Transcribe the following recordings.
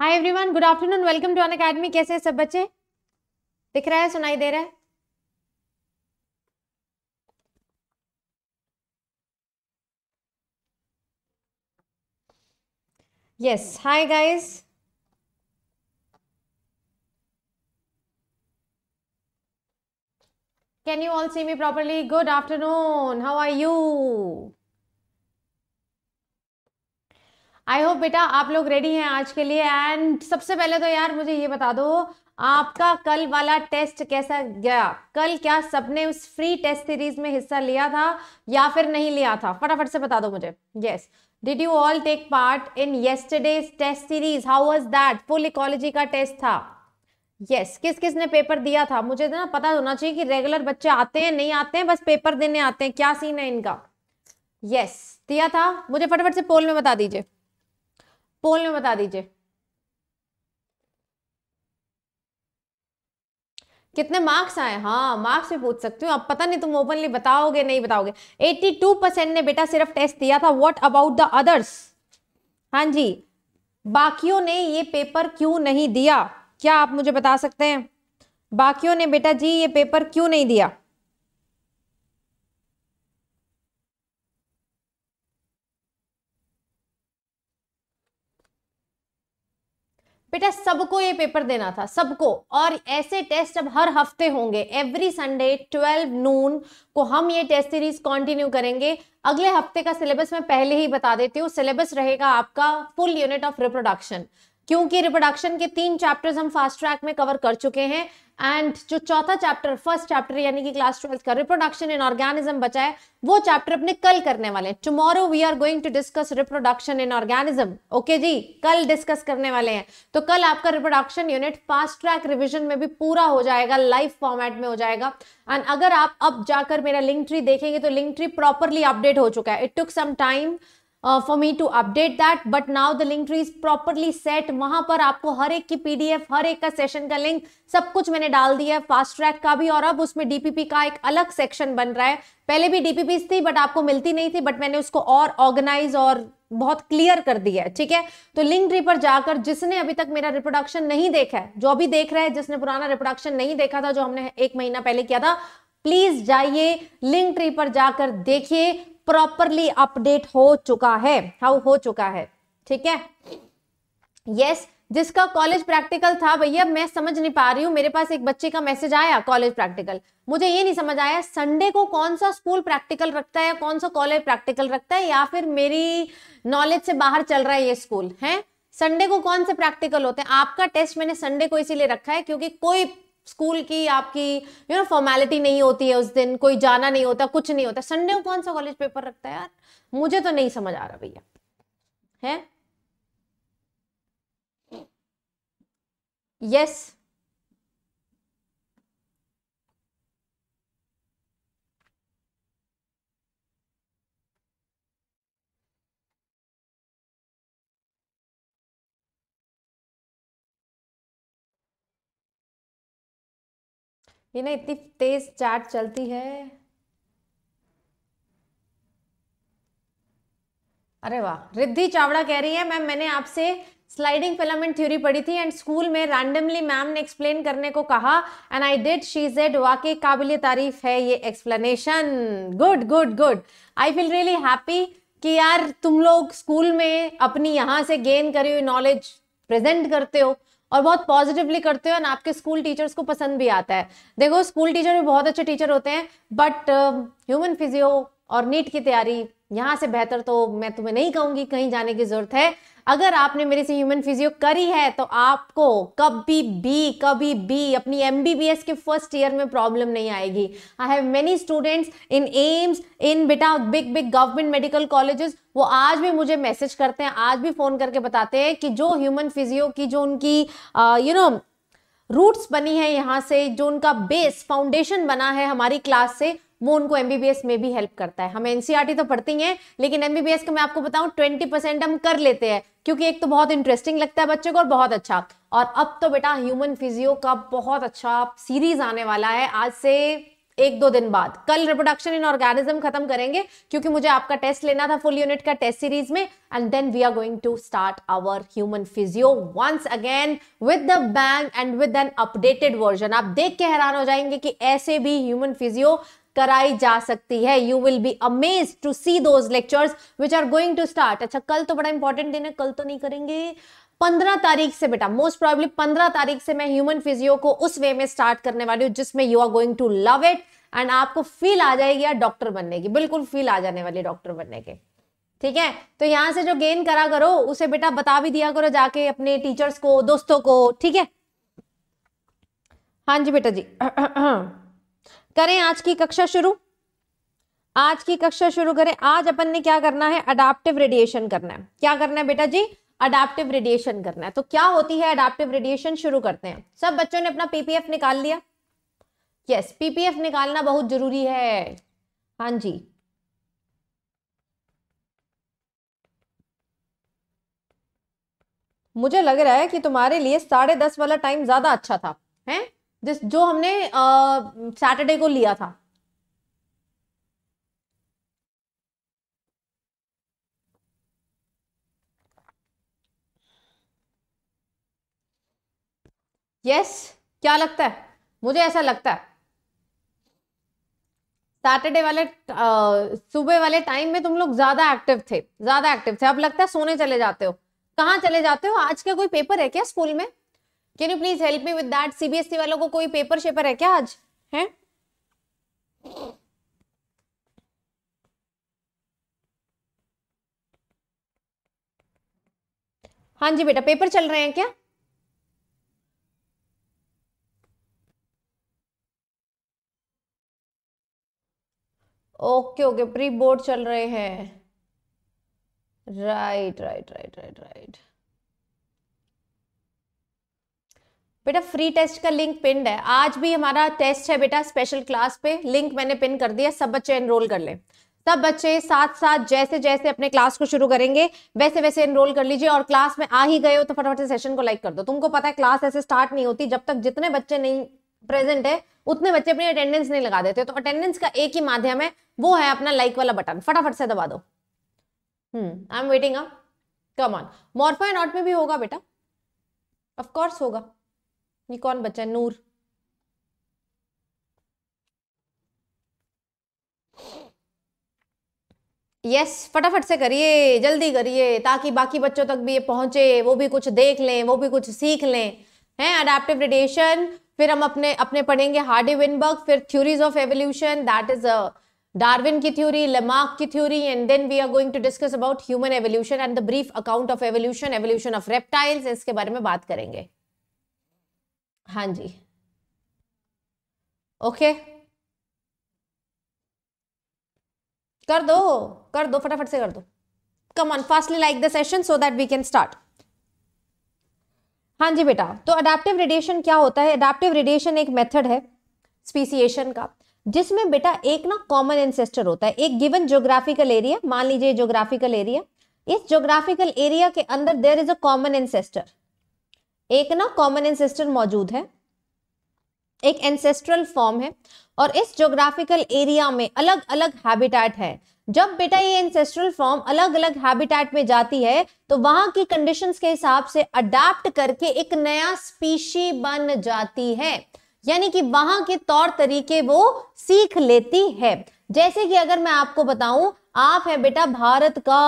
Hi everyone good afternoon welcome to Unacademy कैसे है सब बच्चे दिख रहा है सुनाई दे रहा है yes hi guys can you all see me properly good afternoon how are you I hope बेटा आप लोग रेडी हैं आज के लिए एंड सबसे पहले तो यार मुझे ये बता दो आपका कल वाला टेस्ट कैसा गया कल क्या सबने उस फ्री टेस्ट सीरीज में हिस्सा लिया था या फिर नहीं लिया था फटाफट से बता दो मुझे yes did you all take part in yesterday's test series how was that full ecology का टेस्ट था यस yes, किस किस ने पेपर दिया था मुझे ना पता होना चाहिए कि रेगुलर बच्चे आते हैं नहीं आते हैं बस पेपर देने आते हैं क्या सीन है इनका यस yes, दिया था मुझे फटाफट से पोल में बता दीजिए पोल में बता दीजिए कितने मार्क्स आए हाँ मार्क्स भी पूछ सकती हूँ अब पता नहीं तुम ओपनली बताओगे नहीं बताओगे 82 परसेंट ने बेटा सिर्फ टेस्ट दिया था व्हाट अबाउट द अदर्स हाँ जी बाकियों ने ये पेपर क्यों नहीं दिया क्या आप मुझे बता सकते हैं बाकियों ने बेटा जी ये पेपर क्यों नहीं दिया बेटा सबको ये पेपर देना था सबको और ऐसे टेस्ट अब हर हफ्ते होंगे एवरी संडे 12 नून को हम ये टेस्ट सीरीज कंटिन्यू करेंगे अगले हफ्ते का सिलेबस मैं पहले ही बता देती हूँ सिलेबस रहेगा आपका फुल यूनिट ऑफ रिप्रोडक्शन क्योंकि रिप्रोडक्शन के तीन चैप्टर्स हम फास्ट ट्रैक में कवर कर चुके हैं एंड जो चौथा चैप्टर फर्स्ट चैप्टर यानी कि क्लास ट्वेल्थ का रिप्रोडक्शन इन ऑर्गेनिज्म बचा है वो चैप्टर अपने कल करने वाले हैं tomorrow we are going to discuss reproduction in organism okay जी कल डिस्कस करने वाले हैं तो कल आपका reproduction unit fast track revision में भी पूरा हो जाएगा लाइव फॉर्मेट में हो जाएगा एंड अगर आप अब जाकर मेरा लिंक ट्री देखेंगे तो लिंक ट्री प्रॉपरली अपडेट हो चुका है it took some time for me to update that but now the link tree is properly set वहां पर आपको हर एक की पीडीएफ हर एक का सेशन का लिंक सब कुछ मैंने डाल दिया है फास्ट ट्रैक का भी और अब उसमें डीपीपी का एक अलग सेक्शन बन रहा है पहले भी डीपीपी थी बट आपको मिलती नहीं थी बट मैंने उसको और ऑर्गेनाइज और बहुत क्लियर कर दिया है ठीक है तो लिंक ट्री पर जाकर जिसने अभी तक मेरा रिप्रोडक्शन नहीं देखा है जो अभी देख रहा है जिसने पुराना रिप्रोडक्शन नहीं देखा था जो हमने एक महीना पहले किया था प्लीज जाइए लिंक ट्री पर जाकर देखिए प्रॉपरली अपडेट हो चुका है हाउ हो चुका है ठीक है यस yes, जिसका कॉलेज प्रैक्टिकल था भैया मैं समझ नहीं पा रही हूँ मेरे पास एक बच्चे का मैसेज आया कॉलेज प्रैक्टिकल मुझे ये नहीं समझ आया संडे को कौन सा स्कूल प्रैक्टिकल रखता है या कौन सा कॉलेज प्रैक्टिकल रखता है या फिर मेरी नॉलेज से बाहर चल रहा है ये स्कूल है संडे को कौन से प्रैक्टिकल होते हैं आपका टेस्ट मैंने संडे को इसीलिए रखा है क्योंकि कोई स्कूल की आपकी यू नो फॉर्मेलिटी नहीं होती है उस दिन कोई जाना नहीं होता कुछ नहीं होता संडे को कौन सा कॉलेज पेपर रखता है यार मुझे तो नहीं समझ आ रहा भैया है यस yes. ये ना इतनी तेज चाट चलती है अरे वाह रिद्धि चावड़ा कह रही है मैम मैंने आपसे स्लाइडिंग फिलामेंट थ्योरी पढ़ी थी एंड स्कूल में रैंडमली मैम ने एक्सप्लेन करने को कहा and I did she said वाकई काबिल तारीफ है ये explanation good good good I feel really happy कि यार तुम लोग स्कूल में अपनी यहां से गेन करी हुई नॉलेज प्रेजेंट करते हो और बहुत पॉजिटिवली करते हो एंड आपके स्कूल टीचर्स को पसंद भी आता है देखो स्कूल टीचर भी बहुत अच्छे टीचर होते हैं बट ह्यूमन फिजियो और नीट की तैयारी यहाँ से बेहतर तो मैं तुम्हें नहीं कहूंगी कहीं जाने की जरूरत है अगर आपने मेरे से ह्यूमन फिजियो करी है तो आपको कभी भी कभी भी अपनी एम के फर्स्ट ईयर में प्रॉब्लम नहीं आएगी I have many students in AIIMS in बेटा big big government medical colleges वो आज भी मुझे मैसेज करते हैं आज भी फ़ोन करके बताते हैं कि जो ह्यूमन फिजियो की जो उनकी यू नो रूट्स बनी है यहाँ से जो उनका बेस फाउंडेशन बना है हमारी क्लास से वो उनको एमबीबीएस में भी हेल्प करता है हम एनसीआर e तो पढ़ती हैं लेकिन एमबीबीएस का मैं आपको बताऊं ट्वेंटी परसेंट हम कर लेते हैं क्योंकि एक तो बहुत इंटरेस्टिंग लगता है बच्चे को और बहुत अच्छा और अब तो बेटा ह्यूमन फिजियो का बहुत अच्छा सीरीज आने वाला है आज से एक दो दिन बाद कल रिप्रोडक्शन इन ऑर्गेनिज्म खत्म करेंगे क्योंकि मुझे आपका टेस्ट लेना था फुल यूनिट का टेस्ट सीरीज में and then we are going to start our human physio once again with the bang and with an updated version आप देख के हैरान हो जाएंगे कि ऐसे भी ह्यूमन फिजियो कराई जा सकती है you will be amaze to see those lectures which are going to start अच्छा कल तो बड़ा इंपॉर्टेंट दिन है कल तो नहीं करेंगे पंद्रह तारीख से बेटा मोस्ट प्रॉब्लली पंद्रह तारीख से मैं ह्यूमन फिजियो को उस वे में स्टार्ट करने वाली हूँ जिसमें you are going to love it and आपको फील आ जाएगी यार डॉक्टर बनने की बिल्कुल फील आ जाने वाली डॉक्टर बनने के ठीक है तो यहां से जो गेन करा करो उसे बेटा बता भी दिया करो जाके अपने टीचर्स को दोस्तों को ठीक है हाँ जी बेटा जी करें आज की कक्षा शुरू आज की कक्षा शुरू करें आज अपन ने क्या करना है अडाप्टिव रेडिएशन करना है क्या करना है बेटा जी अडाप्टिव रेडिएशन करना है तो क्या होती है अडाप्टिव रेडिएशन शुरू करते हैं सब बच्चों ने अपना पीपीएफ निकाल लिया यस पीपीएफ निकालना बहुत जरूरी है हाँ जी मुझे लग रहा है कि तुम्हारे लिए साढ़े दस वाला टाइम ज्यादा अच्छा था हैं जिस जो हमने सैटरडे को लिया था यस yes, क्या लगता है मुझे ऐसा लगता है सैटरडे वाले सुबह वाले टाइम में तुम लोग ज्यादा एक्टिव थे ज्यादा एक्टिव थे अब लगता है सोने चले जाते हो कहाँ चले जाते हो आज का कोई पेपर है क्या स्कूल में can you please help me with that CBSE वालों को कोई पेपर शेपर है क्या आज है हाँ जी बेटा पेपर चल रहे हैं क्या ओके ओके प्री बोर्ड चल रहे हैं right right right right right बेटा फ्री टेस्ट का लिंक पिंड है आज भी हमारा टेस्ट है बेटा स्पेशल क्लास पे लिंक मैंने पिन कर दिया सब बच्चे एनरोल कर लें सब बच्चे साथ साथ जैसे जैसे अपने क्लास को शुरू करेंगे वैसे वैसे एनरोल कर लीजिए और क्लास में आ ही गए हो तो फटाफट से सेशन को लाइक कर दो तुमको पता है क्लास ऐसे स्टार्ट नहीं होती जब तक जितने बच्चे नहीं प्रेजेंट है उतने बच्चे अपनी अटेंडेंस नहीं लगा देते तो अटेंडेंस का एक ही माध्यम है वो है अपना लाइक वाला बटन फटाफट से दबा दो hmm I am waiting um on मॉर्फा एनॉट में भी होगा बेटा ऑफकोर्स होगा ये कौन बच्चा नूर यस फटाफट से करिए जल्दी करिए ताकि बाकी बच्चों तक भी ये पहुंचे वो भी कुछ देख लें वो भी कुछ सीख लें हैं अडेप्टिव रेडिएशन फिर हम अपने अपने पढ़ेंगे हार्डी विनबर्ग फिर theories of evolution that is Darwin की थ्योरी लेमार्क की theory and then we are going to discuss about human evolution and the brief account of evolution evolution of reptiles इसके बारे में बात करेंगे हाँ जी ओके कर दो कर दो फटाफट से कर दो come on fastly like the session so that we can start हाँ जी बेटा तो अडाप्टिव रेडिएशन क्या होता है अडाप्टिव रेडिएशन एक मेथड है स्पीसीएशन का जिसमें बेटा एक ना कॉमन एंसेस्टर होता है एक गिवन ज्योग्राफिकल एरिया मान लीजिए ज्योग्राफिकल एरिया इस ज्योग्राफिकल एरिया के अंदर there is a common ancestor एक ना कॉमन एंसेस्टर मौजूद है एक एंसेस्ट्रल फॉर्म है और इस जोग्राफिकल एरिया में अलग अलग हैबिटेट है जब बेटा ये एंसेस्ट्रल फॉर्म अलग अलग हैबिटेट में जाती है तो वहां की कंडीशंस के हिसाब से अडाप्ट करके एक नया स्पीशी बन जाती है यानी कि वहां के तौर तरीके वो सीख लेती है जैसे कि अगर मैं आपको बताऊं आप है बेटा भारत का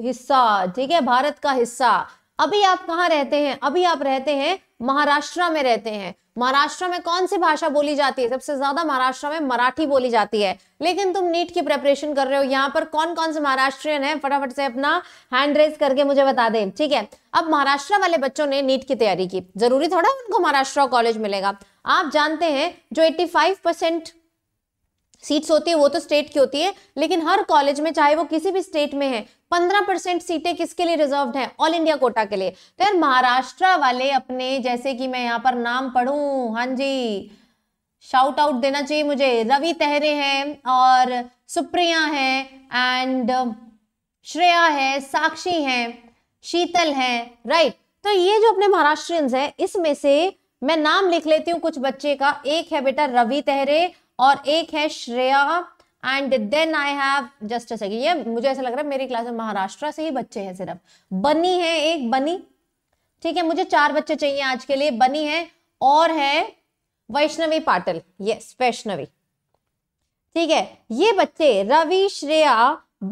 हिस्सा ठीक है भारत का हिस्सा अभी आप कहाँ रहते हैं अभी आप रहते हैं महाराष्ट्र में रहते हैं महाराष्ट्र में कौन सी भाषा बोली जाती है सबसे ज्यादा महाराष्ट्र में मराठी बोली जाती है लेकिन तुम नीट की प्रेपरेशन कर रहे हो यहाँ पर कौन कौन से महाराष्ट्रियन है फटाफट से अपना हैंड रेस करके मुझे बता दें ठीक है अब महाराष्ट्र वाले बच्चों ने नीट की तैयारी की जरूरी थोड़ा उनको महाराष्ट्र कॉलेज मिलेगा आप जानते हैं जो एट्टी परसेंट सीट्स होती है वो तो स्टेट की होती है लेकिन हर कॉलेज में चाहे वो किसी भी स्टेट में है पंद्रह परसेंट सीटें किसके लिए रिजर्व हैं ऑल इंडिया कोटा के लिए तो यार महाराष्ट्र वाले अपने जैसे कि मैं यहाँ पर नाम पढ़ू हाँ जी शाउट आउट देना चाहिए मुझे रवि तहरे हैं और सुप्रिया है एंड um, श्रेया है साक्षी है शीतल है राइट तो ये जो अपने महाराष्ट्रियंस हैं इसमें से मैं नाम लिख लेती हूँ कुछ बच्चे का एक है बेटा रवि तहरे और एक है Shreya and then I have just a second ये मुझे ऐसा लग रहा है मेरी क्लास में महाराष्ट्र से ही बच्चे हैं सिर्फ बनी है एक बनी ठीक है मुझे चार बच्चे चाहिए आज के लिए बनी है और है वैष्णवी पाटिल यस वैष्णवी ठीक है ये बच्चे रवि श्रेया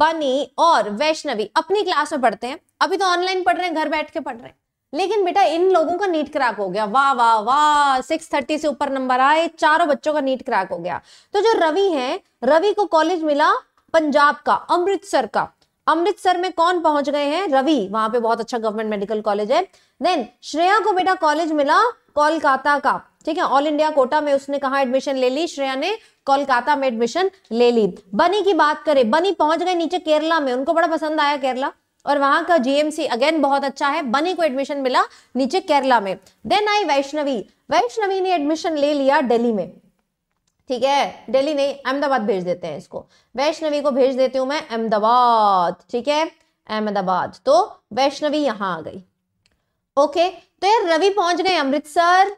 बनी और वैष्णवी अपनी क्लास में पढ़ते हैं अभी तो ऑनलाइन पढ़ रहे हैं घर बैठ के पढ़ रहे हैं लेकिन बेटा इन लोगों का नीट क्रैक हो गया वाह वाह वाह सिक्स थर्टी से ऊपर नंबर आए चारों बच्चों का नीट क्रैक हो गया तो जो रवि है रवि को कॉलेज मिला पंजाब का अमृतसर का अमृतसर में कौन पहुंच गए हैं रवि वहां पे बहुत अच्छा गवर्नमेंट मेडिकल कॉलेज है देन श्रेया को बेटा कॉलेज मिला कोलकाता का ठीक है ऑल इंडिया कोटा में उसने कहा एडमिशन ले ली श्रेया ने कोलकाता में एडमिशन ले ली बनी की बात करें बनी पहुंच गए नीचे केरला में उनको बड़ा पसंद आया केरला और वहां का जीएमसी अगेन बहुत अच्छा है बनी को एडमिशन मिला नीचे केरला में देन आई वैष्णवी वैष्णवी ने एडमिशन ले लिया दिल्ली में ठीक है दिल्ली नहीं अहमदाबाद भेज देते हैं इसको वैष्णवी को भेज देती हूँ मैं अहमदाबाद ठीक है अहमदाबाद तो वैष्णवी यहाँ आ गई ओके तो यार रवि पहुंच गए अमृतसर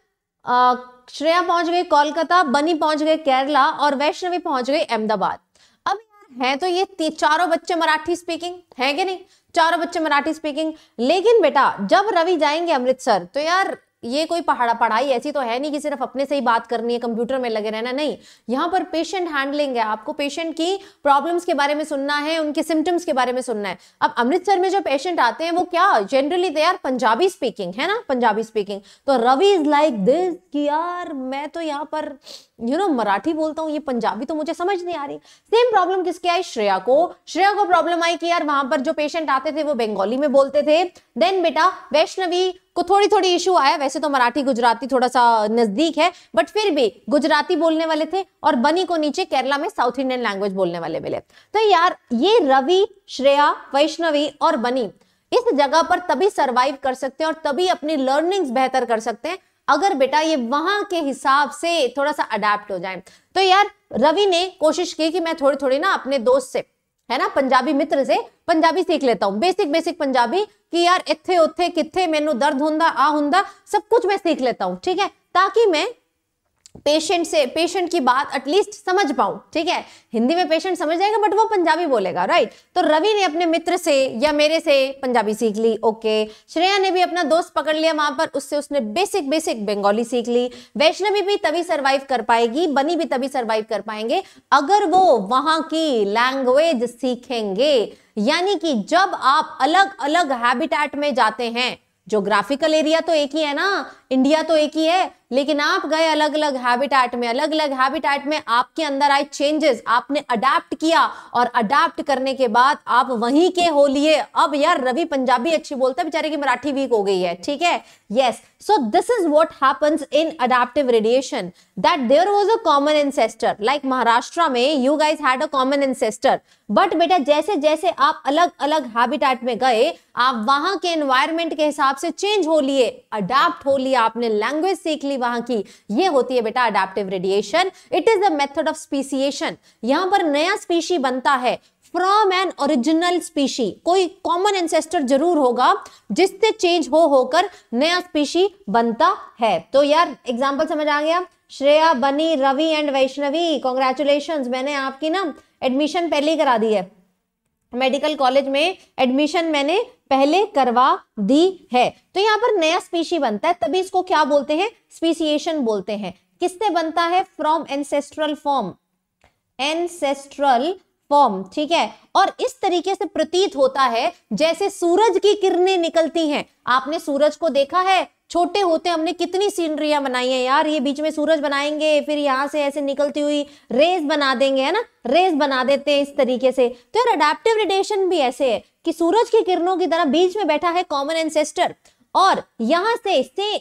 श्रेया पहुंच गई कोलकाता बनी पहुंच गए केरला और वैष्णवी पहुंच गई अहमदाबाद अब यार है तो ये चारों बच्चे मराठी स्पीकिंग है कि नहीं चारों बच्चे मराठी स्पीकिंग लेकिन बेटा जब रवि जाएंगे अमृतसर तो यार ये कोई पहाड़ा पढ़ाई ऐसी तो है नहीं कि सिर्फ अपने से ही बात करनी है कंप्यूटर में लगे रहना नहीं यहाँ पर पेशेंट हैंडलिंग है आपको पेशेंट की प्रॉब्लम्स के बारे में सुनना है उनके सिम्टम्स के बारे में सुनना है अब अमृतसर में जो पेशेंट आते हैं वो क्या generally they are Punjabi speaking है ना पंजाबी स्पीकिंग तो रवि इज लाइक दिस कि यार मैं तो यहाँ पर यू नो मराठी बोलता हूँ ये पंजाबी तो मुझे समझ नहीं आ रही सेम प्रॉब्लम किसके आई श्रेया को श्रेया को प्रॉब्लम आई कि यार वहां पर जो पेशेंट आते थे वो बंगाली में बोलते थे देन बेटा वैष्णवी को थोड़ी थोड़ी इशू आया वैसे तो मराठी गुजराती थोड़ा सा नजदीक है बट फिर भी गुजराती बोलने वाले थे और बनी को नीचे केरला में साउथ इंडियन लैंग्वेज बोलने वाले मिले तो यार ये रवि श्रेया वैष्णवी और बनी इस जगह पर तभी सरवाइव कर सकते हैं और तभी अपनी लर्निंग्स बेहतर कर सकते हैं अगर बेटा ये वहां के हिसाब से थोड़ा सा अडेप्ट हो जाए तो यार रवि ने कोशिश की कि मैं थोड़ी थोड़ी ना अपने दोस्त से है ना पंजाबी मित्र से पंजाबी सीख लेता हूँ बेसिक बेसिक पंजाबी कि यार इथे उथे किथे मैनू दर्द होंगे आ होंदा सब कुछ मैं सीख लेता हूँ ठीक है ताकि मैं पेशेंट से पेशेंट की बात एटलीस्ट समझ पाऊं ठीक है हिंदी में पेशेंट समझ जाएगा बट वो पंजाबी बोलेगा राइट तो रवि ने अपने मित्र से या मेरे से पंजाबी सीख ली ओके श्रेया ने भी अपना दोस्त पकड़ लिया वहां पर उससे उसने बेसिक बेसिक बंगाली सीख ली वैष्णवी भी तभी सर्वाइव कर पाएगी बनी भी तभी सर्वाइव कर पाएंगे अगर वो वहां की लैंग्वेज सीखेंगे यानी कि जब आप अलग अलग हैबिटेट में जाते हैं जोग्राफिकल एरिया तो एक ही है ना इंडिया तो एक ही है लेकिन आप गए अलग अलग हैबिटेट में अलग अलग हैबिटेट में आपके अंदर आए चेंजेस आपने अडेप्ट किया और अडेप्ट करने के बाद आप वहीं के हो लिए अब यार रवि पंजाबी अच्छी बोलते हैं बेचारे की मराठी वीक हो गई है ठीक है yes so this is what happens in adaptive radiation that there was a common ancestor like Maharashtra में you guys had a common ancestor but बेटा जैसे जैसे आप अलग अलग हैबिटेट में गए आप वहां के एनवायरमेंट के हिसाब से चेंज हो लिए अडेप्ट हो लिया आपने लैंग्वेज सीख ली वहां की ये होती है बेटा adaptive radiation it is the method of speciation यहां पर नया स्पीशी बनता है फ्रॉम एन ओरिजिनल स्पीशी कोई कॉमन एंसेस्टर जरूर होगा जिससे चेंज हो होकर नया स्पीशी बनता है तो यार एग्जाम्पल समझ आ गया श्रेया बनी रवि एंड वैष्णवी कॉन्ग्रेचुलेशन मैंने आपकी ना एडमिशन पहले ही करा दी है मेडिकल कॉलेज में एडमिशन मैंने पहले करवा दी है तो यहाँ पर नया स्पीशी बनता है तभी इसको क्या बोलते हैं स्पीसिएशन बोलते हैं किससे बनता है from ancestral form ancestral form ठीक है और इस तरीके से प्रतीत होता है जैसे सूरज की किरणें निकलती हैं आपने सूरज को देखा है छोटे होते हमने कितनी सीनरियां बनाई है यार ये बीच में सूरज बनाएंगे फिर यहाँ से ऐसे निकलती हुई रेस बना देंगे है ना रेस बना देते हैं इस तरीके से तो यार अडेप्टिव रेडिएशन भी ऐसे है कि सूरज की किरणों की तरह बीच में बैठा है कॉमन एंसेस्टर और यहाँ से इससे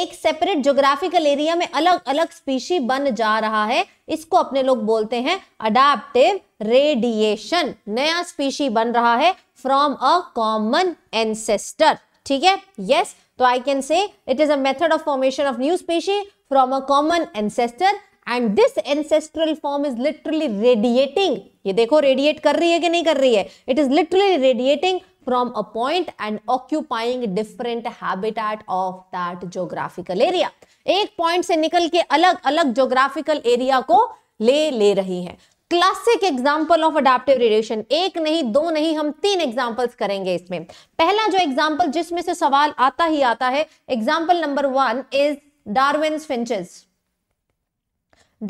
एक सेपरेट जोग्राफिकल एरिया में अलग अलग स्पीशी बन जा रहा है इसको अपने लोग बोलते हैं अडेप्टिव रेडिएशन नया स्पीशी बन रहा है फ्रॉम अ कॉमन एंसेस्टर ठीक है यस yes? तो I can say it is a method of formation of new species from a common ancestor and this ancestral form is literally radiating ये देखो radiate कर रही है कि नहीं कर रही है it is literally radiating from a point and occupying different habitat of that geographical area एक पॉइंट से निकल के अलग अलग जोग्राफिकल एरिया को ले ले रही है classic example of adaptive radiation एक नहीं दो नहीं हम तीन एग्जाम्पल्स करेंगे इसमें पहला जो एग्जाम्पल जिसमें से सवाल आता ही आता है example number one is Darwin finches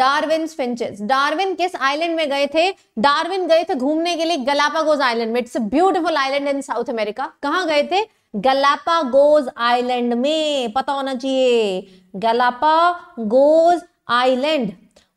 Darwin finches Darwin किस आइलैंड में गए थे डार्विन गए थे घूमने के लिए गलापागोज आइलैंड में it's a beautiful island in South America कहाँ गए थे गलापागोज आइलैंड में पता होना चाहिए गलापागोज आइलैंड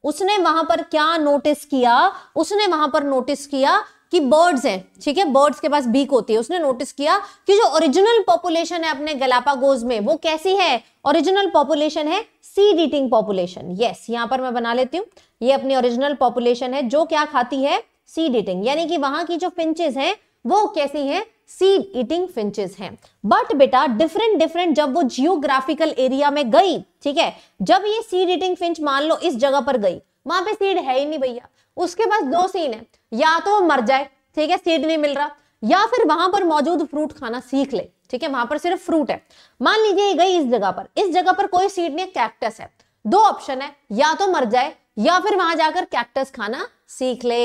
उसने वहां पर क्या नोटिस किया उसने वहां पर नोटिस किया कि बर्ड्स हैं ठीक है बर्ड्स के पास बीक होती है उसने नोटिस किया कि जो ओरिजिनल पॉपुलेशन है अपने गलापागोज में वो कैसी है ओरिजिनल पॉपुलेशन है सी डीटिंग पॉपुलेशन यस यहां पर मैं बना लेती हूँ ये अपनी ओरिजिनल पॉपुलेशन है जो क्या खाती है सी डीटिंग यानी कि वहां की जो पिंचेस हैं वो कैसी हैं सीड ईटिंग फिंचेस हैं बट बेटा डिफरेंट डिफरेंट जब वो जियोग्राफिकल एरिया में गई ठीक है जब ये सीड ईटिंग फिंच मान लो इस जगह पर गई वहां पे सीड है ही नहीं भैया उसके पास दो सीन है या तो वो मर जाए ठीक है सीड नहीं मिल रहा या फिर वहां पर मौजूद फ्रूट खाना सीख ले ठीक है वहां पर सिर्फ फ्रूट है मान लीजिए ये गई इस जगह पर इस जगह पर कोई सीड नहीं कैक्टस है दो ऑप्शन है या तो मर जाए या फिर वहां जाकर कैक्टस खाना सीख ले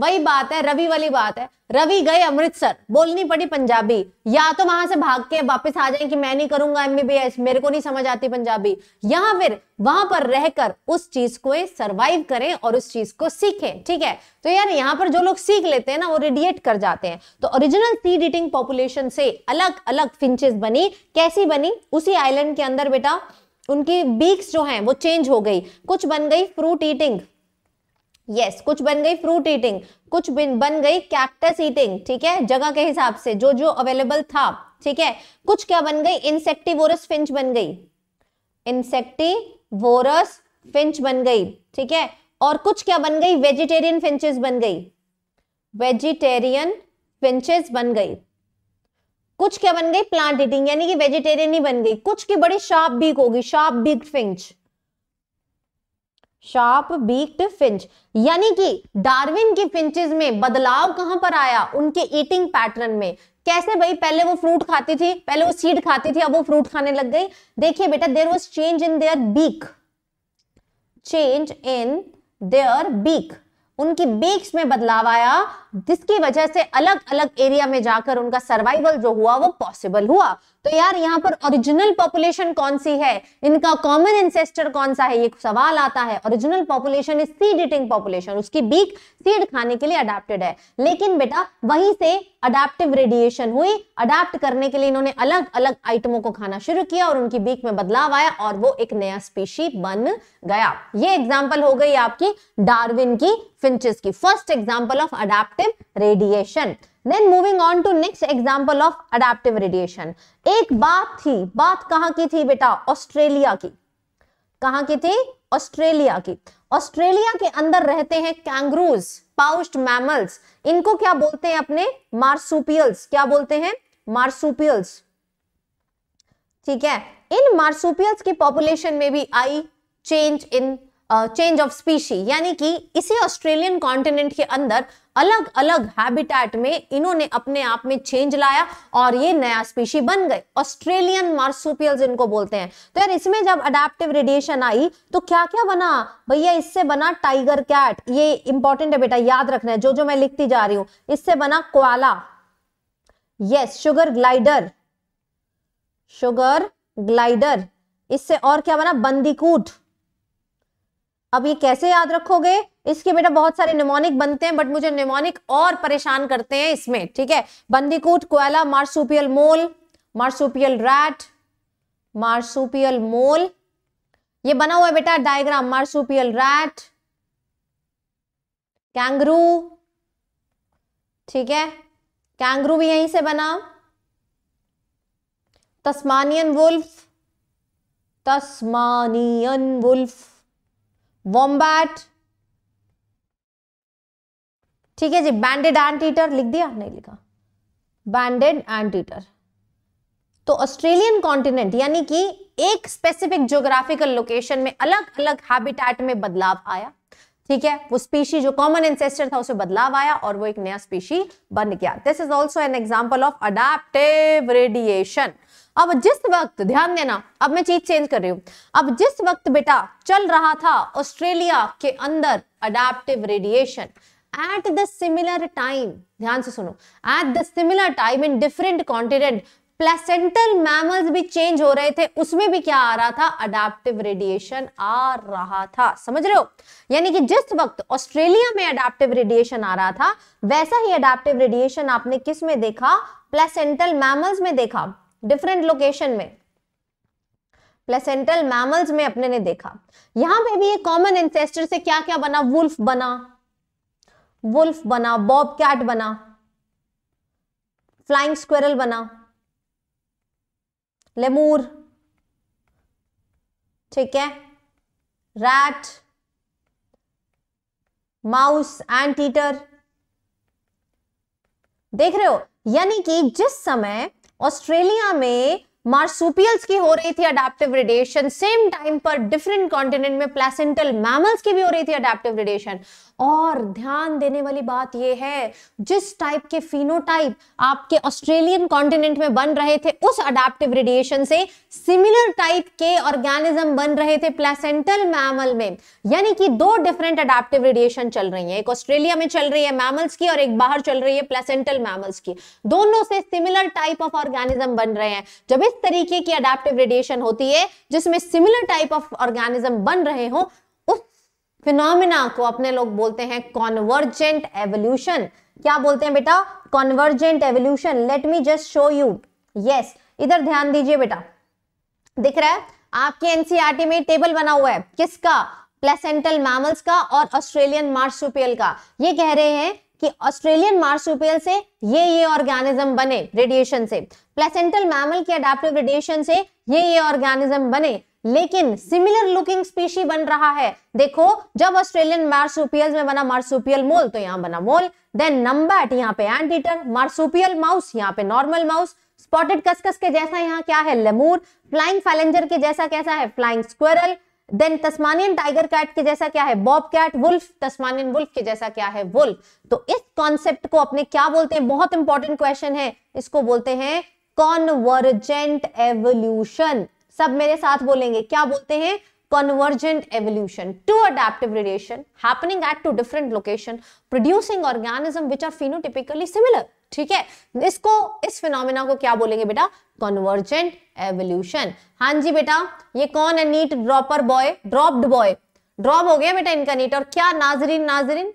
वही बात है रवि वाली बात है रवि गए अमृतसर बोलनी पड़ी पंजाबी या तो वहां से भाग के वापस आ जाए कि मैं नहीं करूंगा एमबीबीएस मेरे को नहीं समझ आती पंजाबी या फिर वहां पर रहकर उस चीज को सरवाइव करें और उस चीज को सीखें ठीक है तो यार यहाँ पर जो लोग सीख लेते हैं ना वो रेडिएट कर जाते हैं तो ओरिजिनल सी डिटिंग पॉपुलेशन से अलग अलग फिंचेस बनी कैसी बनी उसी आइलैंड के अंदर बेटा उनकी बीक्स जो है वो चेंज हो गई कुछ बन गई फ्रूट ईटिंग यस yes, कुछ बन गई फ्रूट ईटिंग कुछ बन गई कैक्टस ईटिंग ठीक है जगह के हिसाब से जो जो अवेलेबल था ठीक है कुछ क्या बन गई इंसेक्टिवोरस फिंच बन गई इंसेक्टिवोरस फिंच बन गई ठीक है और कुछ क्या बन गई वेजिटेरियन फिंचेस बन गई वेजिटेरियन फिंचेस बन गई कुछ क्या बन गई प्लांट ईटिंग यानी कि वेजिटेरियन ही बन गई कुछ की बड़ी शार्प बीक होगी sharp beak finch sharp beaked finch यानी कि डार्विन की फिंचेस में बदलाव कहां पर आया उनके ईटिंग पैटर्न में कैसे भाई पहले वो फ्रूट खाती थी पहले वो सीड खाती थी अब वो फ्रूट खाने लग गई देखिए बेटा there was change in their beak change in their beak उनकी बीक्स में बदलाव आया जिसकी वजह से अलग अलग एरिया में जाकर उनका सर्वाइवल जो हुआ वो पॉसिबल हुआ तो यार यहाँ पर ओरिजिनल पॉपुलेशन कौन सी है इनका कॉमन इंसेस्टर कौन सा है ये सवाल आता है original population is seed eating population उसकी बीक सीड खाने के लिए अडेप्टेड है लेकिन बेटा वहीं से अडेप्टिव रेडिएशन हुई अडेप्ट करने के लिए इन्होंने अलग अलग आइटमों को खाना शुरू किया और उनकी बीक में बदलाव आया और वो एक नया स्पीशी बन गया ये एग्जाम्पल हो गई आपकी डार्विन की फिंचेस की first example of adaptive radiation then moving on to next example of adaptive radiation एक बात थी बात कहां की थी बेटा ऑस्ट्रेलिया की कहां की थी ऑस्ट्रेलिया की ऑस्ट्रेलिया के अंदर रहते हैं कैंग्रूज पाउस्ट मैमल्स इनको क्या बोलते हैं अपने मार्सुपियल्स क्या बोलते हैं मार्सुपियल्स ठीक है इन मार्सुपियल्स की पॉपुलेशन में भी आई change in change of species यानी कि इसी ऑस्ट्रेलियन कॉन्टिनेंट के अंदर अलग अलग हैबिटेट में इन्होंने अपने आप में चेंज लाया और ये नया स्पीशी बन गए ऑस्ट्रेलियन मार्सुपियल्स इनको बोलते हैं तो यार इसमें जब अडेप्टिव रेडिएशन आई तो क्या क्या बना भैया इससे बना टाइगर कैट ये इंपॉर्टेंट है बेटा याद रखना है जो जो मैं लिखती जा रही हूं इससे बना koala yes sugar glider sugar glider इससे और क्या बना बंदीकूट अब ये कैसे याद रखोगे इसके बेटा बहुत सारे निमोनिक बनते हैं बट मुझे निमोनिक और परेशान करते हैं इसमें ठीक है bandicoot koala marsupial mole marsupial rat marsupial mole ये बना हुआ है बेटा डायग्राम मार्सुपियल रैट कैंगरू ठीक है कैंगरू भी यहीं से बना Tasmanian wolf Tasmanian wolf wombat ठीक है जी बैंडेड एंटीटर लिख दिया नहीं लिखा बैंडेड एंटीटर तो ऑस्ट्रेलियन कॉन्टिनेंट यानी कि एक स्पेसिफिक ज्योग्राफिकल लोकेशन में अलग अलग हैबिटेट में बदलाव आया ठीक है वो स्पीशी जो कॉमन एंसेस्टर था उसे बदलाव आया और वो एक नया स्पीशी बन गया this is also an example of adaptive radiation अब जिस वक्त ध्यान देना अब मैं चीज चेंज कर रही हूं अब जिस वक्त बेटा चल रहा था ऑस्ट्रेलिया के अंदर adaptive radiation at the similar time ध्यान से सुनो at the similar time in different continent placental mammals भी चेंज हो रहे थे उसमें भी क्या आ रहा था अडाप्टिव रेडिएशन आ रहा था समझ रहे हो यानी कि जिस वक्त ऑस्ट्रेलिया में अडाप्टिव रेडिएशन आ रहा था वैसा ही अडाप्टिव रेडिएशन आपने किस में देखा प्लेसेंटल मैमल्स में देखा डिफरेंट लोकेशन में प्लेसेंटल मैमल्स में अपने ने देखा यहां पर भी एक कॉमन एंसेस्टर से क्या क्या बना वुल्फ बना वुल्फ बना बॉब कैट बना फ्लाइंग स्क्वेरल बना लेमूर ठीक है रैट माउस एंड ईटर देख रहे हो यानी कि जिस समय ऑस्ट्रेलिया में मार्सुपियल्स की हो रही थी अडेप्टिव रेडिएशन सेम टाइम पर डिफरेंट कॉन्टिनेंट में प्लेसेंटल मैमल्स की भी हो रही थी अडेप्टिव रेडिएशन और ध्यान देने वाली बात यह है जिस टाइप के फिनोटाइप आपके ऑस्ट्रेलियन कॉन्टिनेंट में बन रहे थे उस अडेप्टिव रेडिएशन से सिमिलर टाइप के ऑर्गेनिज्म बन रहे थे प्लेसेंटल मैमल में यानी कि दो डिफरेंट अडेप्टिव रेडिएशन चल रही है एक ऑस्ट्रेलिया में चल रही है मैमल्स की और एक बाहर चल रही है प्लेसेंटल मैमल्स की दोनों से सिमिलर टाइप ऑफ ऑर्गेनिज्म बन रहे हैं जब इस तरीके की अडेप्टिव रेडिएशन होती है जिसमें सिमिलर टाइप ऑफ ऑर्गेनिज्म बन रहे हो फिनोमिना को अपने लोग बोलते हैं कॉन्वर्जेंट एवोल्यूशन क्या बोलते हैं बेटा convergent evolution let me just show you yes इधर ध्यान दीजिए बेटा दिख रहा है आपके एनसीआरटी e में टेबल बना हुआ है किसका प्लेसेंटल मैमल्स का और ऑस्ट्रेलियन मार्सुपियल का ये कह रहे हैं कि ऑस्ट्रेलियन मार्सुपियल से ये ये ऑर्गेनिज्म बने रेडिएशन से प्लेसेंटल मैमल के अडेप्टिव रेडिएशन से ये ये ऑर्गेनिज्म बने लेकिन सिमिलर लुकिंग स्पीशी बन रहा है देखो जब ऑस्ट्रेलियन मार्सुपियल में बना मार्सुपियल मोल तो यहाँ बना मोल देन नंबैट यहाँ पे एंड ईटर मार्सुपियल माउस यहाँ पे नॉर्मल माउस स्पॉटेड कसकस के जैसा यहाँ क्या है लेमूर फ्लाइंग फैलेंजर के जैसा कैसा है flying squirrel then Tasmanian tiger cat के जैसा क्या है bobcat wolf Tasmanian wolf के जैसा क्या है वुल्फ तो इस कॉन्सेप्ट को अपने क्या बोलते हैं बहुत इंपॉर्टेंट क्वेश्चन है इसको बोलते हैं कॉन्वर्जेंट एवोल्यूशन सब मेरे साथ बोलेंगे क्या बोलते हैं convergent evolution two adaptive radiation happening at two different location producing organism which are phenotypically similar ठीक है इसको इस फिनोमिना को क्या बोलेंगे बेटा कन्वर्जेंट एवोल्यूशन हाँ जी बेटा ये कौन है NEET dropper boy dropped boy drop हो गया बेटा इनका नीट और क्या नाजरीन नाजरीन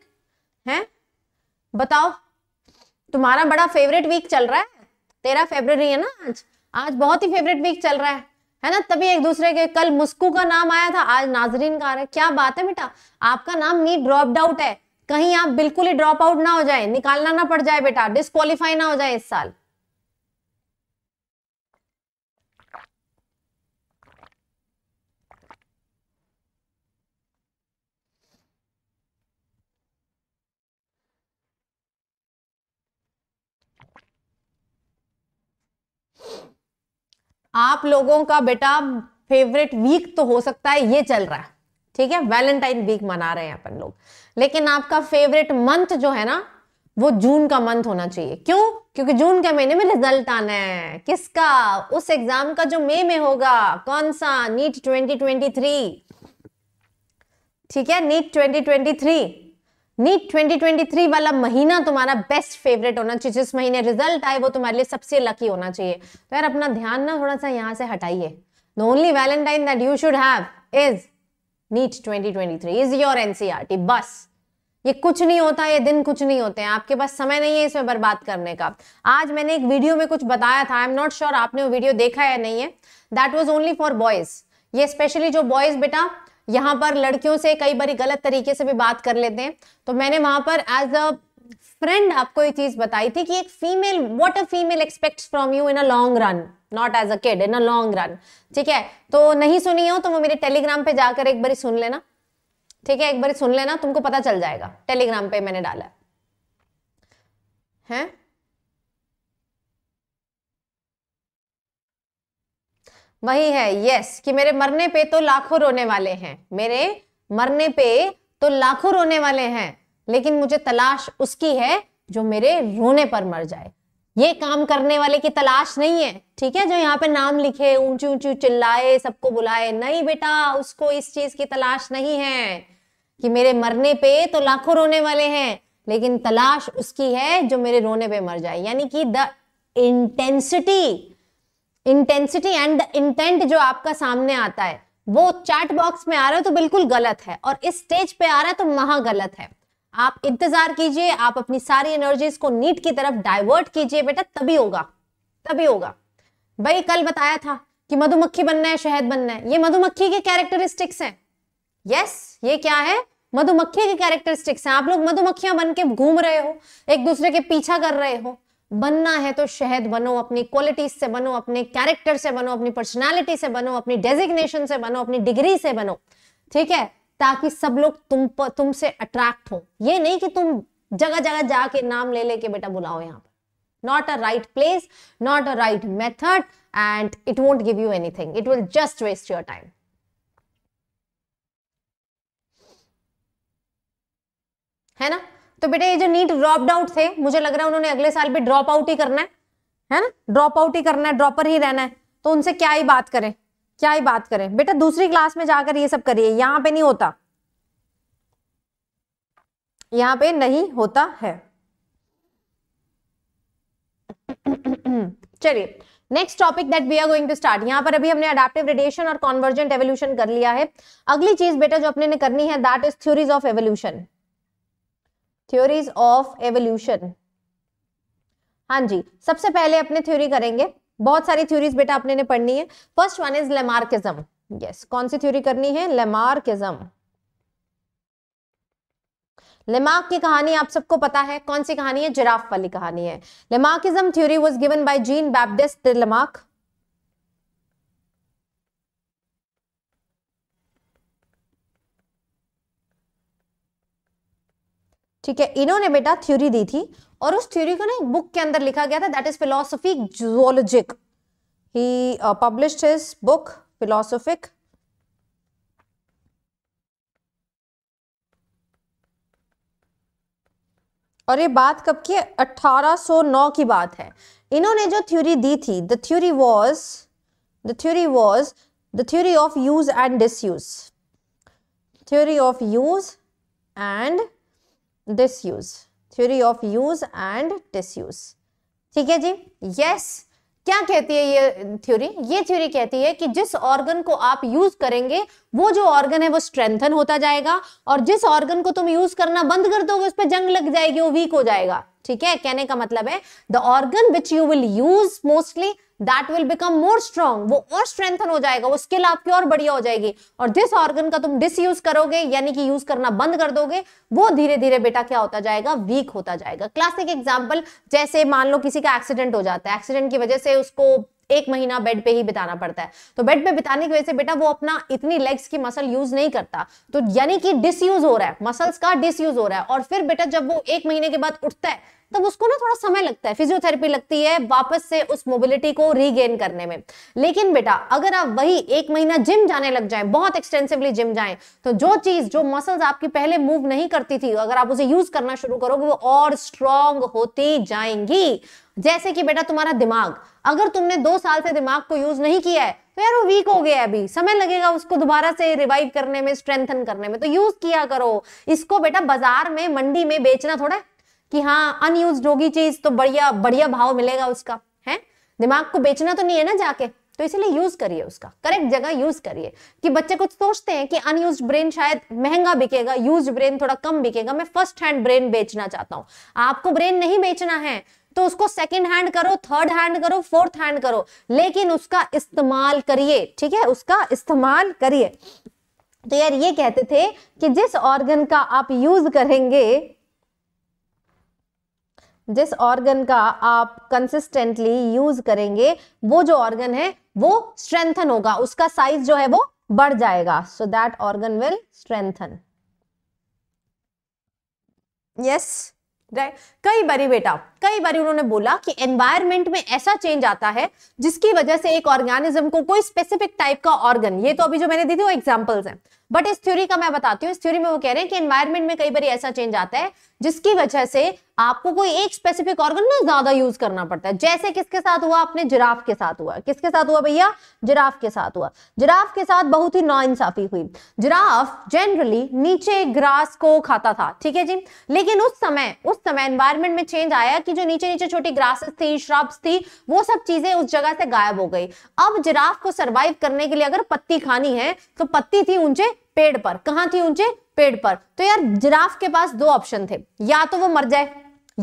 है बताओ तुम्हारा बड़ा फेवरेट वीक चल रहा है तेरह फेबर है ना आज आज बहुत ही फेवरेट वीक चल रहा है है ना तभी एक दूसरे के कल मुस्कू का नाम आया था आज नाजरीन का आ रहा है क्या बात है बेटा आपका नाम नी ड्रॉप आउट है कहीं आप बिल्कुल ही ड्रॉप आउट ना हो जाए निकालना ना पड़ जाए बेटा डिस्कालीफाई ना हो जाए इस साल आप लोगों का बेटा फेवरेट वीक तो हो सकता है ये चल रहा है ठीक है वैलेंटाइन वीक मना रहे हैं अपन लोग लेकिन आपका फेवरेट मंथ जो है ना वो जून का मंथ होना चाहिए क्यों क्योंकि जून के महीने में रिजल्ट आना है किसका उस एग्जाम का जो मई में होगा कौन सा नीट 2023 ठीक है नीट 2023 नीट 2023 वाला महीना तुम्हारा बेस्ट फेवरेट होना चाहिए जिस महीने रिजल्ट आए वो तुम्हारे लिए सबसे लकी होना चाहिए तो यार अपना ध्यान ना थोड़ा सा यहाँ से हटाइए the only valentine that you should have is NEET 2023 is your NCERT बस ये कुछ नहीं होता ये दिन कुछ नहीं होते हैं आपके पास समय नहीं है इसमें बर्बाद करने का आज मैंने एक वीडियो में कुछ बताया था आई एम नॉट श्योर आपने वो वीडियो देखा या नहीं है that was only for boys ये स्पेशली जो बॉयज बेटा यहाँ पर लड़कियों से कई बार गलत तरीके से भी बात कर लेते हैं तो मैंने वहां पर एज अ फ्रेंड आपको ये चीज बताई थी कि एक female what a female expect from you in a long run not as a kid in a long run ठीक है तो नहीं सुनी हो तो वो मेरे टेलीग्राम पे जाकर एक बार सुन लेना ठीक है एक बार सुन लेना तुमको पता चल जाएगा टेलीग्राम पे मैंने डाला है वही है यस कि मेरे मरने पे तो लाखों रोने वाले हैं मेरे मरने पे तो लाखों रोने वाले हैं लेकिन मुझे तलाश उसकी है जो मेरे रोने पर मर जाए ये काम करने वाले की तलाश नहीं है ठीक है जो यहाँ पे नाम लिखे ऊंची ऊंची चिल्लाए सबको बुलाए नहीं बेटा उसको इस चीज की तलाश नहीं है कि मेरे मरने पे तो लाखों रोने वाले हैं लेकिन तलाश उसकी है जो मेरे रोने पे मर जाए यानी कि the intensity intensity and the intent जो आपका सामने आता है वो चैट बॉक्स में आ रहा है तो बिल्कुल गलत है और इस स्टेज पे आ रहा है तो महा गलत है आप इंतजार कीजिए आप अपनी सारी एनर्जीज को नीट की तरफ डाइवर्ट कीजिए बेटा तभी होगा तभी होगा भाई कल बताया था कि मधुमक्खी बनना है शहद बनना है ये मधुमक्खी के कैरेक्टरिस्टिक्स हैं यस ये क्या है मधुमक्खी के कैरेक्टरिस्टिक्स हैं आप लोग मधुमक्खियां बन के घूम रहे हो एक दूसरे के पीछा कर रहे हो बनना है तो शहद बनो अपनी क्वालिटीज से बनो अपने कैरेक्टर से बनो अपनी पर्सनालिटी से बनो अपनी डेजिग्नेशन से बनो अपनी डिग्री से बनो ठीक है ताकि सब लोग तुम पर तुमसे अट्रैक्ट हो ये नहीं कि तुम जगह जगह जाके नाम ले लेके बेटा बुलाओ यहाँ पर not a right place not a right method and it won't give you anything it will just waste your time है ना तो बेटा ये जो नीट ड्रॉप आउट थे मुझे लग रहा है उन्होंने अगले साल भी ड्रॉप आउट ही करना है है ना ड्रॉप आउट ही करना है ड्रॉपर ही रहना है तो उनसे क्या ही बात करें क्या ही बात करें बेटा दूसरी क्लास में जाकर ये सब करिए यहां पे नहीं होता यहां पे नहीं होता है चलिए next topic that we are going to start यहां पर अभी हमने अडेप्टिव रेडिएशन और कॉन्वर्जेंट एवोल्यूशन कर लिया है अगली चीज बेटा जो अपने ने करनी है that is theories of evolution theories of evolution हाँ जी सबसे पहले अपने थ्योरी करेंगे बहुत सारी थ्योरीज बेटा अपने ने पढ़नी है first one is Lamarckism yes कौन सी थ्योरी करनी है लेमार्किज्म लेमार्क की कहानी आप सबको पता है कौन सी कहानी है जिराफ वाली कहानी है Lamarckism theory was given by Jean Baptiste Lamarck ठीक है इन्होंने बेटा थ्योरी दी थी और उस थ्योरी को ना एक बुक के अंदर लिखा गया था that is Philosophie Zoologique he publish his book philosophic और ये बात कब की 1809 की बात है इन्होंने जो थ्योरी दी थी the theory was the theory was the theory of use and disuse theory of use and disuse theory of use and disuse ठीक है जी यस yes. क्या कहती है ये थ्योरी ये थ्योरी कहती है कि जिस ऑर्गन को आप यूज करेंगे वो जो ऑर्गन है वो स्ट्रेंथन होता जाएगा और जिस ऑर्गन को तुम यूज करना बंद कर दोगे उस पर जंग लग जाएगी वो वीक हो जाएगा ठीक है कहने का मतलब है the organ which you will use mostly that will become more strong वो और स्ट्रेंथन हो जाएगा वो स्किल आपकी और बढ़िया हो जाएगी और जिस ऑर्गन का तुम डिसयूज करोगे यानी कि यूज करना बंद कर दोगे वो धीरे धीरे बेटा क्या होता जाएगा वीक होता जाएगा क्लासिक एग्जाम्पल जैसे मान लो किसी का एक्सीडेंट हो जाता है एक्सीडेंट की वजह से उसको एक महीना बेड पे ही बिताना पड़ता है तो बेड पे बिताने की वजह से बेटा वो अपना इतनी लेग्स की मसल यूज नहीं करता तो यानी कि डिसयूज हो रहा है मसल्स का डिसयूज हो रहा है और फिर बेटा जब वो एक महीने के बाद उठता है तब उसको ना थोड़ा समय लगता है फिजियोथेरेपी लगती है वापस से उस मोबिलिटी को रीगेन करने में लेकिन बेटा अगर आप वही एक महीना जिम जाने लग जाए बहुत एक्सटेंसिवली जिम जाए तो जो चीज जो मसल्स आपकी पहले मूव नहीं करती थी अगर आप उसे यूज करना शुरू करोगे वो और स्ट्रांग होती जाएंगी जैसे कि बेटा तुम्हारा दिमाग अगर तुमने दो साल से दिमाग को यूज नहीं किया है तो यार वो वीक हो गया अभी समय लगेगा उसको दोबारा से रिवाइव करने में स्ट्रेंथन करने में तो यूज किया करो इसको बेटा बाजार में मंडी में बेचना थोड़ा कि हाँ अनयूज होगी चीज तो बढ़िया बढ़िया भाव मिलेगा उसका है दिमाग को बेचना तो नहीं है ना जाके तो इसीलिए यूज करिए उसका करेक्ट जगह यूज करिए कि बच्चे कुछ सोचते हैं कि अनयूज ब्रेन शायद महंगा बिकेगा यूज ब्रेन थोड़ा कम बिकेगा मैं फर्स्ट हैंड ब्रेन बेचना चाहता हूँ आपको ब्रेन नहीं बेचना है तो उसको सेकेंड हैंड करो थर्ड हैंड करो फोर्थ हैंड करो लेकिन उसका इस्तेमाल करिए ठीक है उसका इस्तेमाल करिए तो यार ये कहते थे कि जिस ऑर्गन का आप यूज करेंगे जिस ऑर्गन का आप कंसिस्टेंटली यूज करेंगे वो जो ऑर्गन है वो स्ट्रेंथन होगा उसका साइज जो है वो बढ़ जाएगा so that organ will strengthen yes right कई बारी बेटा कई बारी उन्होंने बोला कि एनवायरमेंट में ऐसा चेंज आता है जिसकी वजह से एक ऑर्गेनिज्म को कोई स्पेसिफिक टाइप का ऑर्गन ये तो अभी जो मैंने दी थी वो एग्जाम्पल्स हैं बट इस थ्योरी का मैं बताती हूँ इस थ्योरी में वो कह रहे हैं कि एनवायरमेंट में कई बार ऐसा चेंज आता है जिसकी वजह से आपको कोई एक स्पेसिफिक ऑर्गन ना ज्यादा यूज करना पड़ता है जैसे किसके साथ हुआ आपने जिराफ के साथ हुआ किसके साथ हुआ भैया जिराफ के साथ हुआ जिराफ के साथ बहुत ही नाइंसाफी हुई जिराफ जनरली नीचे ग्रास को खाता था ठीक है जी लेकिन उस समय उस समय एनवायरमेंट में चेंज आया कि जो नीचे नीचे छोटी ग्रासेस थी श्रब्स थी वो सब चीजें उस जगह से गायब हो गई अब जिराफ को सर्वाइव करने के लिए अगर पत्ती खानी है तो पत्ती थी ऊंचे पेड़ पर कहां थी ऊंचे पेड़ पर तो यार जिराफ के पास दो ऑप्शन थे या तो वो मर जाए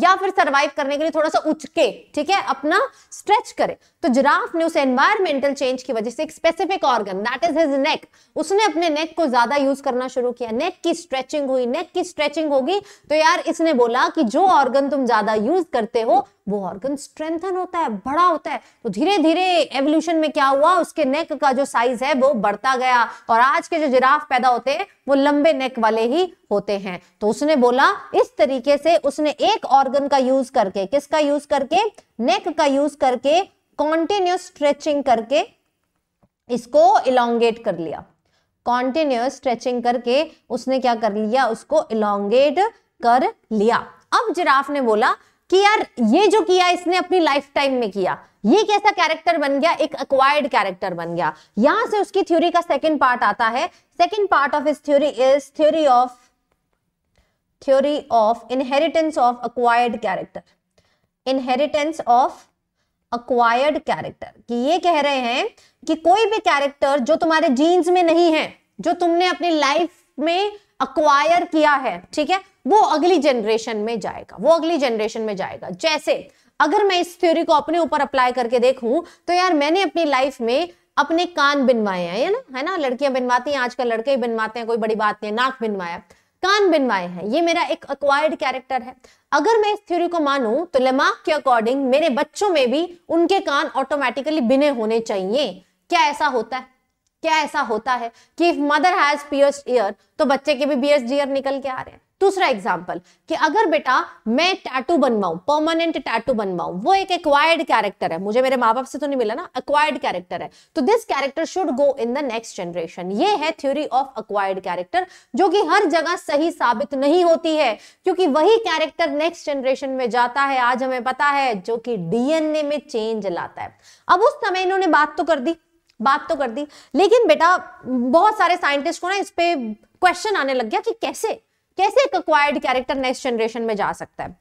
या फिर सरवाइव करने के लिए थोड़ा सा उचके ठीक है अपना स्ट्रेच करे तो जिराफ ने उस एनवायरमेंटल चेंज की वजह से एक specific organ that is his neck उसने अपने नेक को ज्यादा यूज करना शुरू किया नेक की स्ट्रेचिंग हुई नेक की स्ट्रेचिंग होगी तो यार इसने बोला कि जो ऑर्गन तुम ज्यादा यूज करते हो वो ऑर्गन स्ट्रेंथन होता है बड़ा होता है तो धीरे धीरे एवोल्यूशन में क्या हुआ उसके नेक का जो साइज है वो बढ़ता गया और आज के जो जिराफ पैदा होते हैं वो लंबे नेक वाले ही होते हैं तो उसने बोला इस तरीके से उसने एक ऑर्गन का यूज करके किसका यूज करके नेक का यूज करके कॉन्टिन्यूस स्ट्रेचिंग करके इसको इलांगेट कर लिया कॉन्टिन्यूस स्ट्रेचिंग करके उसने क्या कर लिया उसको इलांगेट कर लिया अब जिराफ ने बोला कि यार ये जो किया इसने अपनी लाइफ टाइम में किया ये कैसा कैरेक्टर बन गया एक अक्वायर्ड कैरेक्टर बन गया यहां से उसकी थ्योरी का सेकंड पार्ट आता है second part of this theory is theory of theory of inheritance of acquired character inheritance of acquired character कि ये कह रहे हैं कि कोई भी कैरेक्टर जो तुम्हारे जीन्स में नहीं है जो तुमने अपनी लाइफ में अक्वायर किया है ठीक है वो अगली जनरेशन में जाएगा वो अगली जनरेशन में जाएगा जैसे अगर मैं इस थ्योरी को अपने ऊपर अप्लाई करके देखूं तो यार मैंने अपनी लाइफ में अपने कान बिनवाए हैं ना है ना लड़कियां बिनवाती हैं आजकल लड़के ही बिनवाते हैं कोई बड़ी बात नहीं नाक बिनवाया कान बिनवाए हैं ये मेरा एक अक्वायर्ड कैरेक्टर है अगर मैं इस थ्योरी को मानूं तो लेमार्क के अकॉर्डिंग मेरे बच्चों में भी उनके कान ऑटोमेटिकली बिने होने चाहिए क्या ऐसा होता है क्या ऐसा होता है कि if mother has pierced ear तो बच्चे के भी बियर्स ईयर निकल के आ रहे हैं दूसरा एग्जाम्पल कि अगर बेटा मैं टैटू बनवाऊ परमानेंट टैटू बनवाऊ वो एक एक्वायर्ड कैरेक्टर है मुझे मेरे माँ बाप से तो नहीं मिला ना अक्वायर्ड कैरेक्टर है तो this character should go in the next generation ये है थ्योरी ऑफ अक्वायर्ड कैरेक्टर जो कि हर जगह सही साबित नहीं होती है क्योंकि वही कैरेक्टर नेक्स्ट जनरेशन में जाता है आज हमें पता है जो कि डीएनए में चेंज लाता है अब उस समय इन्होंने बात तो कर दी बात तो कर दी लेकिन बेटा बहुत सारे साइंटिस्ट को ना इस पे क्वेश्चन आने लग गया कि कैसे कैसे एक अक्वायर्ड कैरेक्टर नेक्स्ट जनरेशन में जा सकता है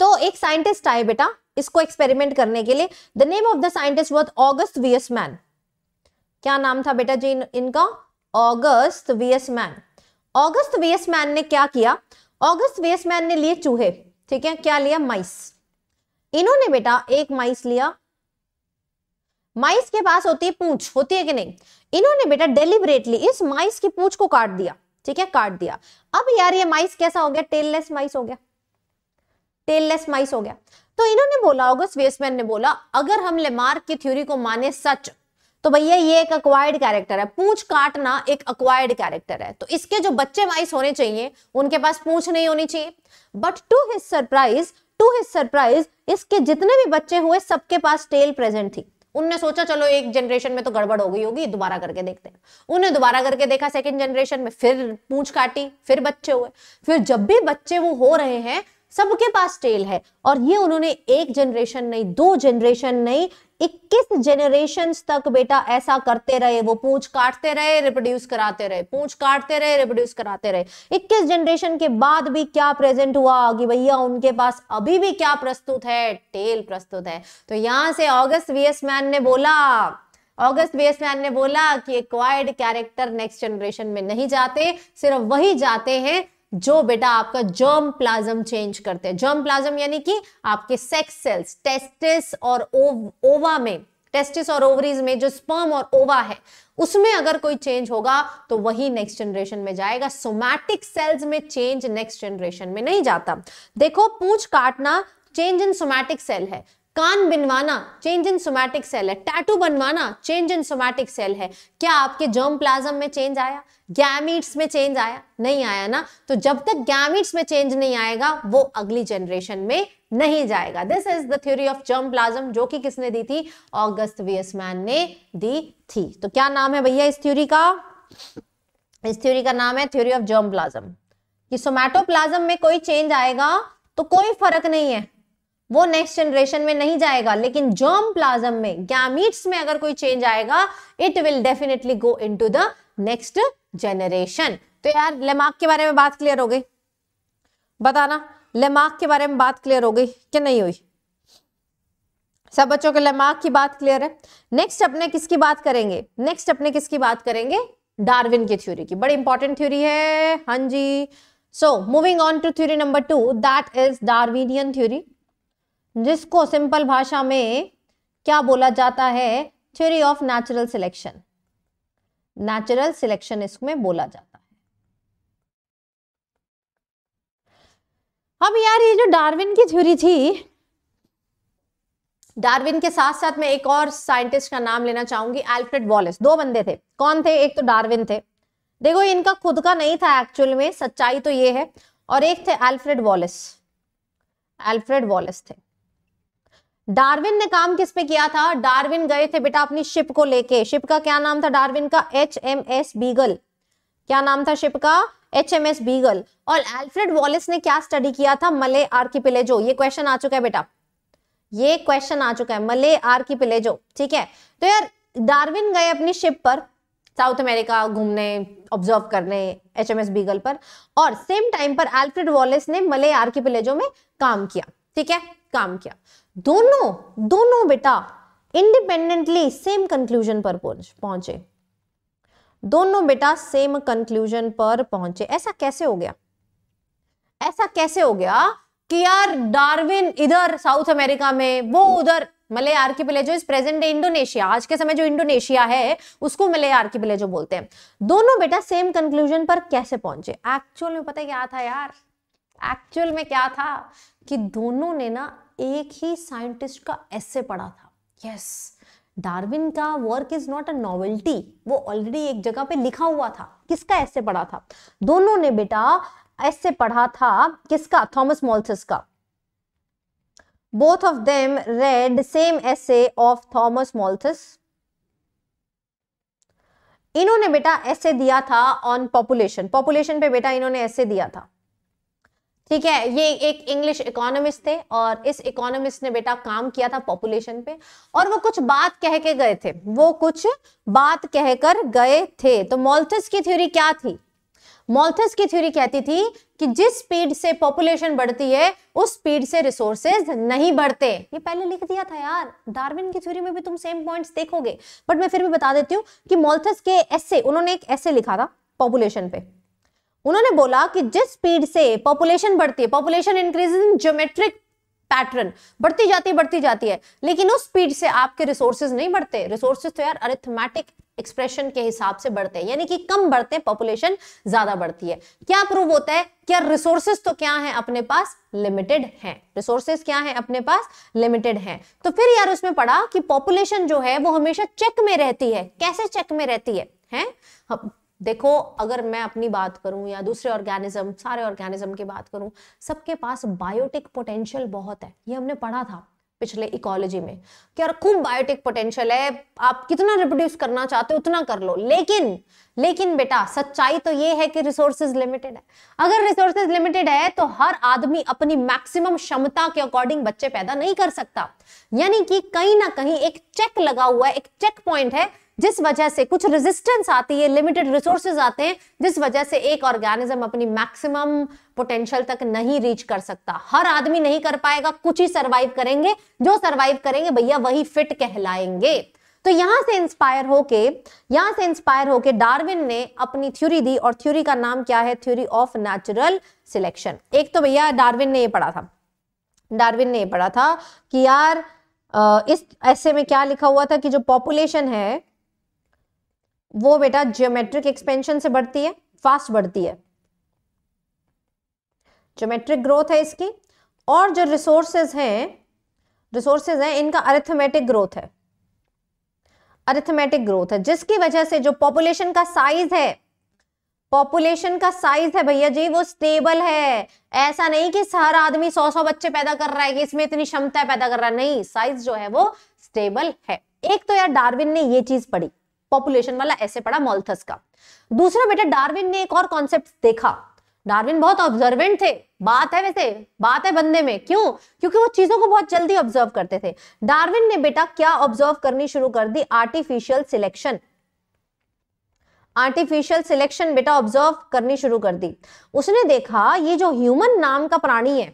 तो एक साइंटिस्ट आए बेटा इसको एक्सपेरिमेंट करने के लिए the name of the scientist was August Weismann क्या नाम था बेटा जी इनका August Weismann August Weismann ने क्या किया ऑगस्ट वीएस मैन ने लिए चूहे ठीक है क्या लिया माइस इन्होंने बेटा एक माइस लिया माइस के पास होती है पूछ होती है कि नहीं इन्होंने बेटा डेलीबरेटली इस माइस की पूछ को काट दिया ठीक है काट दिया अब यार ये माइस कैसा हो गया टेललेस माइस हो गया टेललेस माइस हो गया तो इन्होंने बोला होगा स्वेसमैन ने बोला अगर हम लेमार्क की थ्योरी को माने सच तो भैया ये एक अक्वायर्ड कैरेक्टर है पूछ काटना एक अक्वायर्ड कैरेक्टर है तो इसके जो बच्चे माइस होने चाहिए उनके पास पूछ नहीं होनी चाहिए but to his surprise to his surprise इसके जितने भी बच्चे हुए सबके पास टेल प्रेजेंट थी उनने सोचा चलो एक जनरेशन में तो गड़बड़ हो गई होगी दोबारा करके देखते हैं उन्हें दोबारा करके देखा सेकंड जनरेशन में फिर पूछ काटी फिर बच्चे हुए फिर जब भी बच्चे वो हो रहे हैं सबके पास टेल है और ये उन्होंने एक जनरेशन नहीं दो जनरेशन नहीं इक्कीस जनरेशन तक बेटा ऐसा करते रहे वो पूछ काटते रहे रिप्रोड्यूस कराते रहे पूछ काटते रहे रिप्रोड्यूस कराते रहे इक्कीस जनरेशन के बाद भी क्या प्रेजेंट हुआ कि भैया उनके पास अभी भी क्या प्रस्तुत है टेल प्रस्तुत है तो यहां से ऑगस्ट वीएस मैन ने बोला ऑगस्ट मैन ने बोला कि एक्वायर्ड कैरेक्टर नेक्स्ट जनरेशन में नहीं जाते सिर्फ वही जाते हैं जो बेटा आपका जर्म प्लाज्म चेंज करते हैं जर्म प्लाज्म यानी कि आपके सेक्स सेल्स टेस्टिस और ओवा में टेस्टिस और ओवरीज में जो स्पर्म और ओवा है उसमें अगर कोई चेंज होगा तो वही नेक्स्ट जनरेशन में जाएगा सोमैटिक सेल्स में चेंज नेक्स्ट जनरेशन में नहीं जाता देखो पूछ काटना चेंज इन सोमैटिक सेल है कान बिनवाना चेंज इन सोमैटिक सेल है टैटू बनवाना चेंज इन सोमैटिक सेल है क्या आपके जर्म प्लाज्म में चेंज आया गैमिट्स में चेंज आया नहीं आया ना तो जब तक गैमिट्स में चेंज नहीं आएगा वो अगली जनरेशन में नहीं जाएगा this is the theory of germ plasm जो कि किसने दी थी ऑगस्ट वियसमैन ने दी थी तो क्या नाम है भैया इस थ्योरी का इस थ्योरी का नाम है थ्योरी ऑफ जर्म प्लाज्म कि सोमैटोप्लाज्म में कोई चेंज आएगा तो कोई फर्क नहीं है वो नेक्स्ट जनरेशन में नहीं जाएगा लेकिन जर्म प्लाज्म में गैमीट्स में अगर कोई चेंज आएगा it will definitely go into the next generation तो यार लेमार्क के बारे में बात क्लियर हो गई बताना लेमार्क के बारे में बात क्लियर हो गई कि नहीं हुई सब बच्चों के लेमार्क की बात क्लियर है नेक्स्ट अपने किसकी बात करेंगे नेक्स्ट अपने किसकी बात करेंगे डार्विन की थ्योरी की बड़ी इंपॉर्टेंट थ्योरी है हाँ जी so moving on to theory number two that is Darwinian theory जिसको सिंपल भाषा में क्या बोला जाता है theory of natural selection natural selection इसमें बोला जाता है अब यार ये जो डार्विन की थ्योरी थी डार्विन के साथ साथ मैं एक और साइंटिस्ट का नाम लेना चाहूंगी एल्फ्रेड वॉलेस दो बंदे थे कौन थे एक तो डार्विन थे देखो इनका खुद का नहीं था एक्चुअल में सच्चाई तो ये है और एक थे एल्फ्रेड वॉलेस एल्फ्रेड वॉलेस थे डार्विन ने काम किस पे किया था डार्विन गए थे बेटा अपनी शिप को लेके शिप का क्या नाम था डार्विन का एच एम एस बीगल क्या नाम था शिप का एच एम एस बीगल और एल्फ्रेड वॉलिस ने क्या स्टडी किया था मले आर्किपिलेजो ये क्वेश्चन आ चुका है बेटा ये क्वेश्चन आ चुका है मले आर्किपिलेजो ठीक है तो यार डार्विन गए अपनी शिप पर साउथ अमेरिका घूमने ऑब्जर्व करने एच एम एस बीगल पर और सेम टाइम पर एल्फ्रेड वॉलिस ने मले पिलेजो में काम किया ठीक है काम किया दोनों दोनों बेटा इंडिपेंडेंटली सेम कंक्लूजन पर पहुंचे दोनों बेटा सेम कंक्लूजन पर पहुंचे ऐसा कैसे हो गया ऐसा कैसे हो गया कि यार डार्विन इधर साउथ अमेरिका में वो उधर मले जो इज प्रेजेंट डे इंडोनेशिया आज के समय जो इंडोनेशिया है उसको मले जो बोलते हैं दोनों बेटा सेम कंक्लूजन पर कैसे पहुंचे एक्चुअल में पता क्या था यार एक्चुअल में क्या था कि दोनों ने ना एक ही साइंटिस्ट का ऐसे पढ़ा था यस डार्विन का work is not a novelty वो ऑलरेडी एक जगह पे लिखा हुआ था किसका ऐसे पढ़ा था दोनों ने बेटा ऐसे पढ़ा था किसका थॉमस मोल्थस का both of them read same essay of Thomas Malthus इन्होंने बेटा ऐसे दिया था ऑन पॉपुलेशन पॉपुलेशन पे बेटा इन्होंने ऐसे दिया था ठीक है ये एक इंग्लिश इकोनॉमिस्ट थे और इस इकोनॉमिस्ट ने बेटा काम किया था पॉपुलेशन पे और वो कुछ बात कह के गए थे वो कुछ बात कहकर गए थे तो मोल्थस की थ्योरी क्या थी मोल्थस की थ्योरी कहती थी कि जिस स्पीड से पॉपुलेशन बढ़ती है उस स्पीड से रिसोर्सेज नहीं बढ़ते ये पहले लिख दिया था यार डार्विन की थ्योरी में भी तुम सेम पॉइंट्स देखोगे बट मैं फिर भी बता देती हूँ कि मोल्थस के ऐसे उन्होंने एक ऐसे लिखा था पॉपुलेशन पे उन्होंने बोला कि जिस स्पीड से पॉपुलेशन बढ़ती है population increase in geometric pattern बढ़ती जाती है बढ़ती जाती है लेकिन उस स्पीड से आपके रिसोर्सेज नहीं बढ़ते रिसोर्सेज तो यार अरिथमेटिक एक्सप्रेशन के हिसाब से बढ़ते हैं यानी कि कम बढ़ते हैं पॉपुलेशन ज्यादा बढ़ती है क्या प्रूव होता है क्या रिसोर्सेज तो क्या है अपने पास लिमिटेड हैं रिसोर्सेज क्या है अपने पास लिमिटेड हैं तो फिर यार उसमें पढ़ा कि पॉपुलेशन जो है वो हमेशा चेक में रहती है कैसे चेक में रहती है हैं देखो अगर मैं अपनी बात करूं या दूसरे ऑर्गेनिज्म सारे ऑर्गेनिज्म की बात करूं सबके पास बायोटिक पोटेंशियल बहुत है ये हमने पढ़ा था पिछले इकोलॉजी में कि यार खूब बायोटिक पोटेंशियल है आप कितना रिप्रोड्यूस करना चाहते हो उतना कर लो लेकिन लेकिन बेटा सच्चाई तो ये है कि रिसोर्सेज लिमिटेड है अगर रिसोर्सेज लिमिटेड है तो हर आदमी अपनी मैक्सिमम क्षमता के अकॉर्डिंग बच्चे पैदा नहीं कर सकता यानी कि कहीं ना कहीं एक चेक लगा हुआ है एक चेक पॉइंट है जिस वजह से कुछ रेजिस्टेंस आती है लिमिटेड रिसोर्सेज आते हैं जिस वजह से एक ऑर्गेनिज्म अपनी मैक्सिमम पोटेंशियल तक नहीं रीच कर सकता हर आदमी नहीं कर पाएगा कुछ ही सरवाइव करेंगे जो सरवाइव करेंगे भैया वही फिट कहलाएंगे तो यहां से इंस्पायर होके यहां से इंस्पायर होके डार्विन ने अपनी थ्योरी दी और थ्योरी का नाम क्या है थ्योरी ऑफ नेचुरल सिलेक्शन एक तो भैया डार्विन ने ये पढ़ा था डार्विन ने ये पढ़ा था कि यार इस ऐसे में क्या लिखा हुआ था कि जो पॉपुलेशन है वो बेटा जियोमेट्रिक एक्सपेंशन से बढ़ती है फास्ट बढ़ती है ज्योमेट्रिक ग्रोथ है इसकी और जो रिसोर्सेज हैं रिसोर्सेज हैं इनका अरिथमेटिक ग्रोथ है अरिथमेटिक ग्रोथ है जिसकी वजह से जो पॉपुलेशन का साइज है पॉपुलेशन का साइज है भैया जी वो स्टेबल है ऐसा नहीं कि हर आदमी सौ सौ बच्चे पैदा कर रहा है कि इसमें इतनी क्षमता पैदा कर रहा है नहीं साइज जो है वो स्टेबल है एक तो यार डार्विन ने ये चीज पढ़ी पॉपुलेशन वाला ऐसे पड़ा मॉल्थस का दूसरा बेटा डार्विन ने एक और कॉन्सेप्ट देखा डार्विन बहुत ऑब्जर्वेंट थे बात है वैसे बात है बंदे में क्यों क्योंकि वो चीजों को बहुत जल्दी ऑब्जर्व करते थे डार्विन ने बेटा क्या ऑब्जर्व करनी शुरू कर दी आर्टिफिशियल सिलेक्शन आर्टिफिशियल सिलेक्शन बेटा ऑब्जर्व करनी शुरू कर दी उसने देखा ये जो ह्यूमन नाम का प्राणी है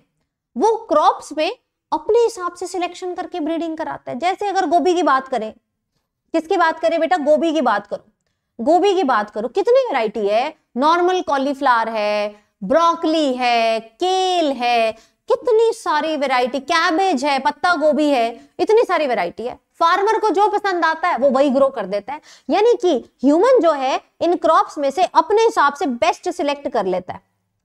वो क्रॉप्स में अपने हिसाब से सिलेक्शन करके ब्रीडिंग कराता है जैसे अगर गोभी की बात करें किसकी बात करें बेटा गोभी की बात करो गोभी की बात करो कितनी वैरायटी है नॉर्मल कॉलीफ्लावर है ब्रोकली है केल है कितनी सारी वैरायटी कैबेज है पत्ता गोभी है इतनी सारी वैरायटी है फार्मर को जो पसंद आता है वो वही ग्रो कर देता है यानी कि ह्यूमन जो है इन क्रॉप्स में से अपने हिसाब से बेस्ट सिलेक्ट कर लेता है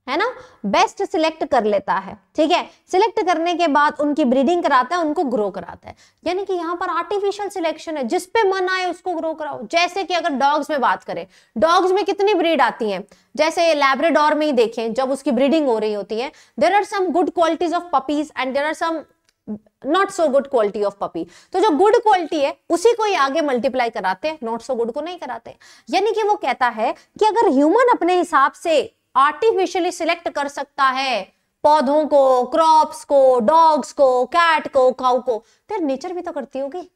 है ना बेस्ट सिलेक्ट कर लेता है ठीक है सिलेक्ट करने के बाद उनकी ब्रीडिंग कराता है उनको ग्रो कराता है यानी कि यहाँ पर आर्टिफिशियल सिलेक्शन है जिस पे मन आए उसको ग्रो कराओ जैसे कि अगर डॉग्स में बात करें डॉग्स में कितनी ब्रीड आती हैं जैसे लेब्रेडोर में ही देखें जब उसकी ब्रीडिंग हो रही होती है there are some good qualities of puppies and there are some not so good quality of puppy तो जो गुड क्वालिटी है उसी को ही आगे मल्टीप्लाई कराते हैं नॉट सो गुड को नहीं कराते यानी कि वो कहता है कि अगर ह्यूमन अपने हिसाब से आर्टिफिशियली सिलेक्ट कर सकता है पौधों को क्रॉप्स को डॉग्स को कैट को काउ को तो यार नेचर भी तो करती होगी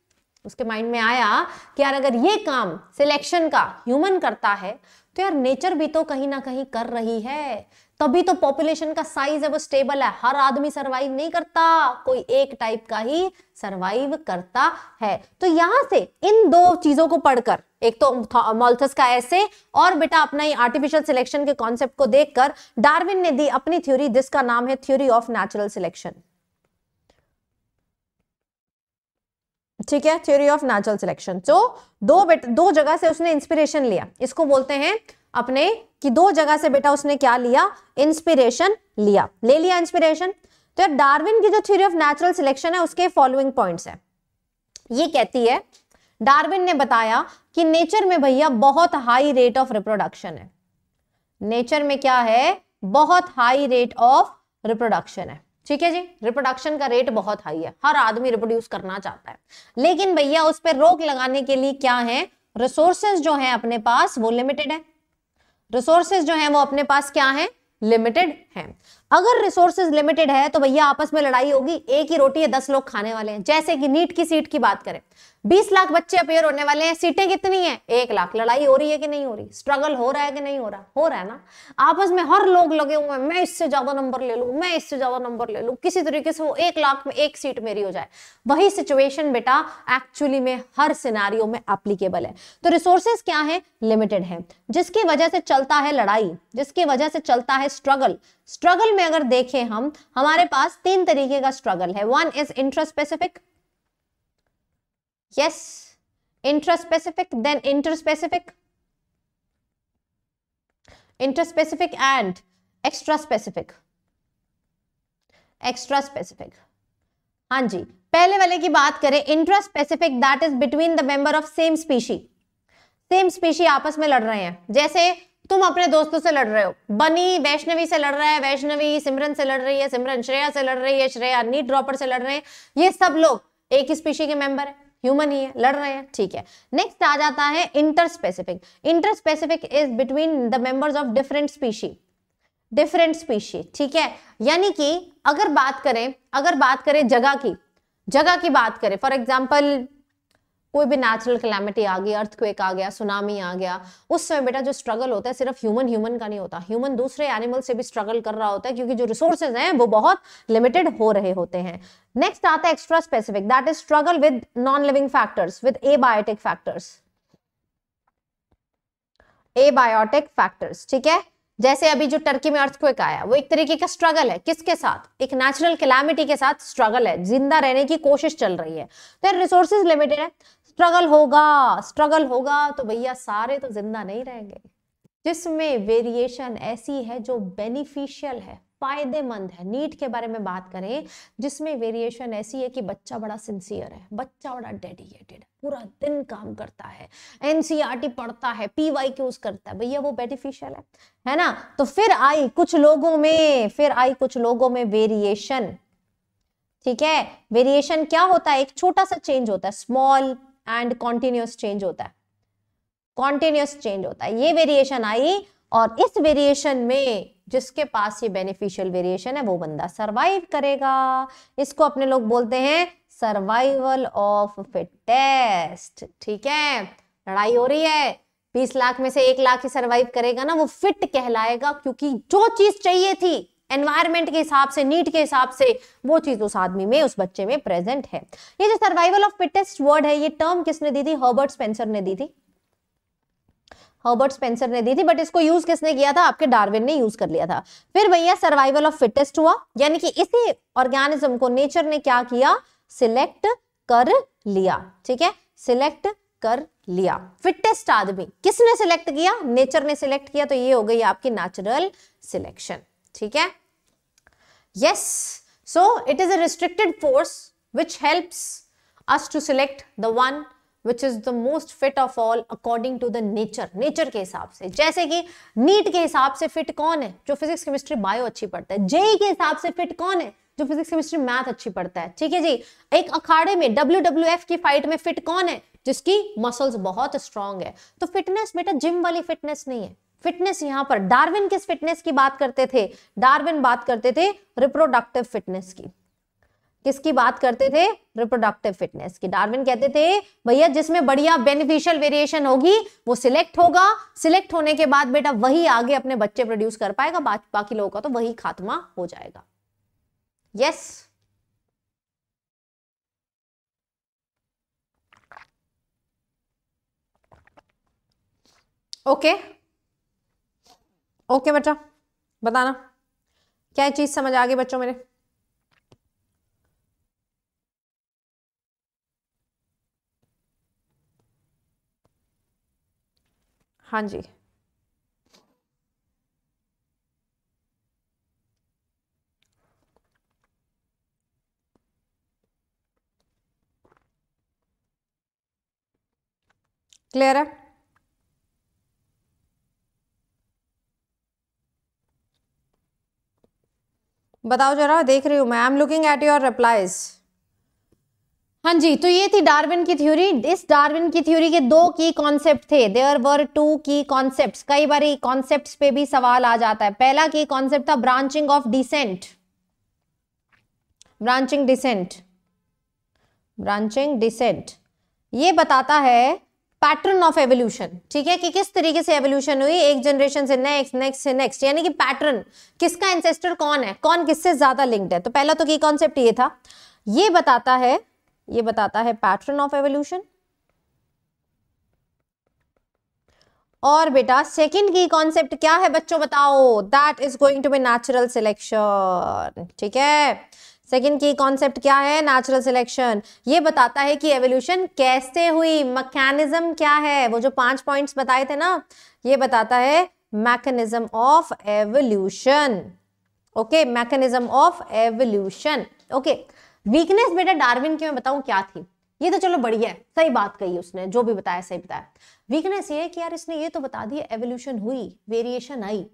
उसके माइंड में आया कि यार अगर ये काम सिलेक्शन का ह्यूमन करता है तो यार नेचर भी तो कहीं ना कहीं कर रही है तभी तो पॉपुलेशन का साइज है वो स्टेबल है हर आदमी सरवाइव नहीं करता कोई एक टाइप का ही सरवाइव करता है तो यहां से इन दो चीजों को पढ़कर एक तो मॉल्थस का ऐसे और बेटा अपना ही आर्टिफिशियल सिलेक्शन के कॉन्सेप्ट को देखकर डार्विन ने दी अपनी थ्योरी जिसका नाम है थ्योरी ऑफ नेचुरल सिलेक्शन ठीक है थ्योरी ऑफ नेचुरल सिलेक्शन तो दो बेटा दो जगह से उसने इंस्पिरेशन लिया इसको बोलते हैं अपने कि दो जगह से बेटा उसने क्या लिया इंस्पिरेशन लिया ले लिया इंस्पिरेशन तो यार डार्विन की जो थ्योरी ऑफ नेचुरल सिलेक्शन है उसके फॉलोइंग पॉइंट्स है ये कहती है डार्विन ने बताया कि नेचर में भैया बहुत हाई रेट ऑफ रिप्रोडक्शन है नेचर में क्या है बहुत हाई रेट ऑफ रिप्रोडक्शन है ठीक है जी रिप्रोडक्शन का रेट बहुत हाई है हर आदमी रिप्रोड्यूस करना चाहता है लेकिन भैया उस पर रोक लगाने के लिए क्या है रिसोर्सेज जो है अपने पास वो लिमिटेड है रिसोर्सेज जो हैं वो अपने पास क्या हैं लिमिटेड हैं अगर रिसोर्सेज लिमिटेड है तो भैया आपस में लड़ाई होगी एक ही रोटी है दस लोग खाने वाले हैं जैसे कि नीट की सीट की बात करें बीस लाख बच्चे अपेयर होने वाले हैं सीटें कितनी है एक लाख लड़ाई हो रही है कि नहीं हो रही स्ट्रगल हो रहा है कि नहीं हो रहा हो रहा है ना आपस में हर लोग लगे हुए हैं मैं इससे ज्यादा नंबर ले लू मैं इससे ज्यादा नंबर ले लू किसी तरीके से वो एक लाख में एक सीट मेरी हो जाए वही सिचुएशन बेटा एक्चुअली में हर सिनारियों में एप्लीकेबल है तो रिसोर्सेज क्या है लिमिटेड है जिसकी वजह से चलता है लड़ाई जिसकी वजह से चलता है स्ट्रगल स्ट्रगल में अगर देखें हम हमारे पास तीन तरीके का स्ट्रगल है one is intraspecific Yes. Intraspecific, then interspecific. Interspecific and extraspecific. Extraspecific. हाँ जी पहले वाले की बात करें intraspecific that is between the member of same species same species आपस में लड़ रहे हैं जैसे तुम अपने दोस्तों से लड़ रहे हो बनी वैष्णवी से लड़ रहा है वैष्णवी सिमरन से लड़ रही है सिमरन श्रेया से लड़ रही है श्रेया नी ड्रॉपर से लड़ रहे हैं ये सब लोग एक ही स्पीशी के मेंबर है ह्यूमन ही है लड़ रहे हैं ठीक है नेक्स्ट आ जाता है interspecific interspecific is between the members of different species different species ठीक है यानी कि अगर बात करें अगर बात करें जगह की जगह की बात करें फॉर एग्जाम्पल कोई भी नेचुरल क्लैमिटी आ गई अर्थक्वेक आ गया सुनामी आ गया उस समय बेटा जो स्ट्रगल होता है सिर्फ ह्यूमन ह्यूमन का नहीं होता ह्यूमन दूसरे एनिमल से भी स्ट्रगल कर रहा होता है क्योंकि जो रिसोर्सेज हैं वो बहुत लिमिटेड हो रहे होते हैं नेक्स्ट आता है extraspecific that is struggle with non living factors with abiotic factors abiotic factors ठीक है जैसे अभी जो टर्की में अर्थक्वेक आया वो एक तरीके का स्ट्रगल है किसके साथ एक नेचुरल कैलामिटी के साथ स्ट्रगल है जिंदा रहने की कोशिश चल रही है तो रिसोर्सेज लिमिटेड है स्ट्रगल होगा स्ट्रगल होगा तो भैया सारे तो जिंदा नहीं रहेंगे जिसमें वेरिएशन ऐसी है जो बेनिफिशियल है फायदेमंद है नीट के बारे में बात करें जिसमें वेरिएशन ऐसी है कि बच्चा बड़ा सिंसियर है बच्चा बड़ा डेडिकेटेड पूरा दिन काम करता है एनसीईआरटी e पढ़ता है पीवाई क्यूज करता है भैया वो बेनिफिशियल है है ना तो फिर आई कुछ लोगों में फिर आई कुछ लोगों में वेरिएशन ठीक है वेरिएशन क्या होता है एक छोटा सा चेंज होता है स्मॉल एंड कॉन्टिन्यूस चेंज होता है कॉन्टिन्यूस चेंज होता है ये वेरिएशन आई और इस वेरिएशन में जिसके पास ये बेनिफिशियल वेरिएशन है वो बंदा सरवाइव करेगा इसको अपने लोग बोलते हैं सर्वाइवल ऑफ फिटेस्ट ठीक है लड़ाई हो रही है बीस लाख में से एक लाख ही सरवाइव करेगा ना वो फिट कहलाएगा क्योंकि जो चीज चाहिए थी एनवायरमेंट के हिसाब से नीट के हिसाब से वो चीज उस आदमी में उस बच्चे में प्रेजेंट है ये जो सर्वाइवल ऑफ फिटेस्ट वर्ड है ये टर्म किसने दी थी हर्बर्ट स्पेंसर ने दी थी हर्बर्ट स्पेंसर ने दी थी बट इसको यूज किसने किया था आपके डार्विन ने यूज कर लिया था फिर भैया सर्वाइवल ऑफ फिटेस्ट हुआ यानी कि इसी ऑर्गेनिज्म को नेचर ने क्या किया सिलेक्ट कर लिया ठीक है सिलेक्ट कर लिया फिटेस्ट आदमी किसने सिलेक्ट किया नेचर ने सिलेक्ट किया तो ये हो गई आपकी नेचुरल सिलेक्शन ठीक है yes so it is a restricted force which helps us to select the one which is the most fit of all according to the nature nature के हिसाब से जैसे कि नीट के हिसाब से फिट कौन है जो फिजिक्स केमिस्ट्री बायो अच्छी पढ़ता है जेई e के हिसाब से फिट कौन है जो फिजिक्स केमिस्ट्री मैथ अच्छी पढ़ता है ठीक है जी एक अखाड़े में डब्ल्यू डब्ल्यू एफ की फाइट में फिट कौन है जिसकी मसल्स बहुत स्ट्रांग है तो फिटनेस बेटा जिम वाली फिटनेस नहीं है फिटनेस यहां पर डार्विन किस फिटनेस की बात करते थे डार्विन बात करते थे रिप्रोडक्टिव फिटनेस की किसकी बात करते थे रिप्रोडक्टिव फिटनेस की डार्विन कहते थे भैया जिसमें बढ़िया बेनिफिशियल वेरिएशन होगी वो सिलेक्ट होगा सिलेक्ट होने के बाद बेटा वही आगे अपने बच्चे प्रोड्यूस कर पाएगा बा, बाकी लोगों का तो वही खात्मा हो जाएगा yes yes. Okay okay. Okay बच्चा बताना क्या चीज़ समझ आ गई बच्चों मेरे हाँ जी क्लियर है बताओ जरा देख रही हूँ मैं I am looking at your replies हाँ जी तो ये थी डार्विन की थ्योरी इस डार्विन की थ्योरी के दो की कॉन्सेप्ट थे there were two key concept कई बार कॉन्सेप्ट पे भी सवाल आ जाता है पहला की कॉन्सेप्ट था branching of descent branching descent branching descent ये बताता है पैटर्न ऑफ एवोल्यूशन ठीक है कि किस तरीके से एवोल्यूशन हुई एक जनरेशन से नेक्स्ट नेक्स्ट से नेक्स्ट यानी कि पैटर्न किसका एंसेस्टर कौन है कौन किससे ज्यादा लिंक्ड है तो पहला तो की कॉन्सेप्ट ये था ये बताता है ये बताता है पैटर्न ऑफ एवोल्यूशन और बेटा सेकंड की कॉन्सेप्ट क्या है बच्चों बताओ that is going to be natural selection ठीक है सेकेंड की कॉन्सेप्ट क्या है नेचुरल सिलेक्शन ये बताता है कि एवोल्यूशन कैसे हुई मैकेनिज्म क्या है वो जो पांच पॉइंट्स बताए थे ना ये बताता है mechanism of evolution okay mechanism of evolution okay weakness बेटा डार्विन की मैं बताऊं क्या थी ये तो चलो बढ़िया है सही बात कही उसने जो भी बताया सही बताया वीकनेस ये है कि यार इसने ये तो बता दिया एवोल्यूशन हुई वेरिएशन आई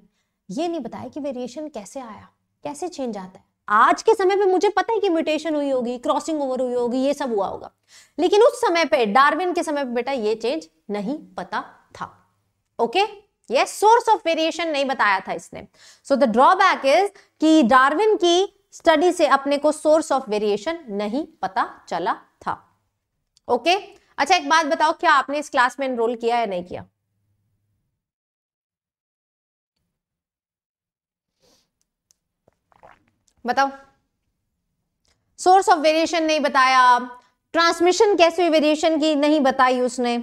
ये नहीं बताया कि वेरिएशन कैसे आया कैसे चेंज आता है आज के समय पे मुझे पता है कि म्यूटेशन हुई होगी क्रॉसिंग ओवर हुई होगी ये सब हुआ होगा लेकिन उस समय पे डार्विन के समय पे बेटा ये चेंज नहीं पता था ओके ये सोर्स ऑफ वेरिएशन नहीं बताया था इसने सो द ड्रॉबैक इज कि डार्विन की स्टडी से अपने को सोर्स ऑफ वेरिएशन नहीं पता चला था ओके okay? अच्छा एक बात बताओ क्या आपने इस क्लास में एनरोल किया या नहीं किया बताओ सोर्स ऑफ वेरिएशन नहीं बताया ट्रांसमिशन कैसे हुई वेरिएशन की नहीं बताई उसने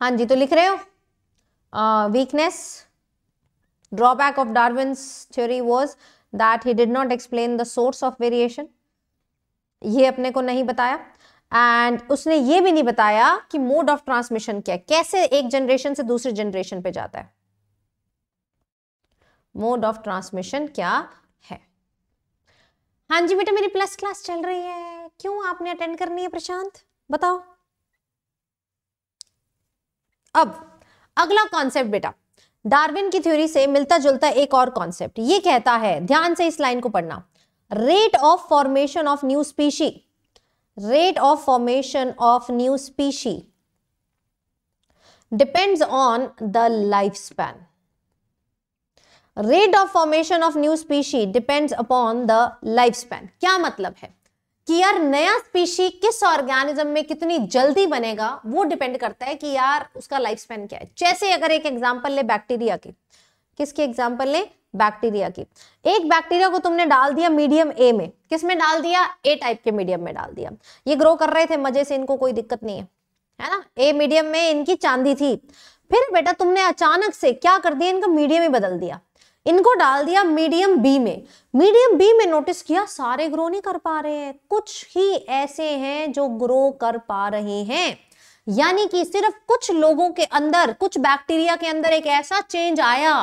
हाँ जी तो लिख रहे हो weakness drawback of Darwin's theory was that he did not explain the source of variation ये अपने को नहीं बताया एंड उसने ये भी नहीं बताया कि मोड ऑफ ट्रांसमिशन क्या है कैसे एक जनरेशन से दूसरे जनरेशन पे जाता है मोड ऑफ ट्रांसमिशन क्या हाँ जी बेटा मेरी प्लस क्लास चल रही है क्यों आपने अटेंड करनी है प्रशांत बताओ अब अगला कॉन्सेप्ट बेटा डार्विन की थ्योरी से मिलता जुलता एक और कॉन्सेप्ट ये कहता है ध्यान से इस लाइन को पढ़ना rate of formation of new species rate of formation of new species depends on the life span rate of formation of new species depends upon the life span क्या मतलब है कि यार नया स्पीशी किस ऑर्गेनिज्म में कितनी जल्दी बनेगा वो डिपेंड करता है कि यार उसका लाइफ स्पैन क्या है जैसे अगर एक एग्जाम्पल ले बैक्टीरिया की किसकी एग्जाम्पल ले बैक्टीरिया की एक बैक्टीरिया को तुमने डाल दिया मीडियम ए में किस में डाल दिया ए टाइप के मीडियम में डाल दिया ये ग्रो कर रहे थे मजे से इनको कोई दिक्कत नहीं है है ना ए मीडियम में इनकी चांदी थी फिर बेटा तुमने अचानक से क्या कर दिया इनका मीडियम ही बदल दिया इनको डाल दिया मीडियम बी में मीडियम बी में नोटिस किया सारे ग्रो नहीं कर पा रहे हैं कुछ ही ऐसे हैं जो ग्रो कर पा रहे हैं यानी कि सिर्फ कुछ लोगों के अंदर कुछ बैक्टीरिया के अंदर एक ऐसा चेंज आया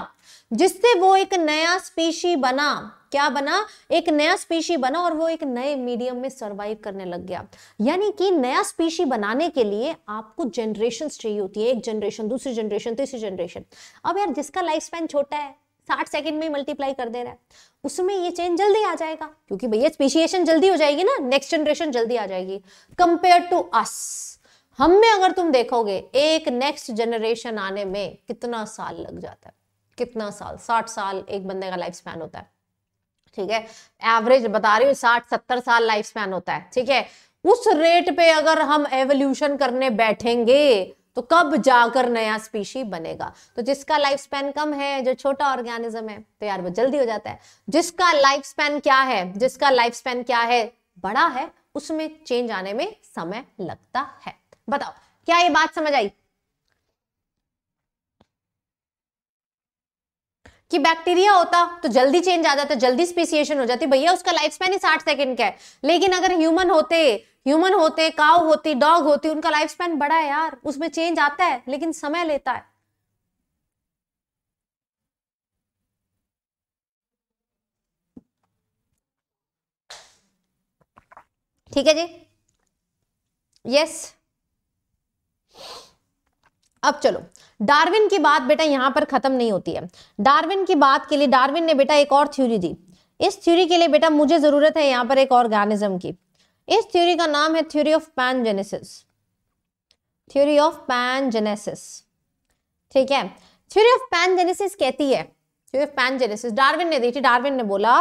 जिससे वो एक नया स्पीशी बना क्या बना एक नया स्पीशी बना और वो एक नए मीडियम में सरवाइव करने लग गया यानी कि नया स्पीशी बनाने के लिए आपको जनरेशन चाहिए होती है एक जनरेशन दूसरी जनरेशन तीसरी जनरेशन अब यार जिसका लाइफ स्पैन छोटा है साठ सेकेंड में मल्टीप्लाई कर दे रहा है उसमें ये चेंज जल्दी आ जाएगा क्योंकि भैया स्पीशिएशन जल्दी हो जाएगी ना नेक्स्ट जनरेशन जल्दी आ जाएगी कंपेयर टू अस हम में अगर तुम देखोगे एक नेक्स्ट जनरेशन आने में कितना साल लग जाता है कितना साल साठ साल एक बंदे का लाइफ स्पैन होता है ठीक है एवरेज बता रही हूँ साठ सत्तर साल लाइफ स्पैन होता है ठीक है उस रेट पे अगर हम एवोल्यूशन करने बैठेंगे तो कब जाकर नया स्पीशी बनेगा तो जिसका लाइफ स्पैन कम है जो छोटा ऑर्गेनिज्म है तो यार वो जल्दी हो जाता है जिसका लाइफ स्पैन क्या है जिसका लाइफ स्पैन क्या है बड़ा है उसमें चेंज आने में समय लगता है बताओ क्या ये बात समझ आई कि बैक्टीरिया होता तो जल्दी चेंज आ जाता तो जल्दी स्पेसिएशन हो जाती भैया उसका लाइफ स्पैन ही साठ सेकंड का है लेकिन अगर ह्यूमन होते ह्यूमन होते काउ होती डॉग होती उनका लाइफ स्पैन बड़ा है यार उसमें चेंज आता है लेकिन समय लेता है ठीक है जी यस yes. अब चलो डार्विन की बात बेटा यहाँ पर खत्म नहीं होती है डार्विन की बात के लिए डार्विन ने बेटा एक और थ्योरी दी इस थ्योरी के लिए बेटा मुझे जरूरत है यहाँ पर एक ऑर्गेनिज्म की इस थ्योरी का नाम है theory of pangenesis theory of pangenesis ठीक है थ्योरी ऑफ पैन जेनेसिस कहती है theory of pangenesis Darwin ने दी थी डार्विन ने बोला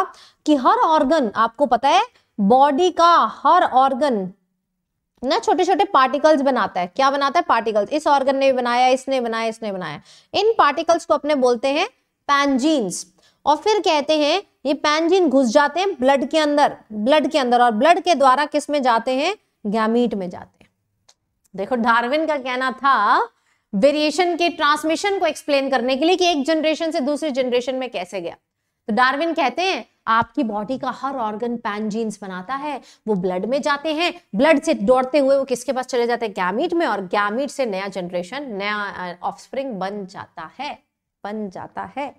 कि हर ऑर्गन आपको पता है बॉडी का हर ऑर्गन ना छोटे छोटे पार्टिकल्स बनाता है क्या बनाता है पार्टिकल्स इस ऑर्गन ने बनाया इसने बनाया इसने बनाया इन पार्टिकल्स को अपने बोलते हैं पैनजीन्स और फिर कहते हैं ये पैनजीन घुस जाते हैं ब्लड के अंदर ब्लड के अंदर और ब्लड के द्वारा किस में जाते हैं गैमीट में जाते हैं देखो डार्विन का कहना था वेरिएशन के ट्रांसमिशन को एक्सप्लेन करने के लिए कि एक जनरेशन से दूसरी जनरेशन में कैसे गया तो डार्विन कहते हैं आपकी बॉडी का हर ऑर्गन जीन्स बनाता है वो ब्लड में जाते हैं ब्लड से दौड़ते हुए वो किसके पास चले जाते हैं गैमिट में और गैमिट से नया जनरेशन नया ऑफस्प्रिंग uh, बन जाता है बन जाता है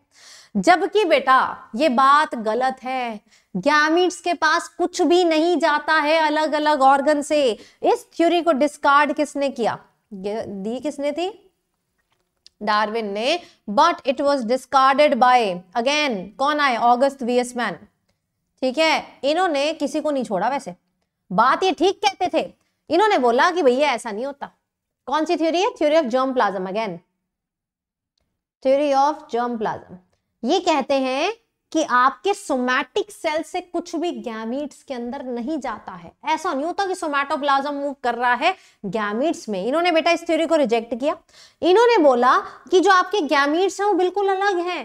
जबकि बेटा ये बात गलत है गैमिट्स के पास कुछ भी नहीं जाता है अलग अलग ऑर्गन से इस थ्योरी को डिस्कार्ड किसने किया दी किसने थी डार्विन ने but it was discarded by again कौन आए ऑगस्ट वीएसमैन ठीक है इन्होंने किसी को नहीं छोड़ा वैसे बात ये ठीक कहते थे इन्होंने बोला कि भैया ऐसा नहीं होता कौन सी थ्योरी है theory of germ plasm again theory of germ plasm ये कहते हैं कि आपके सोमैटिक सेल से कुछ भी गैमिट्स के अंदर नहीं जाता है ऐसा नहीं होता कि सोमैटोप्लाज्म मूव कर रहा है गैमिट्स में इन्होंने बेटा इस थ्योरी को रिजेक्ट किया इन्होंने बोला कि जो आपके गैमिट्स हैं वो बिल्कुल अलग हैं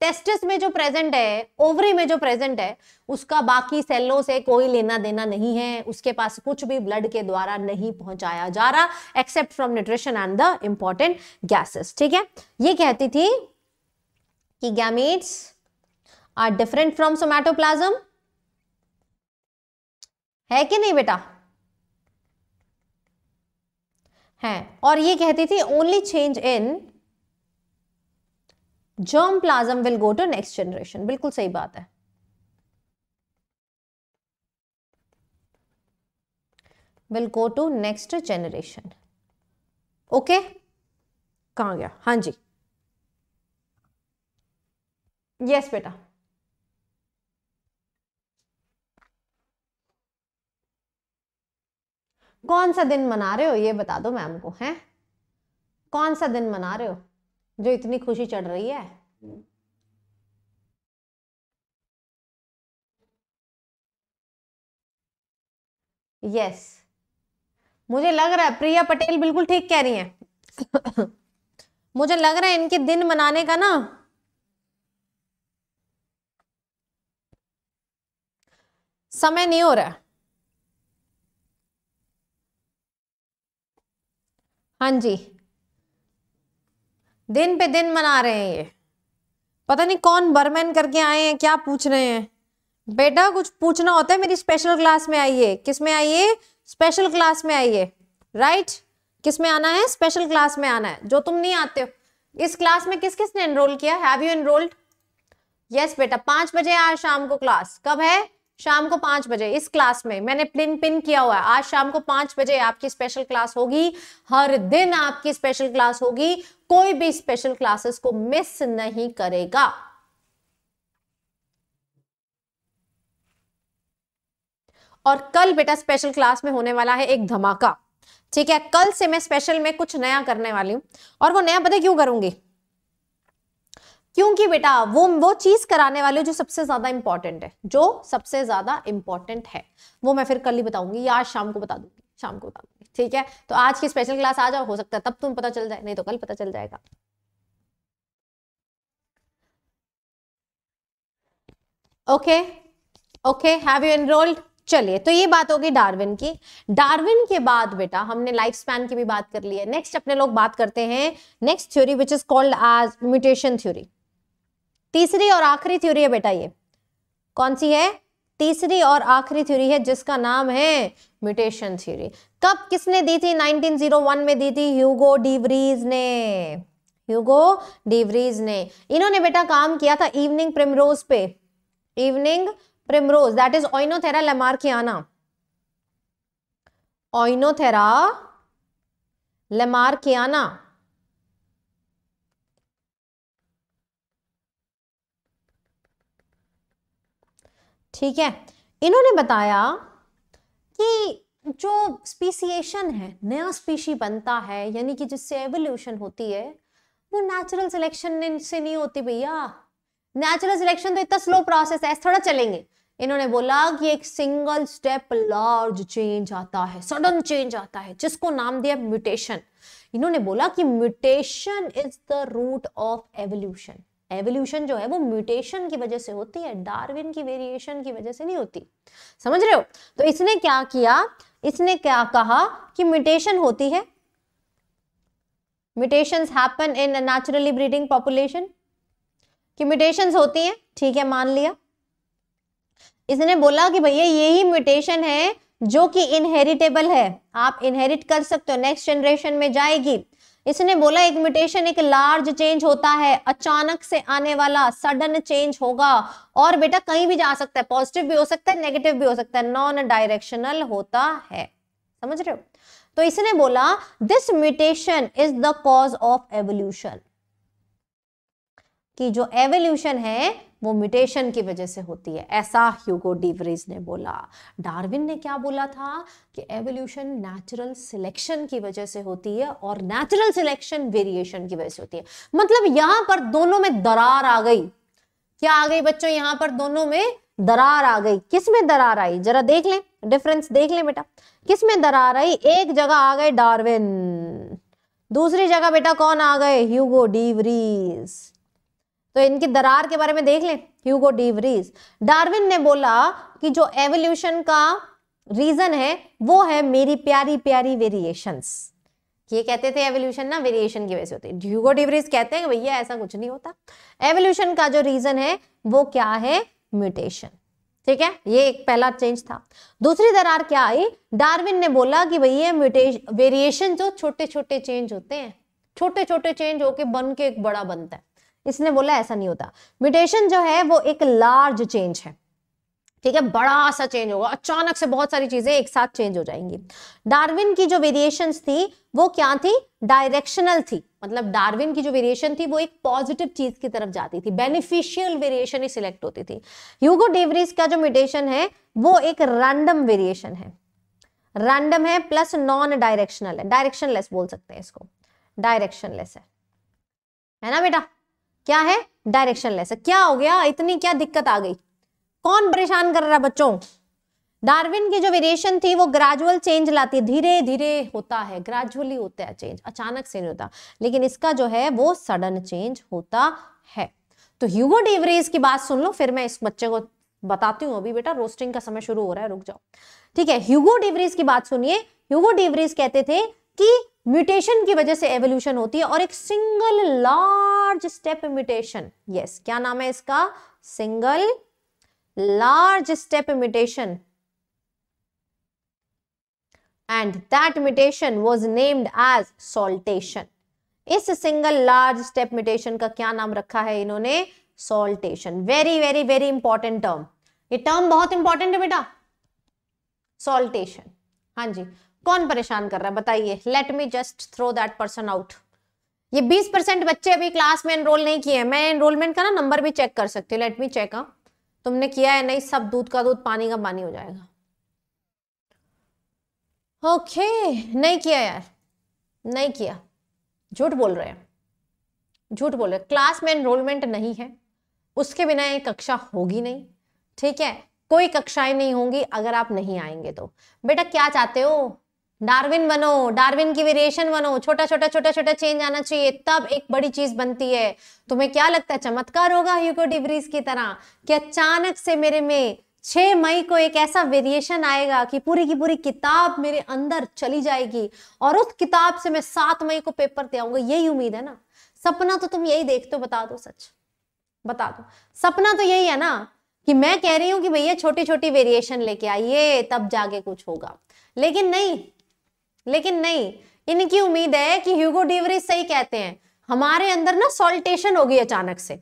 टेस्टिस में जो प्रेजेंट है ओवरी में जो प्रेजेंट है उसका बाकी सेलों से कोई लेना देना नहीं है उसके पास कुछ भी ब्लड के द्वारा नहीं पहुंचाया जा रहा except from nutrition and the important gases ठीक है ये कहती थी कि gametes are different from somatoplasm है कि नहीं बेटा है और ये कहती थी only change in germ plasm will go to next generation बिल्कुल सही बात है will go to next generation okay कहा गया हां जी यस yes, बेटा कौन सा दिन मना रहे हो ये बता दो मैम को हैं कौन सा दिन मना रहे हो जो इतनी खुशी चढ़ रही है यस मुझे लग रहा है प्रिया पटेल बिल्कुल ठीक कह रही हैं मुझे लग रहा है इनके दिन मनाने का ना समय नहीं हो रहा है हाँ जी दिन पे दिन मना रहे हैं ये पता नहीं कौन बर्मेन करके आए हैं क्या पूछ रहे हैं बेटा कुछ पूछना होता है मेरी स्पेशल क्लास में आइए किस में आइए स्पेशल क्लास में आइए राइट किस में आना है स्पेशल क्लास में आना है जो तुम नहीं आते हो इस क्लास में किस किस ने एनरोल किया हैव यू एनरोल्ड यस बेटा पांच बजे आज शाम को क्लास कब है शाम को पांच बजे इस क्लास में मैंने पिन पिन किया हुआ है आज शाम को पांच बजे आपकी स्पेशल क्लास होगी हर दिन आपकी स्पेशल क्लास होगी कोई भी स्पेशल क्लासेस को मिस नहीं करेगा और कल बेटा स्पेशल क्लास में होने वाला है एक धमाका ठीक है कल से मैं स्पेशल में कुछ नया करने वाली हूं और वो नया पता क्यों करूंगी क्योंकि बेटा वो वो चीज कराने वाले जो सबसे ज्यादा इंपॉर्टेंट है जो सबसे ज्यादा इंपॉर्टेंट है वो मैं फिर कल ही बताऊंगी या आज शाम को बता दूंगी शाम को बता दूंगी ठीक है तो आज की स्पेशल क्लास आ जाओ हो सकता है तब तुम पता चल जाए नहीं तो कल पता चल जाएगा okay okay have you enrolled चलिए तो ये बात होगी डार्विन की डार्विन के बाद बेटा हमने लाइफ स्पैन की भी बात कर ली है नेक्स्ट अपने लोग बात करते हैं next theory which is called as mutation theory तीसरी और आखिरी थ्योरी है बेटा ये कौन सी है तीसरी और आखिरी थ्योरी है जिसका नाम है म्यूटेशन थ्योरी कब किसने दी थी 1901 में दी थी ह्यूगो डिवरीज ने ह्यूगो डिवरीज ने इन्होंने बेटा काम किया था इवनिंग प्रिमरोज पे evening primrose that is Oenothera lamarckiana Oenothera lamarckiana ठीक है इन्होंने बताया कि जो स्पीसीशन है नया स्पीशी बनता है यानी कि जिससे एवोल्यूशन होती है वो नेचुरल सिलेक्शन से नहीं होती भैया नेचुरल सिलेक्शन तो इतना स्लो प्रोसेस है थोड़ा चलेंगे इन्होंने बोला कि एक सिंगल स्टेप लार्ज चेंज आता है सडन चेंज आता है जिसको नाम दिया म्यूटेशन इन्होंने बोला कि mutation is the root of evolution evolution जो है वो म्यूटेशन की वजह से होती है डार्विन की वेरिएशन की वजह से नहीं होती समझ रहे हो तो इसने क्या किया इसने क्या कहा कि म्यूटेशन होती है mutation happen in naturally breeding population कि म्यूटेशन होती हैं ठीक है मान लिया इसने बोला कि भैया यही म्यूटेशन है जो कि इनहेरिटेबल है आप इनहेरिट कर सकते हो नेक्स्ट जनरेशन में जाएगी इसने बोला एक म्यूटेशन एक लार्ज चेंज होता है अचानक से आने वाला सडन चेंज होगा और बेटा कहीं भी जा सकता है पॉजिटिव भी हो सकता है नेगेटिव भी हो सकता है नॉन डायरेक्शनल होता है समझ रहे हो तो इसने बोला this mutation is the cause of evolution कि जो एवोल्यूशन है वो म्यूटेशन की वजह से होती है ऐसा ह्यूगो डिवरीज ने बोला डार्विन ने क्या बोला था कि एवोल्यूशन नेचुरल सिलेक्शन की वजह से होती है और नेचुरल सिलेक्शन वेरिएशन की वजह से होती है मतलब यहां पर दोनों में दरार आ गई क्या आ गई बच्चों यहाँ पर दोनों में दरार आ गई किस में दरार आई जरा देख लें डिफरेंस देख लें बेटा किस में दरार आई एक जगह आ गए डार्विन दूसरी जगह बेटा कौन आ गए ह्यूगो डीवरीज तो इनकी दरार के बारे में देख लें ह्यूगो डीवरीज डार्विन ने बोला कि जो एवोल्यूशन का रीजन है वो है मेरी प्यारी प्यारी वेरिएशंस ये कहते थे एवोल्यूशन ना वेरिएशन की वजह से होती है ह्यूगो डिवरीज कहते हैं भैया ऐसा कुछ नहीं होता एवोल्यूशन का जो रीजन है वो क्या है म्यूटेशन ठीक है ये एक पहला चेंज था दूसरी दरार क्या आई डार्विन ने बोला कि भैया म्यूटेशन वेरिएशन जो छोटे छोटे चेंज होते हैं छोटे छोटे चेंज होके बन के एक बड़ा बनता है इसने बोला ऐसा नहीं होता म्यूटेशन जो है वो एक लार्ज चेंज है ठीक है बड़ा सा चेंज होगा अचानक से बहुत सारी चीजें एक साथ चेंज हो जाएंगी डार्विन की जो वेरिएशंस थी वो क्या थी डायरेक्शनल थी मतलब डार्विन की जो वेरिएशन थी वो एक पॉजिटिव चीज की तरफ जाती थी बेनिफिशियल वेरिएशन ही सिलेक्ट होती थी ह्यूगो डेवरीज का जो म्यूटेशन है वो एक रैंडम वेरिएशन है रैंडम है प्लस नॉन डायरेक्शनल है डायरेक्शनलेस बोल सकते हैं इसको डायरेक्शनलेस है है ना बेटा क्या है डायरेक्शन लेस क्या हो गया इतनी क्या दिक्कत आ गई कौन परेशान कर रहा बच्चों डार्विन की जो वेरिएशन थी वो ग्रेजुअल चेंज लाती है धीरे धीरे होता है ग्रेजुअली होता है चेंज अचानक से नहीं होता लेकिन इसका जो है वो सडन चेंज होता है तो ह्यूगो डिवरीज की बात सुन लो फिर मैं इस बच्चे को बताती हूँ अभी बेटा रोस्टिंग का समय शुरू हो रहा है रुक जाओ ठीक है ह्यूगो डिवरीज की बात सुनिए ह्यूगो डिवरीज कहते थे कि म्यूटेशन की वजह से एवोल्यूशन होती है और एक single large step mutation yes क्या नाम है इसका single large step mutation and that mutation was named as saltation इस सिंगल लार्ज स्टेप म्यूटेशन का क्या नाम रखा है इन्होंने saltation very very very important term ये टर्म बहुत इंपॉर्टेंट है बेटा सोल्टेशन हाँ जी कौन परेशान कर रहा है बताइए let me just throw that person out ये 20 परसेंट बच्चे अभी क्लास में एनरोल नहीं किए हैं मैं एनरोलमेंट का ना नंबर भी चेक कर सकती हूँ लेट मी चेक हाँ तुमने किया है नहीं सब दूध का दूध पानी का पानी हो जाएगा ओके okay, नहीं किया यार नहीं किया झूठ बोल रहे हैं झूठ बोल रहे हैं क्लास में एनरोलमेंट नहीं है उसके बिना ये कक्षा होगी नहीं ठीक है कोई कक्षाएं नहीं होंगी अगर आप नहीं आएंगे तो बेटा क्या चाहते हो डार्विन बनो डार्विन की वेरिएशन बनो छोटा छोटा छोटा छोटा चेंज आना चाहिए तब एक बड़ी चीज बनती है तुम्हें क्या लगता है चमत्कार होगा ह्यूगो डिब्रीज की तरह कि अचानक से मेरे में छह मई को एक ऐसा वेरिएशन आएगा कि पूरी की पूरी किताब मेरे अंदर चली जाएगी और उस किताब से मैं सात मई को पेपर दे आऊंगा यही उम्मीद है ना सपना तो तुम यही देखते हो बता दो सच बता दो सपना तो यही है ना कि मैं कह रही हूं कि भैया छोटी छोटी वेरिएशन लेके आइए तब जाके कुछ होगा लेकिन नहीं लेकिन नहीं इनकी उम्मीद है कि ह्यूगो डिवरी सही कहते हैं हमारे अंदर ना सोल्टेशन होगी अचानक से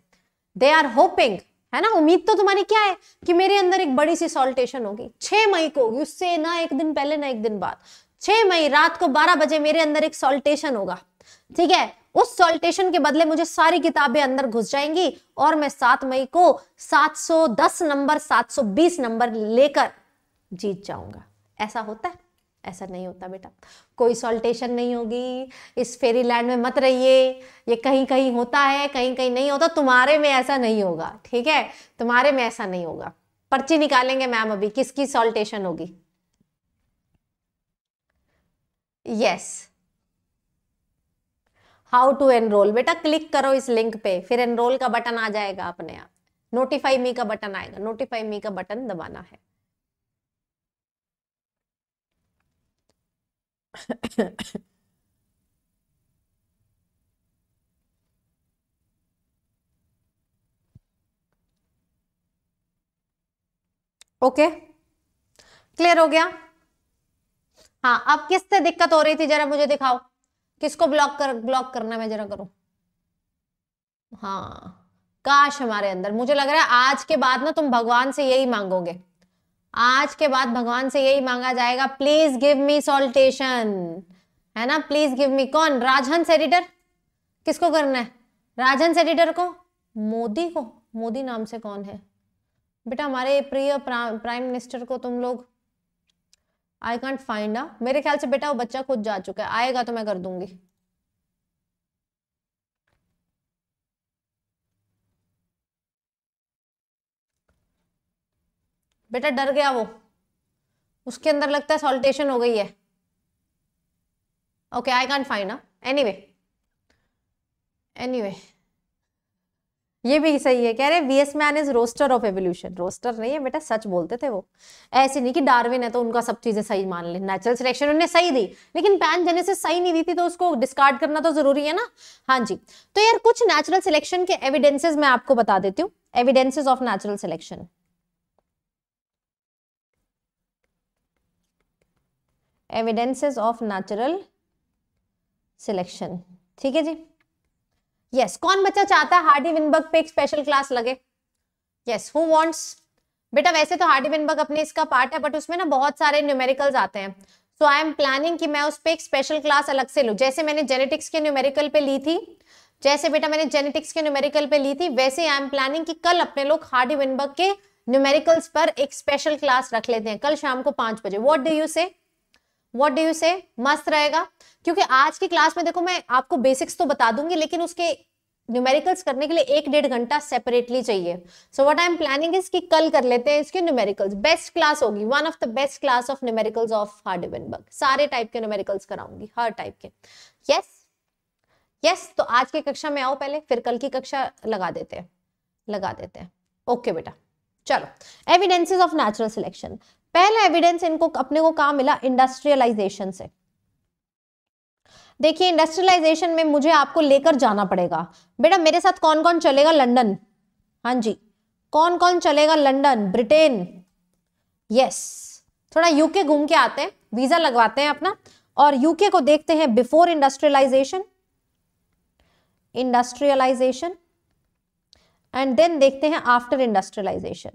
दे आर होपिंग है ना उम्मीद तो तुम्हारी क्या है कि मेरे अंदर एक बड़ी सी सोल्टेशन होगी छह मई को होगी उससे ना एक दिन पहले ना एक दिन बाद छह मई रात को बारह बजे मेरे अंदर एक सोल्टेशन होगा ठीक है उस सोल्टेशन के बदले मुझे सारी किताबें अंदर घुस जाएंगी और मैं सात मई को 710 नंबर 720 नंबर लेकर जीत जाऊंगा ऐसा होता है ऐसा नहीं होता बेटा कोई सॉल्टेशन नहीं होगी इस फेरी लैंड में मत रहिए ये कहीं कहीं होता है कहीं कहीं नहीं होता तुम्हारे में ऐसा नहीं होगा ठीक है तुम्हारे में ऐसा नहीं होगा पर्ची निकालेंगे मैम अभी किसकी सॉल्टेशन होगी यस हाउ टू एनरोल बेटा क्लिक करो इस लिंक पे फिर एनरोल का बटन आ जाएगा अपने आप नोटिफाई मी का बटन आएगा नोटिफाई मी का बटन दबाना है ओके okay. क्लियर हो गया हाँ अब किससे दिक्कत हो रही थी जरा मुझे दिखाओ किसको ब्लॉक कर ब्लॉक करना मैं जरा करूं हाँ काश हमारे अंदर मुझे लग रहा है आज के बाद ना तुम भगवान से यही मांगोगे आज के बाद भगवान से यही मांगा जाएगा प्लीज गिव मी सॉल्टेशन है ना प्लीज गिव मी कौन राजहंस एडिटर किसको करना है राजहंस एडिटर को मोदी को मोदी नाम से कौन है बेटा हमारे प्रिय प्राइम मिनिस्टर को तुम लोग आई कॉन्ट फाइंड मेरे ख्याल से बेटा वो बच्चा खुद जा चुका है आएगा तो मैं कर दूंगी बेटा डर गया वो उसके अंदर लगता है सॉल्टेशन हो गई है okay I can't find anyway anyway ये भी सही है कह रहे V S man is roster of evolution roster नहीं है बेटा सच बोलते थे वो ऐसे नहीं कि डार्विन है तो उनका सब चीजें सही मान ले नेचुरल सिलेक्शन उन्हें सही दी लेकिन पैन से सही नहीं दी थी तो उसको डिस्कार्ड करना तो जरूरी है ना हाँ जी तो यार कुछ नेचुरल सिलेक्शन के एविडेंसेज मैं आपको बता देती हूँ evidences of natural selection evidences of natural selection ठीक है जी यस yes, कौन बच्चा चाहता है हार्डी विनबर्ग पे एक स्पेशल क्लास लगे यस हु वांट्स बेटा वैसे तो हार्डी विनबर्ग अपने इसका पार्ट है बट उसमें ना बहुत सारे न्यूमेरिकल्स आते हैं सो आई एम प्लानिंग कि मैं उस पर एक स्पेशल क्लास अलग से लूँ जैसे मैंने जेनेटिक्स के न्यूमेरिकल पे ली थी जैसे बेटा मैंने जेनेटिक्स के न्यूमेरिकल पे ली थी वैसे आई एम प्लानिंग कि कल अपने लोग हार्डी विनबर्ग के न्यूमेरिकल्स पर एक स्पेशल क्लास रख लेते हैं कल शाम को पांच बजे what do you say what do you say मस्त रहेगा क्योंकि आज की क्लास में देखो मैं आपको बेसिक्स तो बता दूंगी लेकिन उसके न्यूमेरिकल्स करने के लिए एक डेढ़ घंटा सेपरेटली चाहिए so what I am planning is कि कल कर लेते हैं इसके न्यूमेरिकल्स बेस्ट क्लास होगी one of the best class of numericals of hard Hardy Weinberg सारे टाइप के न्यूमेरिकल्स कराऊंगी हर टाइप के यस yes? यस yes, तो आज की कक्षा में आओ पहले फिर कल की कक्षा लगा देते हैं लगा देते हैं ओके okay, बेटा चलो एविडेंसिस ऑफ नेचुरल सिलेक्शन पहला एविडेंस इनको अपने को कहा मिला इंडस्ट्रियलाइजेशन से देखिए इंडस्ट्रियलाइजेशन में मुझे आपको लेकर जाना पड़ेगा बेटा मेरे साथ कौन कौन चलेगा लंडन हाँ जी कौन कौन चलेगा लंडन ब्रिटेन यस थोड़ा यूके घूम के आते हैं वीजा लगवाते हैं अपना और यूके को देखते हैं before industrialization industrialization and then देखते हैं after industrialization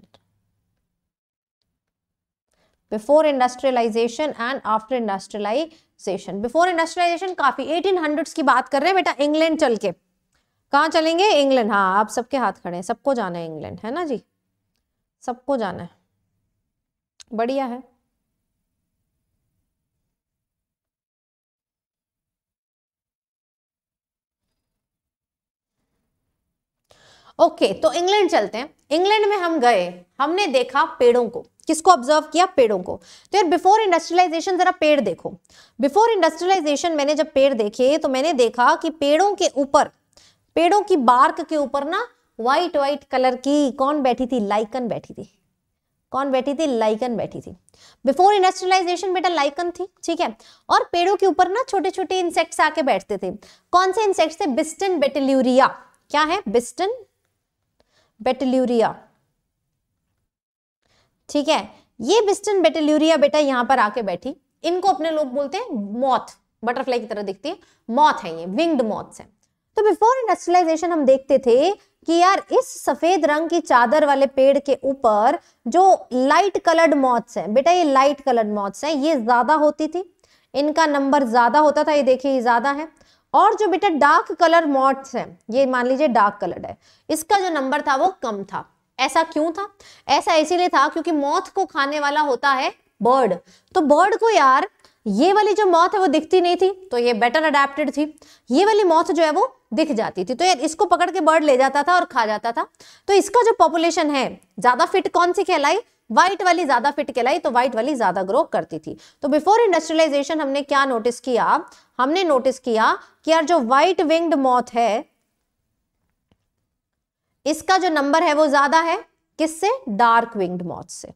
before industrialization and after industrialization before industrialization काफी 1800s की बात कर रहे हैं बेटा इंग्लैंड चल के कहाँ चलेंगे इंग्लैंड हाँ आप सबके हाथ खड़े हैं सबको जाना है इंग्लैंड है ना जी सबको जाना है बढ़िया है ओके okay, तो इंग्लैंड चलते हैं इंग्लैंड में हम गए हमने देखा पेड़ों को किसको ऑब्जर्व किया पेड़ों को तो यार बिफोर इंडस्ट्रियलाइजेशन जरा पेड़ देखो बिफोर इंडस्ट्रियलाइजेशन मैंने जब पेड़ देखे तो मैंने देखा कि पेड़ों के ऊपर पेड़ों की बार्क के ऊपर ना व्हाइट व्हाइट कलर की कौन बैठी थी लाइकन बैठी थी कौन बैठी थी लाइकन बैठी थी बिफोर इंडस्ट्रियलाइजेशन बेटा लाइकन थी ठीक है और पेड़ों के ऊपर ना छोटे छोटे इंसेक्ट्स आके बैठते थे कौन से इंसेक्ट्स थे बिस्टन बेटल्यूरिया क्या है बिस्टन बेटल्यूरिया ठीक है ये बिस्टन बेटेल्यूरिया बेटा यहाँ पर आके बैठी इनको अपने लोग बोलते हैं मौत बटरफ्लाई की तरह दिखती है मौत है ये विंग्ड मौत है तो बिफोर इंडस्ट्रियलाइजेशन हम देखते थे कि यार इस सफेद रंग की चादर वाले पेड़ के ऊपर जो लाइट कलर्ड मॉथ्स हैं बेटा ये लाइट कलर्ड मॉथ्स हैं ये ज्यादा होती थी इनका नंबर ज्यादा होता था ये देखिए ये ज्यादा है और जो बेटा डार्क कलर मॉथ्स हैं ये मान लीजिए डार्क कलर्ड है इसका जो नंबर था वो कम था ऐसा क्यों था ऐसा इसीलिए था क्योंकि मौत को खाने वाला होता है बर्ड तो बर्ड को यार ये वाली जो मौत है वो दिखती नहीं थी तो ये बेटर अडेप्टेड थी ये वाली मौत जो है वो दिख जाती थी तो यार इसको पकड़ के बर्ड ले जाता था और खा जाता था तो इसका जो पॉपुलेशन है ज्यादा फिट कौन सी कहलाई व्हाइट वाली ज्यादा फिट कहलाई तो व्हाइट वाली ज्यादा ग्रो करती थी तो बिफोर इंडस्ट्रियलाइजेशन हमने क्या नोटिस किया हमने नोटिस किया कि यार जो व्हाइट विंग्ड मौत है इसका जो नंबर है वो ज्यादा है किससे डार्क विंग्ड मॉथ से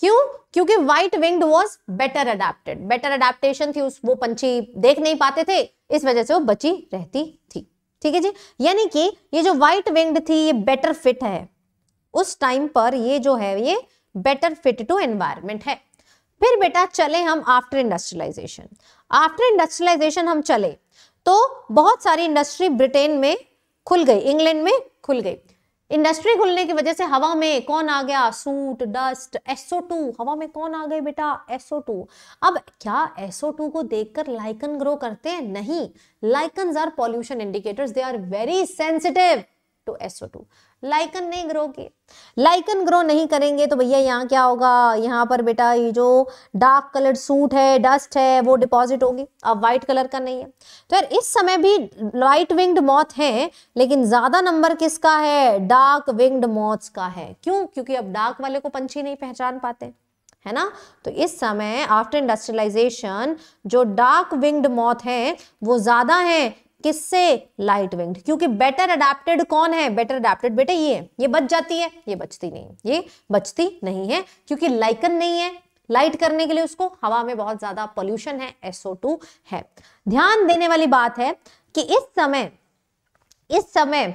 क्यों क्योंकि white winged was better adapted better adaptation थी उस वो पंछी देख नहीं पाते थे इस वजह से वो बची रहती थी ठीक है जी यानी कि ये जो व्हाइट विंग्ड थी ये बेटर फिट है उस टाइम पर ये जो है ये बेटर फिट टू एनवायरमेंट है फिर बेटा चले हम आफ्टर इंडस्ट्रियलाइजेशन आफ्टर इंडस्ट्रियलाइजेशन हम चले तो बहुत सारी इंडस्ट्री ब्रिटेन में खुल गई इंग्लैंड में खुल गई इंडस्ट्री खुलने की वजह से हवा में कौन आ गया सूट डस्ट टू हवा में कौन आ गए बेटा टू अब क्या टू को देखकर लाइकन ग्रो करते हैं नहीं lichen are pollution indicators they are very sensitive to to lichen नहीं ग्रो किए लाइकन ग्रो नहीं करेंगे तो भैया यहाँ क्या होगा यहाँ पर बेटा ये जो डार्क कलर सूट है डस्ट है वो डिपॉजिट होगी अब वाइट कलर का नहीं है तो यार इस समय भी लाइट विंग्ड मॉथ है लेकिन ज्यादा नंबर किसका है डार्क विंग्ड मौत का है क्यों क्योंकि अब डार्क वाले को पंछी नहीं पहचान पाते है ना तो इस समय आफ्टर इंडस्ट्रियलाइजेशन जो डार्क विंग्ड मॉथ है वो ज्यादा है किससे लाइट विंग्ड क्योंकि बेटर अडेप्टेड कौन है बेटर अडेप्टेड बेटे ये ये बच जाती है ये बचती नहीं ये बचती नहीं है क्योंकि लाइकन नहीं है लाइट करने के लिए उसको हवा में बहुत ज्यादा पोल्यूशन है SO2 है ध्यान देने वाली बात है कि इस समय इस समय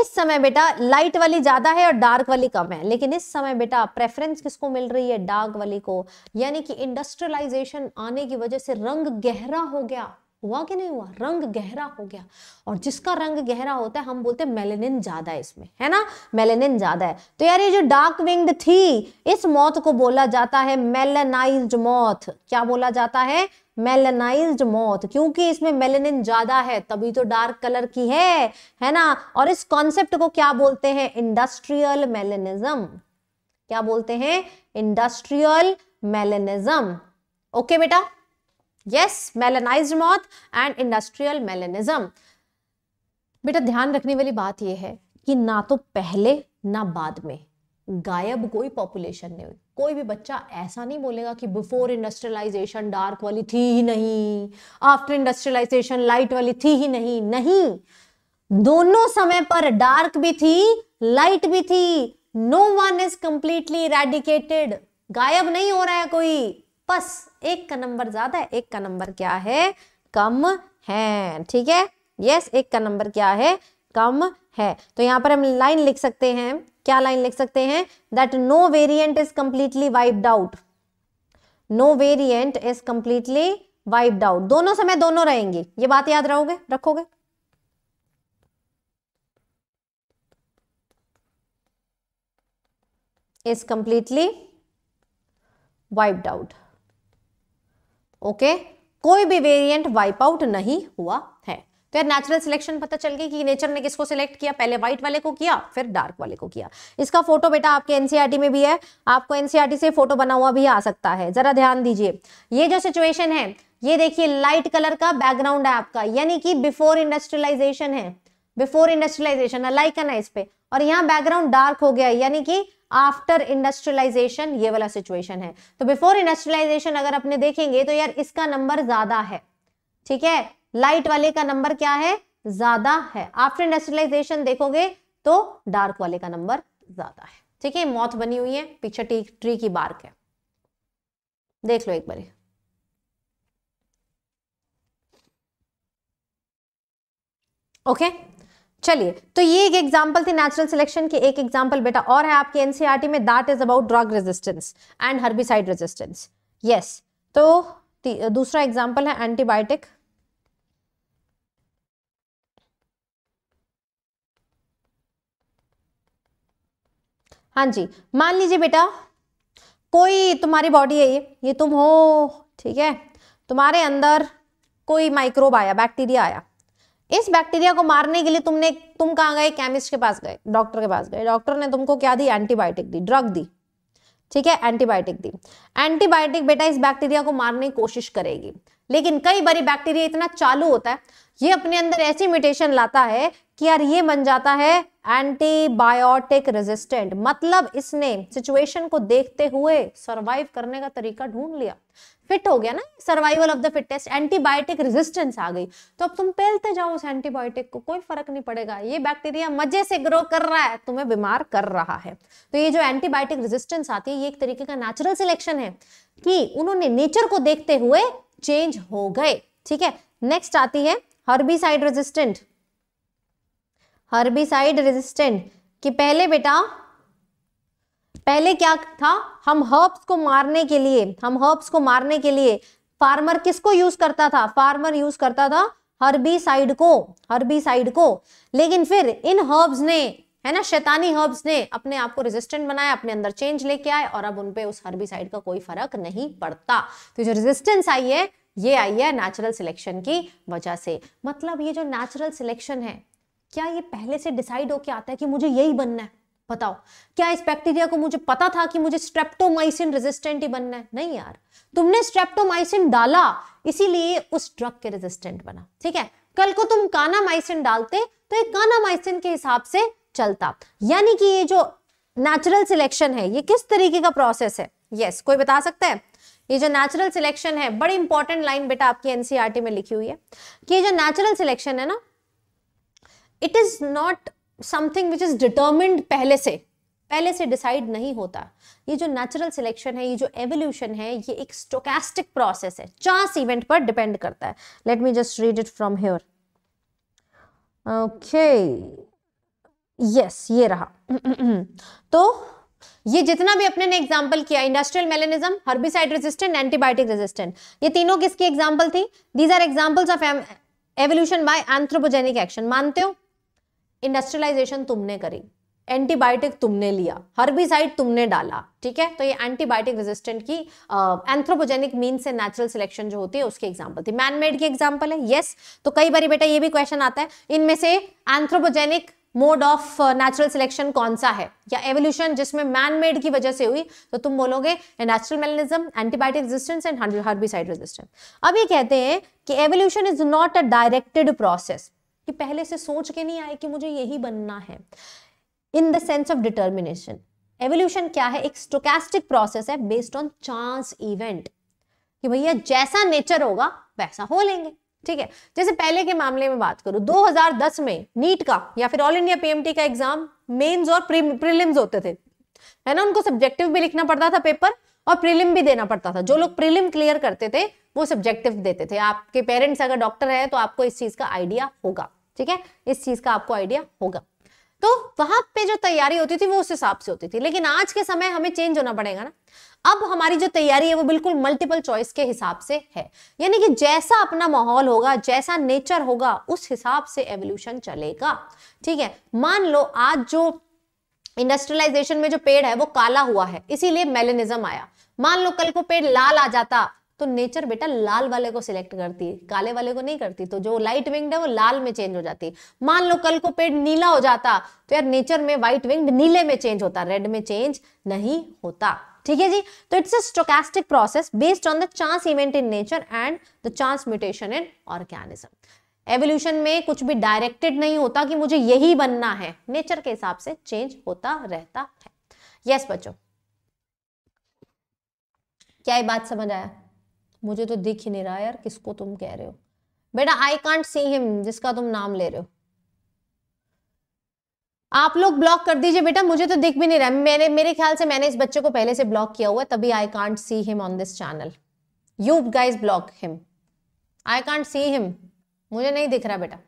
इस समय बेटा लाइट वाली ज्यादा है और डार्क वाली कम है लेकिन इस समय बेटा प्रेफरेंस किसको मिल रही है डार्क वाली को यानी कि इंडस्ट्रियलाइजेशन आने की वजह से रंग गहरा हो गया हुआ कि नहीं हुआ रंग गहरा हो गया और जिसका रंग गहरा होता है हम बोलते हैं मेलेनिन ज्यादा है इसमें है ना मेलेनिन ज्यादा है तो यार ये जो डार्क विंग्ड थी इस मौत को बोला जाता है मेलेनाइज मौत क्या बोला जाता है मेलेनाइज्ड मौत क्योंकि इसमें मेलेनिन ज्यादा है तभी तो डार्क कलर की है है ना और इस कॉन्सेप्ट को क्या बोलते हैं इंडस्ट्रियल मेलेनिज्म क्या बोलते हैं इंडस्ट्रियल मेलेनिज्म ओके बेटा yes melanise moth and industrial melanism बेटा ध्यान रखने वाली बात यह है कि ना तो पहले ना बाद में गायब कोई पॉपुलेशन नहीं हुई कोई भी बच्चा ऐसा नहीं बोलेगा कि बिफोर इंडस्ट्रियलाइजेशन डार्क वाली थी ही नहीं आफ्टर इंडस्ट्रियलाइजेशन लाइट वाली थी ही नहीं नहीं दोनों समय पर डार्क भी थी लाइट भी थी no one is completely eradicated गायब नहीं हो रहा है कोई बस एक का नंबर ज्यादा है एक का नंबर क्या है कम है ठीक है यस एक का नंबर क्या है कम है तो यहाँ पर हम लाइन लिख सकते हैं क्या लाइन लिख सकते हैं that no variant is completely wiped out no variant is completely wiped out दोनों समय दोनों रहेंगे ये बात याद रहोगे रखोगे is completely wiped out okay कोई भी वेरिएंट वाइप आउट नहीं हुआ है तो यार नेचुरल सिलेक्शन पता चल गई कि नेचर ने किसको सिलेक्ट किया पहले व्हाइट वाले को किया फिर डार्क वाले को किया इसका फोटो बेटा आपके एनसीआरटी e में भी है आपको एनसीआरटी e से फोटो बना हुआ भी आ सकता है जरा ध्यान दीजिए ये जो सिचुएशन है ये देखिए लाइट कलर का बैकग्राउंड है आपका यानी कि बिफोर इंडस्ट्रियलाइजेशन है बिफोर इंडस्ट्रियलाइजेशन लाइकन है इस पे और यहाँ बैकग्राउंड डार्क हो गया यानी कि आफ्टर इंडस्ट्रियलाइजेशन ये वाला सिचुएशन है तो बिफोर इंडस्ट्रियलाइजेशन अगर अपने देखेंगे तो यार इसका नंबर ज्यादा है ठीक है लाइट वाले का नंबर क्या है ज्यादा है आफ्टर इंडस्ट्रियलाइजेशन देखोगे तो डार्क वाले का नंबर ज्यादा है ठीक है मौत बनी हुई है पीछे ट्री, ट्री की बार्क है देख लो एक बार ओके okay? चलिए तो ये एक एग्जाम्पल थी नेचुरल सिलेक्शन की एक एग्जाम्पल बेटा और है आपके एनसीईआरटी e में that is about drug resistance and herbicide resistance yes तो दूसरा एग्जाम्पल है एंटीबायोटिक हाँ जी मान लीजिए बेटा कोई तुम्हारी बॉडी है ये ये तुम हो ठीक है तुम्हारे अंदर कोई माइक्रोब आया बैक्टीरिया आया इस बैक्टीरिया को मारने के लिए तुमने तुम कहा गए केमिस्ट के पास गए डॉक्टर के पास गए डॉक्टर ने तुमको क्या दी एंटीबायोटिक दी ड्रग दी ठीक है एंटीबायोटिक दी एंटीबायोटिक बेटा इस बैक्टीरिया को मारने की कोशिश करेगी लेकिन कई बार बैक्टीरिया इतना चालू होता है ये अपने अंदर ऐसी म्यूटेशन लाता है कि यार ये बन जाता है एंटीबायोटिक रेजिस्टेंट मतलब इसने सिचुएशन को देखते हुए सरवाइव करने का तरीका ढूंढ लिया फिट हो गया ना survival of the fittest antibiotic resistance आ गई तो अब तुम पहलते जाओ उस एंटीबायोटिक को कोई फर्क नहीं पड़ेगा ये बैक्टीरिया मजे से ग्रो कर रहा है तुम्हें बीमार कर रहा है तो ये जो एंटीबायोटिक रेजिस्टेंस आती है ये एक तरीके का नेचुरल सिलेक्शन है कि उन्होंने नेचर को देखते हुए चेंज हो गए ठीक है नेक्स्ट आती है हर्बिसाइड रेजिस्टेंट हर्बिसाइड रेजिस्टेंट कि पहले बेटा पहले क्या था हम हर्ब्स को मारने के लिए हम हर्ब्स को मारने के लिए फार्मर किसको यूज करता था फार्मर यूज करता था साइड को साइड को लेकिन फिर इन हर्ब्स ने है ना शैतानी हर्ब्स ने अपने आप को रेजिस्टेंट बनाया अपने अंदर चेंज लेके आए और अब उनपे उस साइड का कोई फर्क नहीं पड़ता तो जो रेजिस्टेंस आई है ये आई है नेचुरल सिलेक्शन की वजह से मतलब ये जो नेचुरल सिलेक्शन है क्या ये पहले से डिसाइड होके आता है कि मुझे यही बनना है बताओ क्या इस बैक्टीरिया को मुझे पता था कि मुझे स्ट्रेप्टोमाइसिन रेजिस्टेंट ही बनना है नहीं यार तुमने स्ट्रेप्टोमाइसिन डाला इसीलिए उस ड्रग के रेजिस्टेंट बना ठीक है कल को तुम कानामाइसिन डालते तो ये कानामाइसिन के हिसाब से चलता यानी कि ये जो नेचुरल सिलेक्शन है ये किस तरीके का प्रोसेस है यस yes, कोई बता सकता है ये जो नेचुरल सिलेक्शन है बड़ी इंपॉर्टेंट लाइन बेटा आपकी एनसीआरटी e में लिखी हुई है कि ये जो नेचुरल सिलेक्शन है ना it is not something which is determined पहले से पहले से डिसाइड नहीं होता ये जो नेचुरल सिलेक्शन है ये जो एवोल्यूशन है ये एक स्टोकैस्टिक प्रोसेस है चांस इवेंट पर डिपेंड करता है let me just read it from here okay yes ये रहा तो ये जितना भी अपने ने एग्जाम्पल किया industrial melanism herbicide resistant antibiotic resistant ये तीनों किसकी एग्जाम्पल थी these are examples of evolution by anthropogenic action मानते हो इंडस्ट्रियलाइजेशन तुमने करी एंटीबायोटिक तुमने लिया हर्बिसाइड तुमने डाला ठीक है तो ये एंटीबायोटिक रेजिस्टेंट की एंथ्रोपोजेनिक मीन से नेचुरल सिलेक्शन जो होती है उसकी एग्जांपल थी मैनमेड की एग्जांपल है यस तो कई बार बेटा ये भी क्वेश्चन आता है इनमें से anthropogenic mode of natural selection कौन सा है या एवोल्यूशन जिसमें मैनमेड की वजह से हुई तो तुम बोलोगे natural melanism antibiotic resistance and herbicide resistance अब ये कहते हैं कि evolution is not a directed process कि पहले से सोच के नहीं आए कि मुझे यही बनना है in the sense of determination evolution क्या है एक स्टोकैस्टिक प्रोसेस है बेस्ड ऑन चांस इवेंट कि भैया जैसा नेचर होगा वैसा हो लेंगे ठीक है जैसे पहले के मामले में बात करूं 2010 में नीट का या फिर ऑल इंडिया पीएमटी का एग्जाम मेंस और प्रीलिम्स होते थे है ना उनको सब्जेक्टिव भी लिखना पड़ता था पेपर और प्रीलिम भी देना पड़ता था जो लोग प्रीलिम क्लियर करते थे वो सब्जेक्टिव देते थे आपके पेरेंट्स अगर डॉक्टर है तो आपको इस चीज का आइडिया होगा ठीक है इस चीज का आपको आइडिया होगा तो वहां पे जो तैयारी होती थी वो उस हिसाब से होती थी लेकिन आज के समय हमें चेंज होना पड़ेगा ना अब हमारी जो तैयारी है वो बिल्कुल मल्टीपल चॉइस के हिसाब से है यानी कि जैसा अपना माहौल होगा जैसा नेचर होगा उस हिसाब से एवोल्यूशन चलेगा ठीक है मान लो आज जो इंडस्ट्रियलाइजेशन में जो पेड़ है वो काला हुआ है इसीलिए मेलेनिज्म आया मान लो कल को पेड़ लाल आ जाता तो नेचर बेटा लाल वाले को सिलेक्ट करती है काले वाले को नहीं करती तो जो लाइट विंग्ड है वो लाल में चेंज हो जाती है मान लो कल को पेड़ नीला हो जाता तो यार नेचर में व्हाइट विंग्ड नीले में चेंज होता रेड में चेंज नहीं होता ठीक है जी तो it's a stochastic process based on the chance event in nature and the chance mutation in organism evolution में कुछ भी डायरेक्टेड नहीं होता कि मुझे यही बनना है नेचर के हिसाब से चेंज होता रहता है यस yes, बच्चों क्या ये बात समझ आया मुझे तो दिख ही नहीं रहा यार किसको तुम कह रहे हो बेटा आई कांट सी हिम जिसका तुम नाम ले रहे हो आप लोग ब्लॉक कर दीजिए बेटा मुझे तो दिख भी नहीं रहा मैंने मेरे ख्याल से मैंने इस बच्चे को पहले से ब्लॉक किया हुआ है तभी I can't see him on this channel you guys block him I can't see him मुझे नहीं दिख रहा बेटा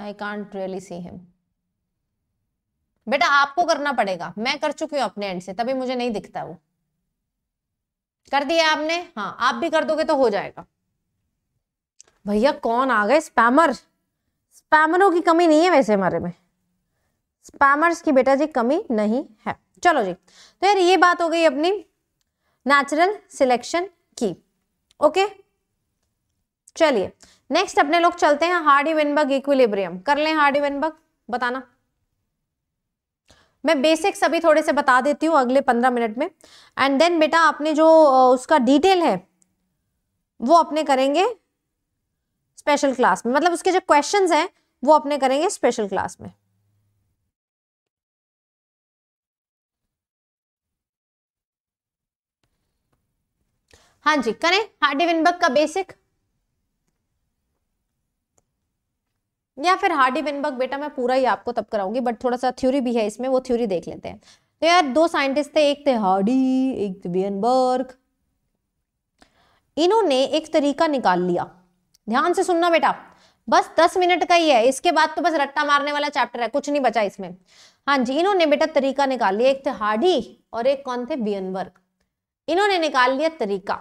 I can't really see him बेटा आपको करना पड़ेगा मैं कर चुकी हूँ अपने एंड से तभी मुझे नहीं दिखता वो कर दिया आपने हाँ आप भी कर दोगे तो हो जाएगा भैया कौन आ गए स्पैमर स्पैमरों की कमी नहीं है वैसे हमारे में स्पैमर्स की बेटा जी कमी नहीं है चलो जी तो यार ये बात हो गई अपनी नेचुरल सिलेक्शन की ओके चलिए नेक्स्ट अपने लोग चलते हैं हार्डी वेनबर्ग इक्विलिब्रियम कर लें हार्डी वेनबर्ग बताना मैं बेसिक सभी थोड़े से बता देती हूँ अगले पंद्रह मिनट में एंड देन बेटा आपने जो उसका डिटेल है वो अपने करेंगे स्पेशल क्लास में मतलब उसके जो क्वेश्चंस हैं वो अपने करेंगे स्पेशल क्लास में हाँ जी करें हार्डी विनबक का बेसिक या फिर हार्डी विनबर्ग बेटा मैं पूरा ही आपको तब कराऊंगी बट थोड़ा सा थ्योरी भी है इसमें वो थ्योरी देख लेते हैं तो यार दो साइंटिस्ट थे एक थे हार्डी एक थे इन्होंने एक तरीका निकाल लिया ध्यान से सुनना बेटा बस दस मिनट का ही है इसके बाद तो बस रट्टा मारने वाला चैप्टर है कुछ नहीं बचा इसमें हाँ जी इन्होंने बेटा तरीका निकाल लिया एक थे हार्डी और एक कौन थे बियनबर्ग इन्होंने निकाल लिया तरीका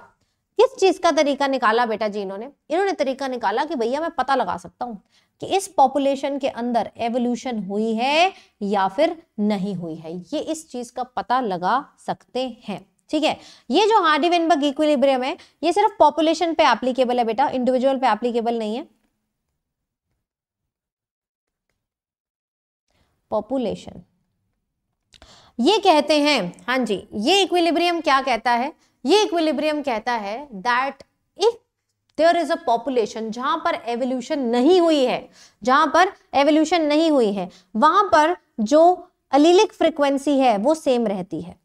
किस चीज का तरीका निकाला बेटा जी इन्होंने इन्होंने तरीका निकाला कि भैया मैं पता लगा सकता हूँ कि इस पॉपुलेशन के अंदर एवोल्यूशन हुई है या फिर नहीं हुई है ये इस चीज का पता लगा सकते हैं ठीक है ये जो हार्डी वेनबर्ग इक्विलिब्रियम है ये सिर्फ पॉपुलेशन पे एप्लीकेबल है बेटा इंडिविजुअल पे एप्लीकेबल नहीं है पॉपुलेशन ये कहते हैं हाँ जी ये इक्विलिब्रियम क्या कहता है ये इक्विलिब्रियम कहता है that if there is a population जहां पर एवोल्यूशन नहीं हुई है जहां पर एवोल्यूशन नहीं हुई है वहां पर जो अलीलिक फ्रिक्वेंसी है वो सेम रहती है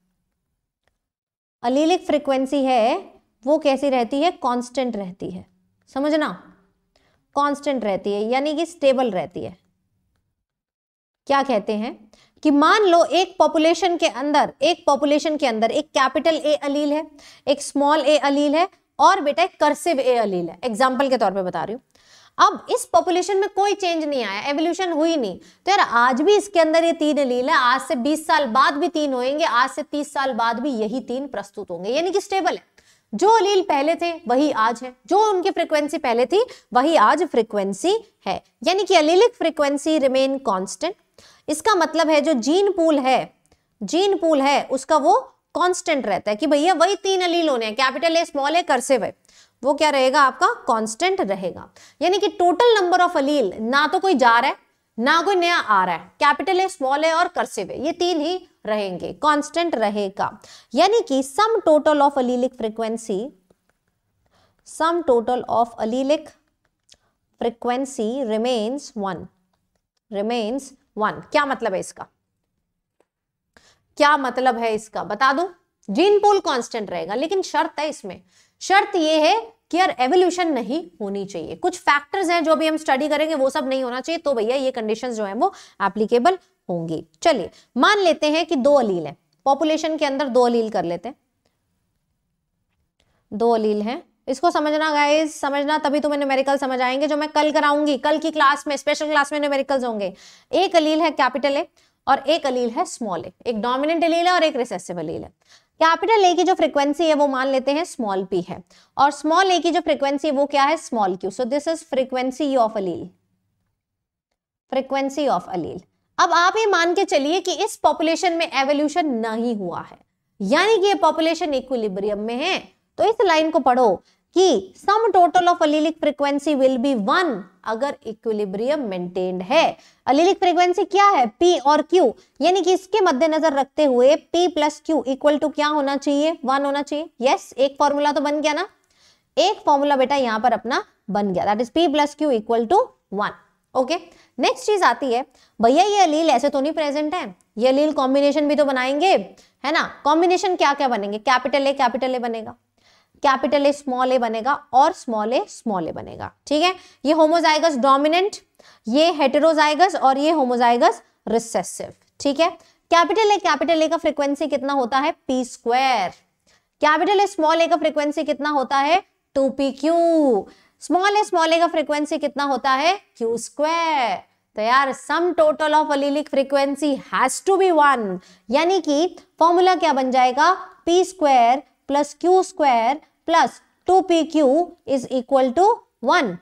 अलीलिक फ्रिक्वेंसी है वो कैसी रहती है कांस्टेंट रहती है समझना कांस्टेंट रहती है यानी कि स्टेबल रहती है क्या कहते हैं कि मान लो एक पॉपुलेशन के अंदर एक पॉपुलेशन के अंदर एक कैपिटल ए अलील है एक स्मॉल ए अलील है और बेटा एक कर्सिव ए अलील है एग्जाम्पल के तौर पर बता रही हूँ अब इस पॉपुलेशन में कोई चेंज नहीं आया एवोल्यूशन हुई नहीं तो यार आज भी इसके अंदर ये तीन अलील है आज से 20 साल बाद भी तीन होएंगे आज से 30 साल बाद भी यही तीन प्रस्तुत होंगे यानी कि स्टेबल है जो अलील पहले थे वही आज है जो उनकी फ्रीक्वेंसी पहले थी वही आज फ्रीक्वेंसी है यानी कि अलीलिक फ्रीक्वेंसी रिमेन कॉन्स्टेंट इसका मतलब है जो जीन पूल है जीन पूल है उसका वो कांस्टेंट रहता है कि भैया वही तीन अलील होने हैं capital A small a cursive है वो क्या रहेगा आपका कांस्टेंट रहेगा यानी कि टोटल नंबर ऑफ अलील ना तो कोई जा रहा है ना कोई नया आ रहा है कैपिटल ए स्मॉल है और कर्सिव है ये तीन ही रहेंगे कांस्टेंट रहेगा यानी कि sum total of allelic frequency sum total of allelic frequency remains one remains one क्या मतलब है इसका क्या मतलब है इसका बता दो जीन पोल कांस्टेंट रहेगा लेकिन शर्त है इसमें शर्त यह है कि यार एवोल्यूशन नहीं होनी चाहिए कुछ फैक्टर्स हैं जो अभी हम स्टडी करेंगे वो सब नहीं होना चाहिए तो भैया ये कंडीशन जो है वो एप्लीकेबल होंगी चलिए मान लेते हैं कि दो अलील है पॉपुलेशन के अंदर दो अलील कर लेते हैं दो अलील है इसको समझना गाइज समझना तभी तुम्हें न्यूमेरिकल समझ आएंगे जो मैं कल कराऊंगी कल की क्लास में स्पेशल क्लास में न्यूमेरिकल्स होंगे एक अलील है कैपिटल ए और एक अलील है स्मॉल ए एक डोमिनेंट अलील है और एक रिसेसिव अलील है कैपिटल ए की जो फ्रीक्वेंसी है वो मान लेते हैं स्मॉल पी है और स्मॉल ए की जो फ्रीक्वेंसी है वो क्या है small q so this is frequency of allele frequency of allele अब आप ये मान के चलिए कि इस पॉपुलेशन में एवोल्यूशन नहीं हुआ है यानी कि ये पॉपुलेशन इक्विलिब्रियम में है तो इस लाइन को पढ़ो कि sum total of allelic frequency will be one अगर इक्विलिब्रियम मेंटेन्ड है अलीलिक फ्रीक्वेंसी क्या है पी और क्यू यानी कि इसके मद्देनजर रखते हुए p plus q equal to क्या होना चाहिए वन होना चाहिए यस yes, एक फॉर्मूला तो बन गया ना एक फॉर्मूला बेटा यहां पर अपना बन गया that is p plus q equal to one okay next चीज आती है भैया ये अलील ऐसे तो नहीं प्रेजेंट है ये अलील कॉम्बिनेशन भी तो बनाएंगे है ना कॉम्बिनेशन क्या क्या बनेंगे कैपिटल ए कैपिटल ए बनेगा कैपिटल ए स्मॉल ए बनेगा और स्मॉल ए स्मॉल ए बनेगा ठीक है ये होमोजाइगस डोमिनेंट ये हेटेरोजाइगस और ये होमोजाइगस रिसेसिव ठीक है कैपिटल ए कैपिटल ए का फ्रीक्वेंसी कितना होता है p square capital A small a का फ्रीक्वेंसी कितना होता है two p q small a small a का फ्रीक्वेंसी कितना होता है क्यू स्क्वायर तो यार sum total of allelic frequency has to be one यानी कि फॉर्मूला क्या बन जाएगा p square plus q square plus two p q is equal to one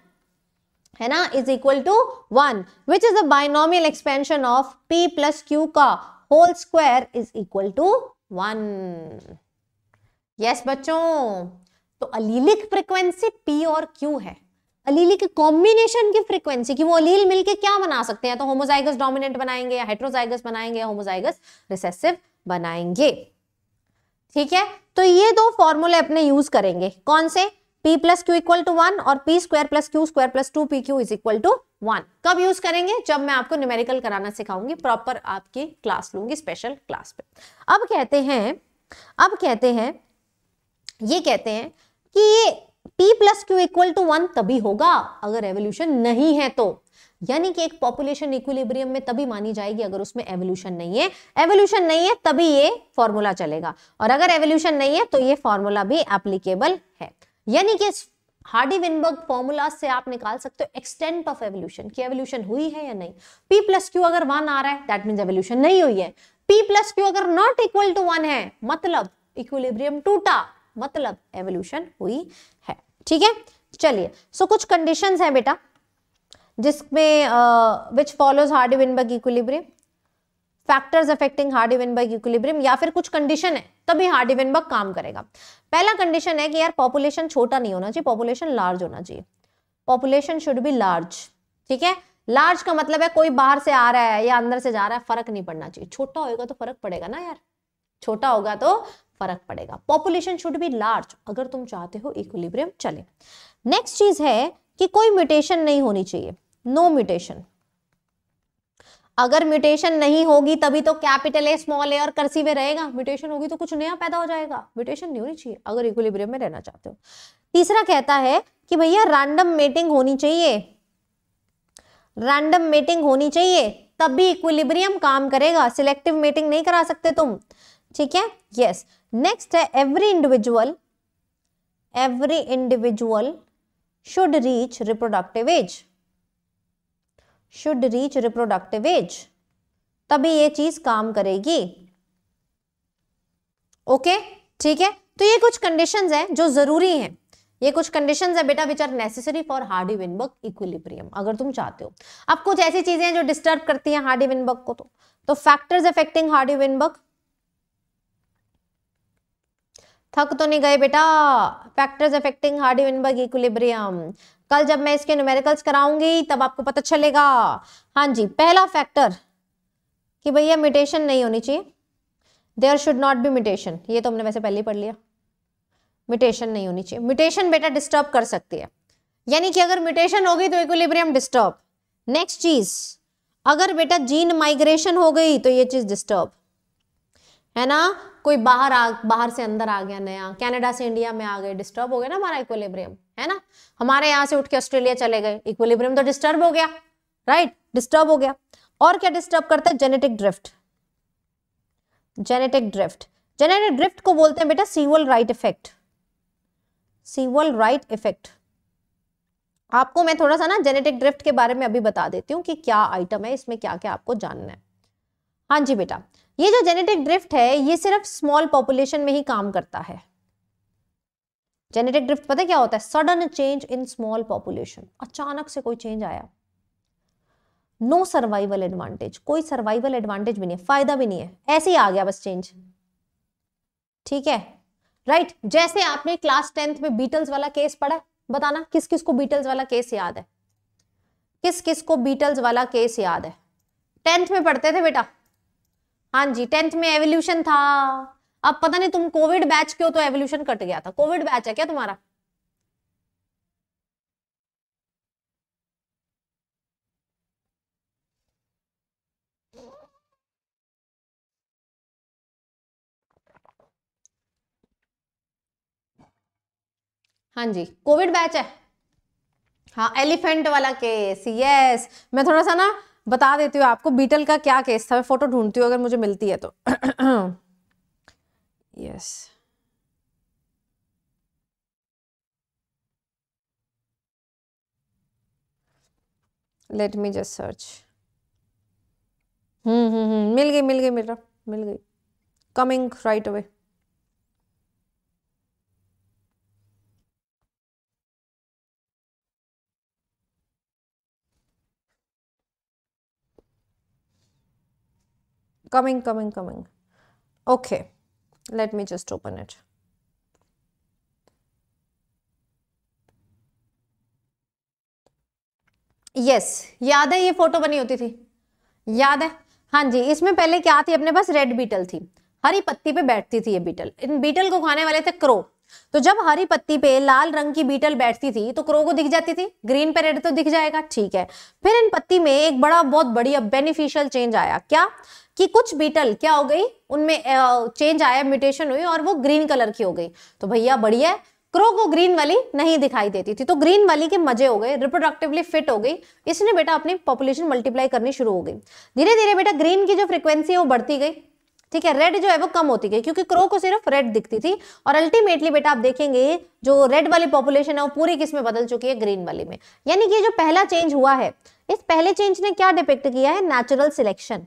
है ना is equal to one which is the binomial expansion of p plus q का whole square is equal to one yes बच्चों तो allelic frequency p और q है allele के combination की frequency कि वो अलील मिलके क्या बना सकते हैं तो होमोजाइगस डोमिनेंट बनाएंगे या हेट्रोजाइगस बनाएंगे या होमोजाइगस रिसेसिव बनाएंगे ठीक है तो ये दो फॉर्मूले अपने यूज करेंगे कौन से p plus q equal to one और p square plus q square plus two p q is equal to one कब यूज करेंगे जब मैं आपको न्यूमेरिकल कराना सिखाऊंगी प्रॉपर आपकी क्लास लूंगी स्पेशल क्लास पे अब कहते हैं अब कहते हैं ये कहते हैं कि ये p plus q equal to one तभी होगा अगर रेवोल्यूशन नहीं है तो यानी कि एक पॉपुलेशन इक्विलिब्रियम में तभी मानी जाएगी अगर उसमें एवोल्यूशन नहीं है एवोल्यूशन नहीं है तभी ये फॉर्मूला चलेगा और अगर एवोल्यूशन नहीं है तो ये फॉर्मूला भी एप्लीकेबल है यानी कि हार्डी विनबर्ग फॉर्मूला से आप निकाल सकते हो एक्सटेंट ऑफ एवोल्यूशन की एवोल्यूशन हुई है या नहीं पी प्लस क्यू अगर वन आ रहा है दैट मीन एवोल्यूशन नहीं हुई है पी प्लस क्यू अगर नॉट इक्वल टू वन है मतलब इक्विलिब्रियम टूटा मतलब एवोल्यूशन हुई है ठीक है चलिए सो so, कुछ कंडीशंस हैं बेटा जिसमें which follows Hardy Weinberg equilibrium factors affecting Hardy Weinberg equilibrium या फिर कुछ कंडीशन है तभी हार्डी विनबर्ग काम करेगा पहला कंडीशन है कि यार पॉपुलेशन छोटा नहीं होना चाहिए पॉपुलेशन लार्ज होना चाहिए पॉपुलेशन शुड बी लार्ज ठीक है लार्ज का मतलब है कोई बाहर से आ रहा है या अंदर से जा रहा है फर्क नहीं पड़ना चाहिए छोटा होगा तो फर्क पड़ेगा ना यार छोटा होगा तो फर्क पड़ेगा पॉपुलेशन शुड बी लार्ज अगर तुम चाहते हो इक्विलिब्रियम चले नेक्स्ट चीज है कि कोई म्यूटेशन नहीं होनी चाहिए नो म्यूटेशन अगर म्यूटेशन नहीं होगी तभी तो कैपिटल ए स्मॉल ए और करसी में रहेगा म्यूटेशन होगी तो कुछ नया पैदा हो जाएगा म्यूटेशन नहीं होनी चाहिए अगर इक्विलिब्रियम में रहना चाहते हो तीसरा कहता है कि भैया रैंडम मेटिंग होनी चाहिए रैंडम मेटिंग होनी चाहिए तब भी इक्विलिब्रियम काम करेगा सिलेक्टिव मेटिंग नहीं करा सकते तुम ठीक है यस नेक्स्ट है every individual every individual should reach reproductive age should reach reproductive age तभी ये चीज काम करेगी ओके ठीक है तो ये कुछ कंडीशंस हैं जो जरूरी हैं ये कुछ कंडीशंस है बेटा which are necessary for Hardy Weinberg equilibrium अगर तुम चाहते हो अब कुछ ऐसी चीजें हैं जो डिस्टर्ब करती हैं हार्डी विनबर्ग को तो तो फैक्टर्स अफेक्टिंग हार्डी विनबर्ग थक तो नहीं गए बेटा factors affecting Hardy Weinberg equilibrium कल जब मैं इसके न्यूमेरिकल्स कराऊंगी तब आपको पता चलेगा हाँ जी पहला फैक्टर कि भैया म्यूटेशन नहीं होनी चाहिए there should not be mutation ये तो हमने वैसे पहले ही पढ़ लिया म्यूटेशन नहीं होनी चाहिए म्यूटेशन बेटा डिस्टर्ब कर सकती है यानी कि अगर म्यूटेशन होगी तो इक्विलिब्रियम डिस्टर्ब नेक्स्ट चीज अगर बेटा जीन माइग्रेशन हो गई तो ये चीज डिस्टर्ब है ना कोई बाहर आ बाहर से अंदर आ गया नया कनाडा से इंडिया में आ गए डिस्टर्ब हो गया ना हमारा इक्विलिब्रियम है ना हमारे यहाँ से उठ के ऑस्ट्रेलिया चले गए इक्विलिब्रियम तो डिस्टर्ब हो गया राइट डिस्टर्ब हो गया और क्या डिस्टर्ब करता है genetic drift genetic drift genetic drift को बोलते हैं बेटा Sewall Wright effect Sewall Wright effect आपको मैं थोड़ा सा ना जेनेटिक ड्रिफ्ट के बारे में अभी बता देती हूँ कि क्या आइटम है इसमें क्या क्या आपको जानना है हाँ जी बेटा ये जो जेनेटिक ड्रिफ्ट है ये सिर्फ स्मॉल पॉपुलेशन में ही काम करता है जेनेटिक ड्रिफ्ट पता क्या होता है sudden change in small population अचानक से कोई चेंज आया नो सर्वाइवल एडवांटेज कोई सर्वाइवल एडवांटेज भी नहीं है फायदा भी नहीं है ऐसे ही आ गया बस चेंज ठीक है राइट right? जैसे आपने क्लास टेंथ में बीटल्स वाला केस पढ़ा बताना किस किस को बीटल्स वाला केस याद है किस किस को बीटल्स वाला केस याद है टेंथ में पढ़ते थे बेटा हाँ जी टेंथ में एवोल्यूशन था अब पता नहीं तुम कोविड बैच के हो तो एवोल्यूशन कट गया था कोविड बैच है क्या तुम्हारा हाँ जी कोविड बैच है हाँ एलिफेंट वाला केस यस मैं थोड़ा सा ना बता देती हूँ आपको बीटल का क्या केस था मैं फोटो ढूंढती हूँ अगर मुझे मिलती है तो Yes. Let me just search hmm hmm मिल गई मिल गई मेरा मिल गई coming right away coming coming coming okay let me just open it yes yes, याद है ये फोटो बनी होती थी याद है हाँ जी इसमें पहले क्या थी अपने पास रेड बीटल थी हरी पत्ती पे बैठती थी ये बीटल इन बीटल को खाने वाले थे क्रो तो जब हरी पत्ती पे लाल रंग की बीटल बैठती थी तो क्रो को दिख जाती थी ग्रीन पे रेड तो दिख जाएगा ठीक है फिर इन पत्ती में एक बड़ा बहुत बढ़िया बेनिफिशियल चेंज आया क्या कि कुछ बीटल क्या हो गई उनमें चेंज आया म्यूटेशन हुई और वो ग्रीन कलर की हो गई तो भैया बढ़िया है क्रो को ग्रीन वाली नहीं दिखाई देती थी तो ग्रीन वाली के मजे हो गए रिप्रोडक्टिवली फिट हो गई इसने बेटा अपनी पॉपुलेशन मल्टीप्लाई करनी शुरू हो गई धीरे धीरे बेटा ग्रीन की जो फ्रिक्वेंसी है वो बढ़ती गई ठीक है रेड जो है वो कम होती गई क्योंकि क्रो को सिर्फ रेड दिखती थी और अल्टीमेटली बेटा आप देखेंगे जो रेड वाली पॉपुलेशन है वो पूरी किस में बदल चुकी है ग्रीन वाली में यानी कि जो पहला चेंज हुआ है इस पहले चेंज ने क्या डिपेक्ट किया है नेचुरल सिलेक्शन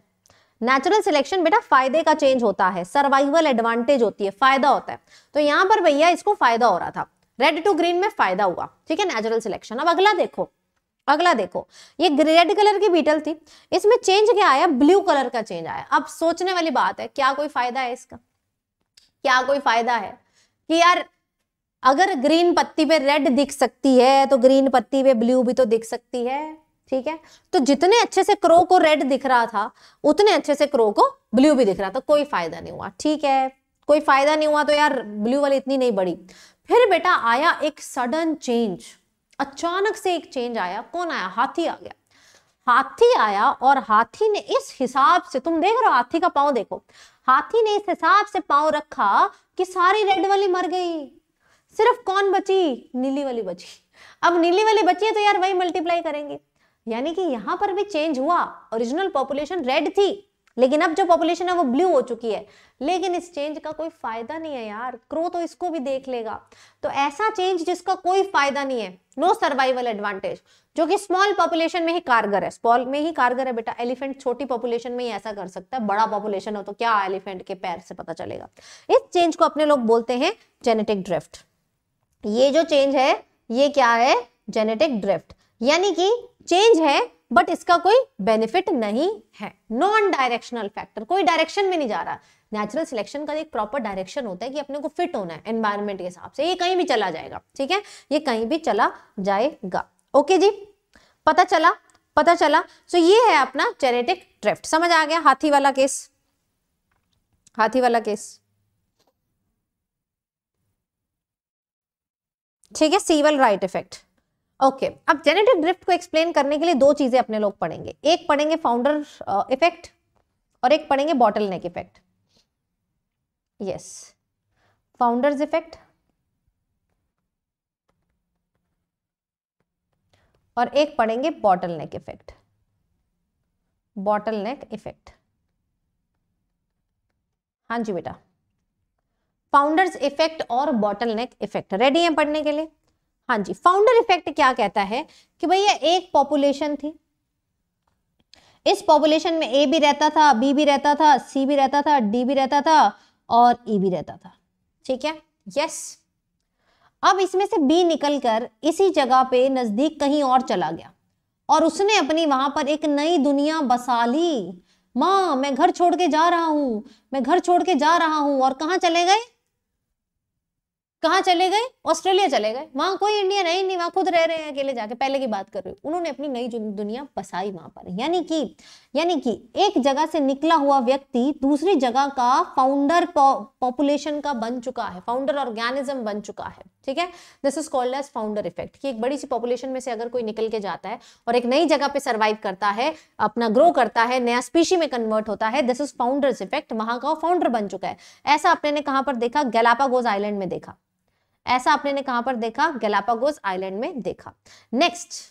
नेचुरल सिलेक्शन बेटा फायदे का चेंज होता है सर्वाइवल एडवांटेज होती है फायदा होता है तो यहाँ पर भैया इसको फायदा हो रहा था रेड टू ग्रीन में फायदा हुआ ठीक है नेचुरल सिलेक्शन अब अगला देखो अगला देखो ये रेड कलर की बीटल थी इसमें चेंज क्या आया ब्लू कलर का चेंज आया अब सोचने वाली बात है क्या कोई फायदा है इसका क्या कोई फायदा है कि यार अगर ग्रीन पत्ती पे रेड दिख सकती है तो ग्रीन पत्ती पे ब्लू भी तो दिख सकती है ठीक है तो जितने अच्छे से क्रो को रेड दिख रहा था उतने अच्छे से क्रो को ब्लू भी दिख रहा था कोई फायदा नहीं हुआ ठीक है कोई फायदा नहीं हुआ तो यार ब्लू वाली इतनी नहीं बड़ी फिर बेटा आया एक सडन चेंज अचानक से एक चेंज आया कौन आया हाथी आ गया हाथी आया और हाथी ने इस हिसाब से तुम देख रहे हो हाथी का पाँव देखो हाथी ने इस हिसाब से पाँव रखा कि सारी रेड वाली मर गई सिर्फ कौन बची नीली वाली बची अब नीली वाली बची है तो यार वही मल्टीप्लाई करेंगे यानी कि यहां पर भी चेंज हुआ ओरिजिनल पॉपुलेशन रेड थी लेकिन अब जो पॉपुलेशन है वो ब्लू हो चुकी है लेकिन इस चेंज का कोई फायदा नहीं है यार क्रो तो इसको भी देख लेगा तो ऐसा चेंज जिसका कोई फायदा नहीं है नो सर्वाइवल एडवांटेज जो कि स्मॉल पॉपुलेशन में ही कारगर है स्मॉल में ही कारगर है बेटा एलिफेंट छोटी पॉपुलेशन में ही ऐसा कर सकता है बड़ा पॉपुलेशन हो तो क्या एलिफेंट के पैर से पता चलेगा इस चेंज को अपने लोग बोलते हैं जेनेटिक ड्रिफ्ट ये जो चेंज है ये क्या है जेनेटिक ड्रिफ्ट यानी कि चेंज है बट इसका कोई बेनिफिट नहीं है नॉन डायरेक्शनल फैक्टर कोई डायरेक्शन में नहीं जा रहा नेचुरल सिलेक्शन का एक प्रॉपर डायरेक्शन होता है कि अपने को फिट होना है एनवायरमेंट के हिसाब से ये कहीं भी चला जाएगा ठीक है ये कहीं भी चला जाएगा ओके जी पता चला पता चला सो so ये है अपना जेनेटिक ड्रिफ्ट समझ आ गया हाथी वाला केस हाथी वाला केस ठीक है Sewall Wright effect okay okay, अब जेनेटिव ड्रिफ्ट को एक्सप्लेन करने के लिए दो चीजें अपने लोग पढ़ेंगे एक पढ़ेंगे फाउंडर इफेक्ट uh, और एक पढ़ेंगे bottleneck effect yes founders effect और एक पढ़ेंगे bottleneck effect bottleneck effect हां जी बेटा फाउंडर्स इफेक्ट और बॉटल नेक इफेक्ट रेडी हैं पढ़ने के लिए हाँ जी फाउंडर इफेक्ट क्या कहता है कि भैया एक पॉपुलेशन थी इस पॉपुलेशन में ए भी रहता था बी भी रहता था सी भी रहता था डी भी रहता था और ई e भी रहता था ठीक है यस yes. अब इसमें से बी निकल कर इसी जगह पे नज़दीक कहीं और चला गया और उसने अपनी वहां पर एक नई दुनिया बसा ली माँ मैं घर छोड़ के जा रहा हूँ मैं घर छोड़ के जा रहा हूँ और कहाँ चले गए कहाँ चले गए ऑस्ट्रेलिया चले गए वहां कोई इंडियन है नहीं वहां खुद रह रहे हैं अकेले जाके पहले की बात कर रही हूँ उन्होंने अपनी नई दुनिया बसाई वहां पर यानी कि यानी कि एक जगह से निकला हुआ व्यक्ति दूसरी जगह का फाउंडर पॉपुलेशन का बन चुका है फाउंडर ऑर्गेनिज्म बन चुका है ठीक है this is called as founder effect कि एक बड़ी सी पॉपुलेशन में से अगर कोई निकल के जाता है और एक नई जगह पे सर्वाइव करता है अपना ग्रो करता है नया स्पीशी में कन्वर्ट होता है दिस इज फाउंडर्स इफेक्ट वहां का फाउंडर बन चुका है ऐसा आपने कहां पर देखा गैलापागोज आइलैंड में देखा ऐसा आपने ने कहां पर देखा गैलापागोस आइलैंड में देखा नेक्स्ट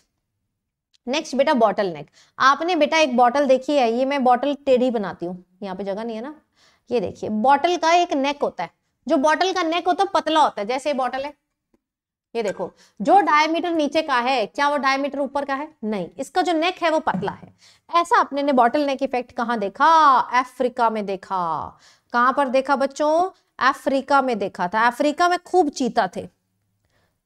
नेक्स्ट बेटा बॉटल नेक आपने बेटा एक बॉटल देखी है ये मैं बॉटल टेढ़ी बनाती हूँ यहाँ पे जगह नहीं है ना ये देखिए बॉटल का एक नेक होता है जो बॉटल का नेक होता है पतला होता है जैसे ये बॉटल है ये देखो जो डायमीटर नीचे का है क्या वो डायमीटर ऊपर का है नहीं इसका जो नेक है वो पतला है ऐसा अपने ने बॉटल नेक इफेक्ट कहाँ देखा अफ्रीका में देखा कहां पर देखा बच्चों अफ्रीका में देखा था अफ्रीका में खूब चीता थे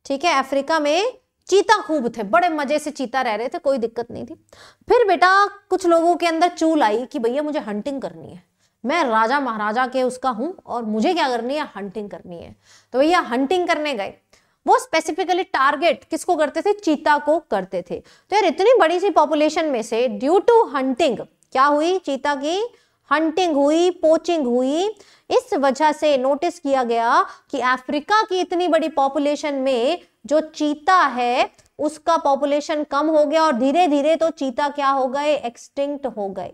ठीक है अफ्रीका में चीता खूब थे बड़े मजे से चीता रह रहे थे कोई दिक्कत नहीं थी फिर बेटा कुछ लोगों के अंदर चूल आई कि भैया मुझे हंटिंग करनी है मैं राजा महाराजा के उसका हूं और मुझे क्या करनी है हंटिंग करनी है तो भैया हंटिंग करने गए वो स्पेसिफिकली टारगेट किसको करते थे चीता को करते थे तो यार इतनी बड़ी सी पॉपुलेशन में से ड्यू टू हंटिंग क्या हुई चीता की हंटिंग हुई पोचिंग हुई इस वजह से नोटिस किया गया कि अफ्रीका की इतनी बड़ी पॉपुलेशन में जो चीता है उसका पॉपुलेशन कम हो गया और धीरे धीरे तो चीता क्या हो गए एक्सटिंक्ट हो गए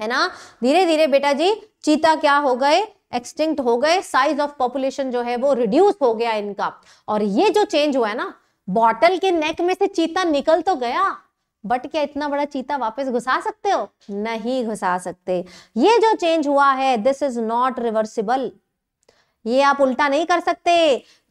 है ना धीरे धीरे बेटा जी चीता क्या हो गए एक्सटिंक्ट हो गए साइज ऑफ पॉपुलेशन जो है वो रिड्यूस हो गया इनका और ये जो चेंज हुआ है ना बॉटल के नेक में से चीता निकल तो गया बट क्या इतना बड़ा चीता वापस घुसा सकते हो नहीं घुसा सकते ये जो चेंज हुआ है दिस इज नॉट रिवर्सिबल ये आप उल्टा नहीं कर सकते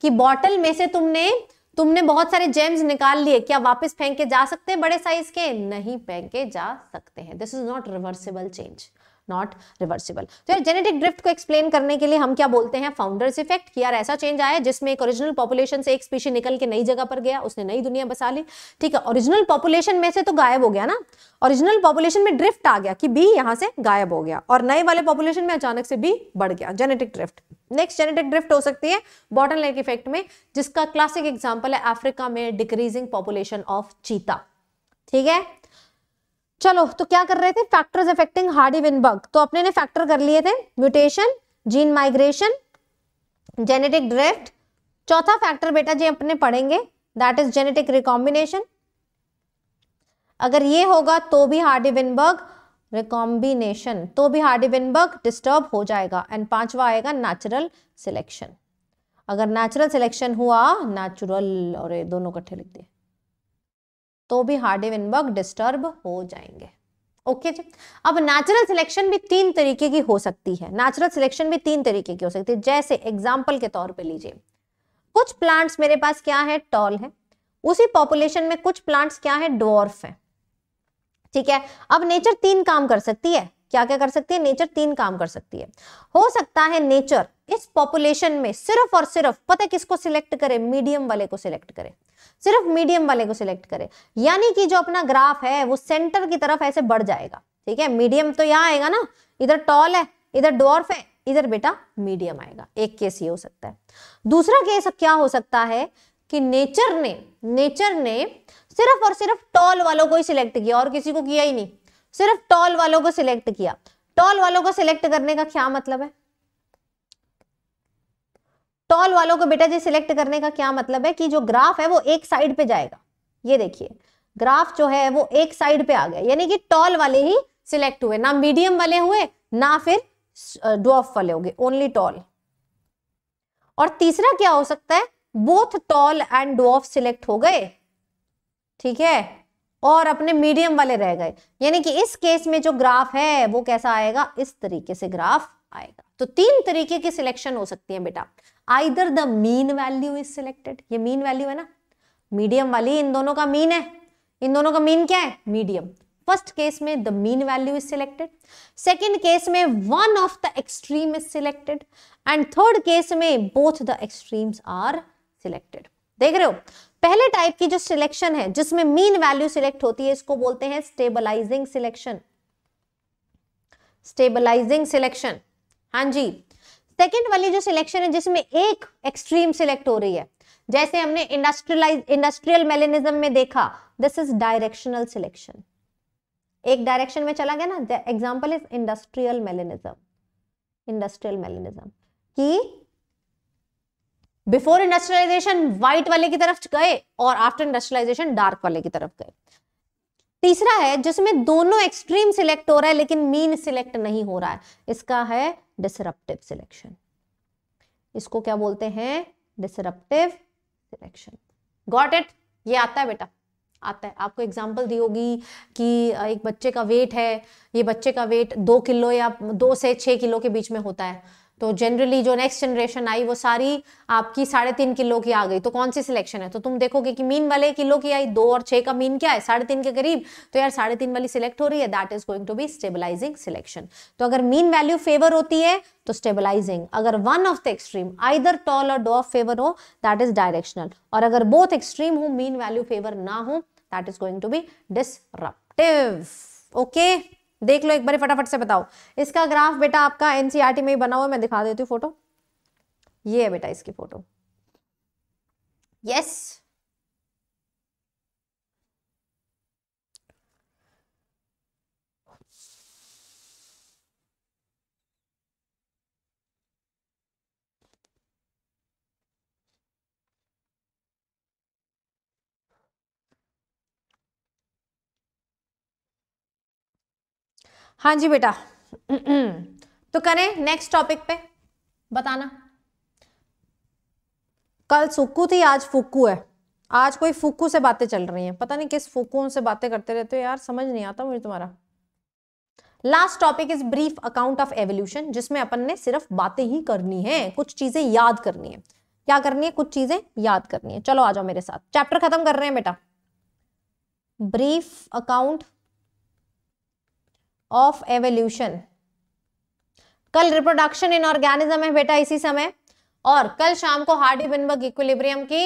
कि बॉटल में से तुमने तुमने बहुत सारे जेम्स निकाल लिए क्या वापस फेंक के जा सकते हैं बड़े साइज के नहीं फेंक के जा सकते हैं this is not reversible change not reversible तो यार जेनेटिक ड्रिफ्ट को एक्सप्लेन करने के लिए हम क्या बोलते हैं फाउंडर्स इफेक्ट कि यार ऐसा चेंज आया जिसमें एक ओरिजिनल पॉपुलेशन से एक स्पीशी निकल के नई जगह पर गया उसने नई दुनिया बसा ली ठीक है ओरिजिनल पॉपुलेशन में से तो गायब हो गया ना ओरिजिनल पॉपुलेशन में ड्रिफ्ट आ गया कि बी यहाँ से गायब हो गया और नए वाले पॉपुलेशन में अचानक से बी बढ़ गया genetic drift next genetic drift हो सकती है बॉटन लेक इफेक्ट में जिसका क्लासिक एग्जाम्पल है अफ्रीका में डिक्रीजिंग पॉपुलेशन ऑफ चीता ठीक है चलो तो क्या कर रहे थे फैक्टर्स इफेक्टिंग हार्डी विनबर्ग तो अपने ने फैक्टर कर लिए थे mutation gene migration genetic drift चौथा फैक्टर बेटा जी अपने पढ़ेंगे दैट इज जेनेटिक रिकॉम्बिनेशन अगर ये होगा तो भी हार्डी विनबर्ग रिकॉम्बिनेशन तो भी हार्डी विनबर्ग डिस्टर्ब हो जाएगा एंड पांचवा आएगा नेचुरल सिलेक्शन अगर नेचुरल सिलेक्शन हुआ नेचुरल और ये दोनों कट्ठे लिख दिए तो भी हार्डी विनबर्ग डिस्टर्ब हो जाएंगे ओके जी अब नेचुरल सिलेक्शन भी तीन तरीके की हो सकती है नेचुरल सिलेक्शन भी तीन तरीके की हो सकती है जैसे एग्जाम्पल के तौर पर लीजिए कुछ प्लांट्स मेरे पास क्या है टॉल है उसी पॉपुलेशन में कुछ प्लांट्स क्या है डॉर्फ है ठीक है अब नेचर तीन काम कर सकती है क्या क्या कर सकती है नेचर तीन काम कर सकती है हो सकता है नेचर इस पॉपुलेशन में सिर्फ और सिर्फ पता किसको सिलेक्ट करे मीडियम वाले को सिलेक्ट करे सिर्फ मीडियम वाले को सिलेक्ट करे यानी कि जो अपना ग्राफ है वो सेंटर की तरफ ऐसे बढ़ जाएगा ठीक है मीडियम तो यहाँ आएगा ना इधर टॉल है इधर डॉर्फ है इधर बेटा मीडियम आएगा एक केस ये हो सकता है दूसरा केस क्या हो सकता है कि नेचर ने नेचर ने सिर्फ और सिर्फ टॉल वालों को ही सिलेक्ट किया और किसी को किया ही नहीं सिर्फ टॉल वालों को सिलेक्ट किया टॉल वालों को सिलेक्ट करने का क्या मतलब है टॉल वालों को बेटा जी सिलेक्ट करने का क्या मतलब है कि जो ग्राफ है वो एक साइड पे जाएगा ये देखिए ग्राफ जो है वो एक साइड पे आ गया यानी कि टॉल वाले ही सिलेक्ट हुए ना मीडियम वाले हुए ना फिर डॉफ वाले हो गए ओनली टॉल और तीसरा क्या हो सकता है both tall and dwarf select हो गए ठीक है और अपने मीडियम वाले रह गए यानी कि इस केस में जो ग्राफ है वो कैसा आएगा इस तरीके से ग्राफ आएगा तो तीन तरीके की सिलेक्शन हो सकती है बेटा either the mean value is selected ये मीन वैल्यू है ना मीडियम वाली इन दोनों का मीन है इन दोनों का मीन क्या है मीडियम फर्स्ट केस में the mean value is selected second case में one of the extreme is selected and third case में both the extremes are selected देख रहे हो पहले टाइप की जो सिलेक्शन है जिसमें मीन वैल्यू सिलेक्ट होती है इसको बोलते हैं स्टेबलाइजिंग सिलेक्शन स्टेबलाइजिंग सिलेक्शन हाँ जी सेकेंड वाली जो सिलेक्शन है जिसमें एक एक्सट्रीम सिलेक्ट हो रही है जैसे हमने इंडस्ट्रियलाइज इंडस्ट्रियल मेलेनिज्म में देखा दिस इज डायरेक्शनल सिलेक्शन एक डायरेक्शन में चला गया ना example is industrial melanism industrial melanism की बिफोर इंडस्ट्रियलाइजेशन व्हाइट वाले की तरफ गए और आफ्टर इंडस्ट्रियलाइजेशन डार्क वाले की तरफ गए तीसरा है जिसमें दोनों एक्सट्रीम सिलेक्ट हो रहा है लेकिन मीन सिलेक्ट नहीं हो रहा है इसका है डिसरप्टिव सिलेक्शन इसको क्या बोलते हैं डिसरप्टिव सिलेक्शन गॉट इट ये आता है बेटा आता है आपको एग्जाम्पल दी होगी कि एक बच्चे का वेट है ये बच्चे का वेट दो किलो या दो से छह किलो के बीच में होता है तो जनरली जो नेक्स्ट जनरेशन आई वो सारी आपकी साढ़े तीन किलो की आ गई तो कौन सी सिलेक्शन है तो तुम देखोगे कि मीन वाले किलो की आई दो और छह का मीन क्या है साढ़े तीन के करीब तो यार साढ़े तीन वाली सिलेक्ट हो रही है that is going to be stabilising selection तो अगर मीन वैल्यू फेवर होती है तो स्टेबलाइजिंग अगर one of the extreme either tall और डॉ फेवर हो दैट इज डायरेक्शनल और अगर बोथ एक्सट्रीम हो मीन वैल्यू फेवर ना हो that is going to be disruptive okay देख लो एक बार फटाफट से बताओ इसका ग्राफ बेटा आपका एनसीआरटी e में ही बना हुआ मैं दिखा देती हूँ फोटो ये है बेटा इसकी फोटो यस हाँ जी बेटा हम्म। तो करें नेक्स्ट टॉपिक पे बताना कल सुक्कू थी आज फुक्कू है आज कोई फुक्कू से बातें चल रही हैं पता नहीं किस फुक्कुओं से बातें करते रहते हो यार समझ नहीं आता मुझे तुम्हारा last topic is brief account of evolution जिसमें अपन ने सिर्फ बातें ही करनी है कुछ चीजें याद करनी है क्या करनी है कुछ चीजें याद करनी है चलो आ जाओ मेरे साथ चैप्टर खत्म कर रहे हैं बेटा ब्रीफ अकाउंट ऑफ एवोल्यूशन कल रिप्रोडक्शन इन ऑर्गेनिज्म है बेटा इसी समय और कल शाम को हार्डी बिनबर्ग इक्विलिब्रियम की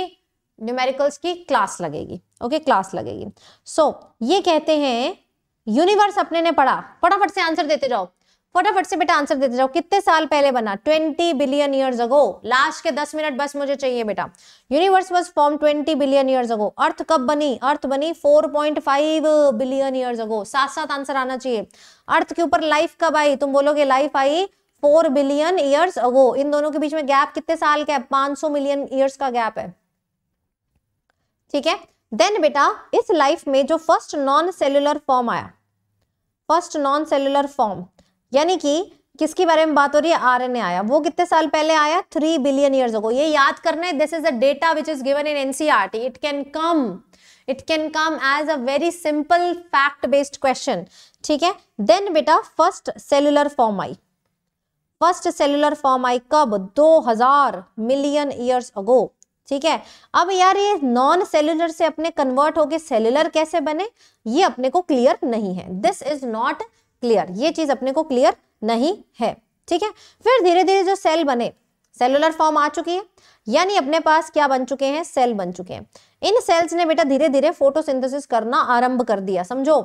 न्यूमेरिकल्स की क्लास लगेगी ओके क्लास लगेगी सो so, ये कहते हैं यूनिवर्स अपने ने पढ़ा फटाफट से आंसर देते जाओ फटाफट से बेटा आंसर देते जाओ कितने साल पहले बना 20 बिलियन ईयर्स अगो लास्ट के 10 मिनट बस मुझे चाहिए बेटा universe was form 20 billion years ago earth कब बनी अर्थ बनी 4.5 बिलियन ईयर्स अगो साथ साथ आंसर आना चाहिए अर्थ के ऊपर लाइफ कब आई तुम बोलोगे लाइफ आई फोर बिलियन ईयर्स अगो इन दोनों के बीच में गैप कितने साल का है पांच मिलियन ईयर्स का गैप है ठीक है देन बेटा इस लाइफ में जो फर्स्ट नॉन सेल्युलर फॉर्म आया फर्स्ट नॉन सेल्युलर फॉर्म यानी कि किसके बारे में बात हो रही है आरएनए आया वो कितने साल पहले आया थ्री बिलियन ईयर्स अगो ये याद करना है this is a data which is given in NCERT it can come it can come as a very simple fact based question ठीक है देन बेटा फर्स्ट सेलुलर फॉर्म आई फर्स्ट सेलुलर फॉर्म आई कब 2000 मिलियन ईयर्स अगो ठीक है अब यार ये नॉन सेलुलर से अपने कन्वर्ट होके सेलुलर कैसे बने ये अपने को क्लियर नहीं है दिस इज नॉट क्लियर ये चीज अपने को क्लियर नहीं है ठीक है फिर धीरे धीरे जो सेल बने सेलुलर फॉर्म आ चुकी है यानी अपने पास क्या बन चुके हैं सेल बन चुके हैं इन सेल्स ने बेटा धीरे धीरे फोटोसिंथेसिस करना आरंभ कर दिया समझो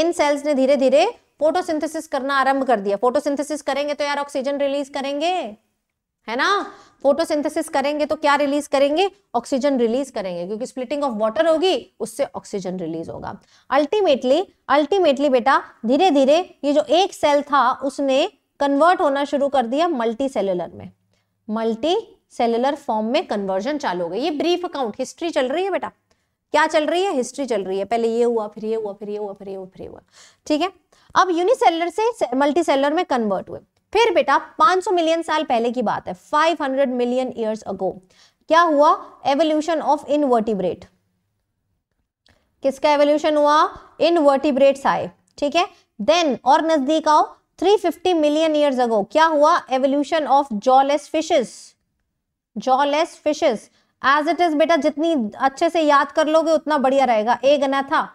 इन सेल्स ने धीरे धीरे फोटोसिंथेसिस करना आरंभ कर दिया फोटोसिंथेसिस करेंगे तो यार ऑक्सीजन रिलीज करेंगे है ना फोटोसिंथेसिस करेंगे तो क्या रिलीज करेंगे ऑक्सीजन रिलीज करेंगे क्योंकि स्प्लिटिंग ऑफ वाटर होगी उससे ऑक्सीजन रिलीज होगा अल्टीमेटली अल्टीमेटली बेटा धीरे धीरे ये जो एक सेल था उसने कन्वर्ट होना शुरू कर दिया मल्टी सेलुलर में मल्टी सेलुलर फॉर्म में कन्वर्जन चालू हो गई ये ब्रीफ अकाउंट हिस्ट्री चल रही है बेटा क्या चल रही है हिस्ट्री चल रही है पहले ये हुआ फिर ये हुआ फिर ये हुआ फिर ये हुआ फिर ये हुआ ठीक है अब यूनिसेलर से मल्टी सेलर में कन्वर्ट हुए फिर बेटा 500 मिलियन साल पहले की बात है 500 मिलियन ईयर्स अगो क्या हुआ एवोल्यूशन ऑफ इनवर्टिब्रेट किसका एवोल्यूशन हुआ इनवर्टिब्रेट्स आए ठीक है देन और नजदीक आओ 350 मिलियन ईयर्स अगो क्या हुआ evolution of jawless fishes jawless fishes as it is बेटा जितनी अच्छे से याद कर लोगे उतना बढ़िया रहेगा ए गना था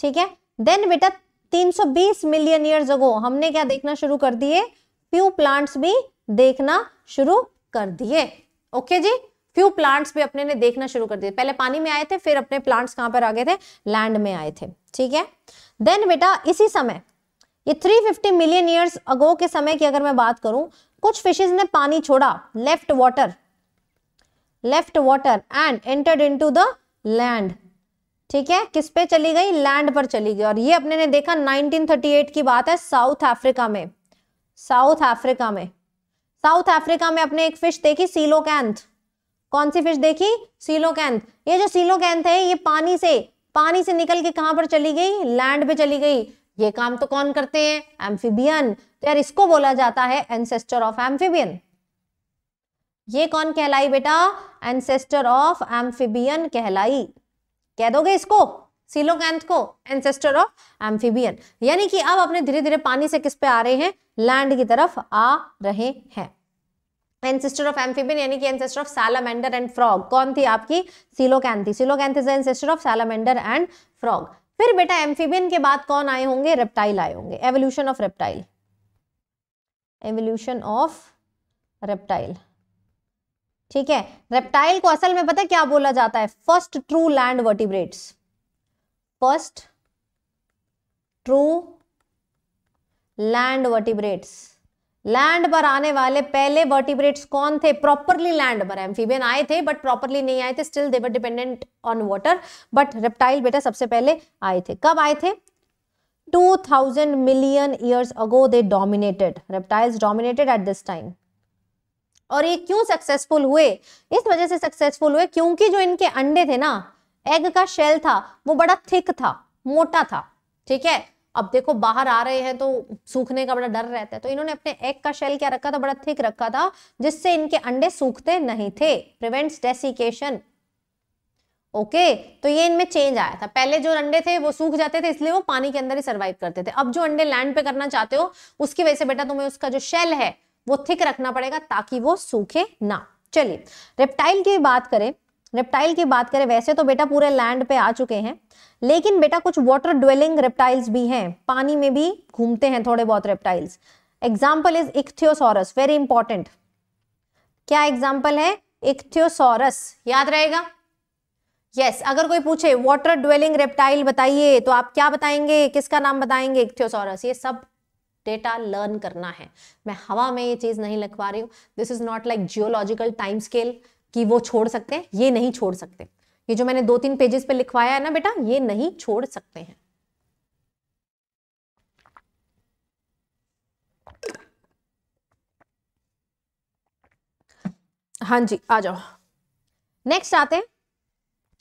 ठीक है देन बेटा 320 मिलियन ईयर जगो हमने क्या देखना शुरू कर दिए फ्यू प्लांट्स भी देखना शुरू कर दिए ओके जी फ्यू प्लांट्स भी अपने ने देखना शुरू कर दिए पहले पानी में आए थे फिर अपने प्लांट्स कहां पर आ गए थे लैंड में आए थे ठीक है देन बेटा इसी समय ये 350 मिलियन ईयर्स अगो के समय की अगर मैं बात करूं कुछ फिशेज ने पानी छोड़ा left water left water and entered into the land ठीक है किस पे चली गई लैंड पर चली गई और ये अपने ने देखा 1938 की बात है साउथ अफ्रीका में साउथ अफ्रीका में साउथ अफ्रीका में अपने एक फिश देखी सीलो कैंथ कौन सी फिश देखी कैंथ ये जो कैंथ है ये पानी से पानी से निकल के कहां पर चली गई लैंड पे चली गई ये काम तो कौन करते हैं एम्फीबियन तो यार इसको बोला जाता है एंसेस्टर ऑफ एम्फीबियन ये कौन कहलाई बेटा एंसेस्टर ऑफ एम्फीबियन कहलाई कह दोगे इसको सीलोकैंथ को एंसेस्टर ऑफ एम्फीबियन यानी कि अब अपने धीरे धीरे पानी से किस पे आ रहे हैं लैंड की तरफ आ रहे हैं एंसेस्टर ऑफ एम्फीबियन यानी कि ancestor of salamander and frog कौन थी आपकी coelacanth coelacanth is ancestor of salamander and frog फिर बेटा एम्फीबियन के बाद कौन आए होंगे रेप्टाइल आए होंगे evolution of reptile evolution of reptile ठीक है रेप्टाइल को असल में पता क्या बोला जाता है first true land vertebrates first true land vertebrates land पर आने वाले पहले वर्टिब्रेट्स कौन थे प्रॉपरली लैंड पर एम्फीबियन आए थे बट प्रॉपरली नहीं आए थे still they were dependent on water but reptile बेटा सबसे पहले आए थे कब आए थे 2000 million years ago they dominated reptiles dominated at this time और ये क्यों सक्सेसफुल हुए इस वजह से सक्सेसफुल हुए क्योंकि जो इनके अंडे थे ना एग का शेल था वो बड़ा थिक था मोटा था ठीक है अब देखो बाहर आ रहे हैं तो सूखने का बड़ा डर रहता है तो इन्होंने अपने एग का शेल क्या रखा था बड़ा थिक रखा था जिससे इनके अंडे सूखते नहीं थे प्रिवेंट्स डेसिकेशन ओके तो ये इनमें चेंज आया था पहले जो अंडे थे वो सूख जाते थे इसलिए वो पानी के अंदर ही सर्वाइव करते थे अब जो अंडे लैंड पे करना चाहते हो उसकी वजह से बेटा तुम्हें उसका जो शेल है वो थिक रखना पड़ेगा ताकि वो सूखे ना चलिए रेप्टाइल की बात करें रेप्टाइल की बात करें वैसे तो बेटा पूरे लैंड पे आ चुके हैं लेकिन बेटा कुछ वाटर ड्वेलिंग रेप्टाइल्स भी हैं पानी में भी घूमते हैं थोड़े बहुत reptiles example is ichthyosaurus very important क्या एग्जाम्पल है इक्थियोसोरस याद रहेगा यस yes, अगर कोई पूछे वाटर ड्वेलिंग रेप्टाइल बताइए तो आप क्या बताएंगे किसका नाम बताएंगे इक्थियोसोरस ये सब डेटा लर्न करना है मैं हवा में ये चीज़ नहीं लिखवा रही हूँ this is not like geological time scale कि वो छोड़ सकते हैं ये नहीं छोड़ सकते ये जो मैंने दो तीन पेजेस पे लिखवाया है ना बेटा ये नहीं छोड़ सकते हैं हाँ जी आ जाओ नेक्स्ट आते हैं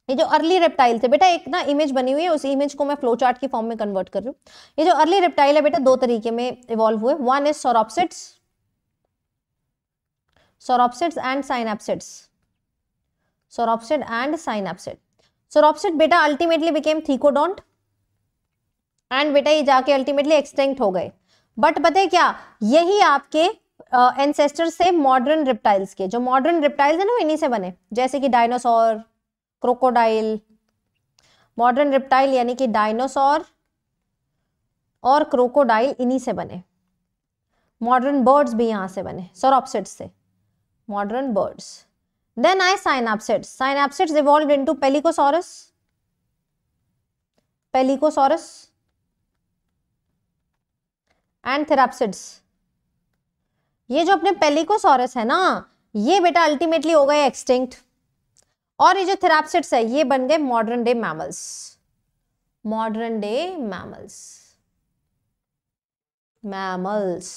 ये जो अर्ली रेप्टाइल थे बेटा एक ना इमेज बनी हुई है उस इमेज को मैं फ्लो चार्ट की फॉर्म में कन्वर्ट कर रही हूँ ये जो अर्ली रेप्टाइल है बेटा दो तरीके में इवॉल्व हुए one is sauropsids sauropsids and synapsids sauropsid and synapsid sauropsid बेटा अल्टीमेटली बिकेम थीकोडोंट एंड बेटा ये जाके अल्टीमेटली एक्सटेंक्ट हो गए बट पता क्या यही आपके एंसेस्टर्स uh, से मॉडर्न रिप्टाइल्स के जो मॉडर्न रिप्टाइल्स है ना इन्हीं से बने जैसे कि डायनासोर क्रोकोडाइल मॉडर्न रिप्टाइल यानी कि डायनासोर और क्रोकोडाइल इन्हीं से बने मॉडर्न बर्ड्स भी यहां से बने सोरॉपसिड्स से मॉडर्न बर्ड्स देन आए synapsids synapsids evolve into pelycosaurus pelycosaurus and therapsids ये जो अपने पेलिकोसॉरस है ना ये बेटा अल्टीमेटली हो गए एक्सटिंक्ट और ये जो थेरापसिट्स है ये बन गए modern day mammals modern day mammals mammals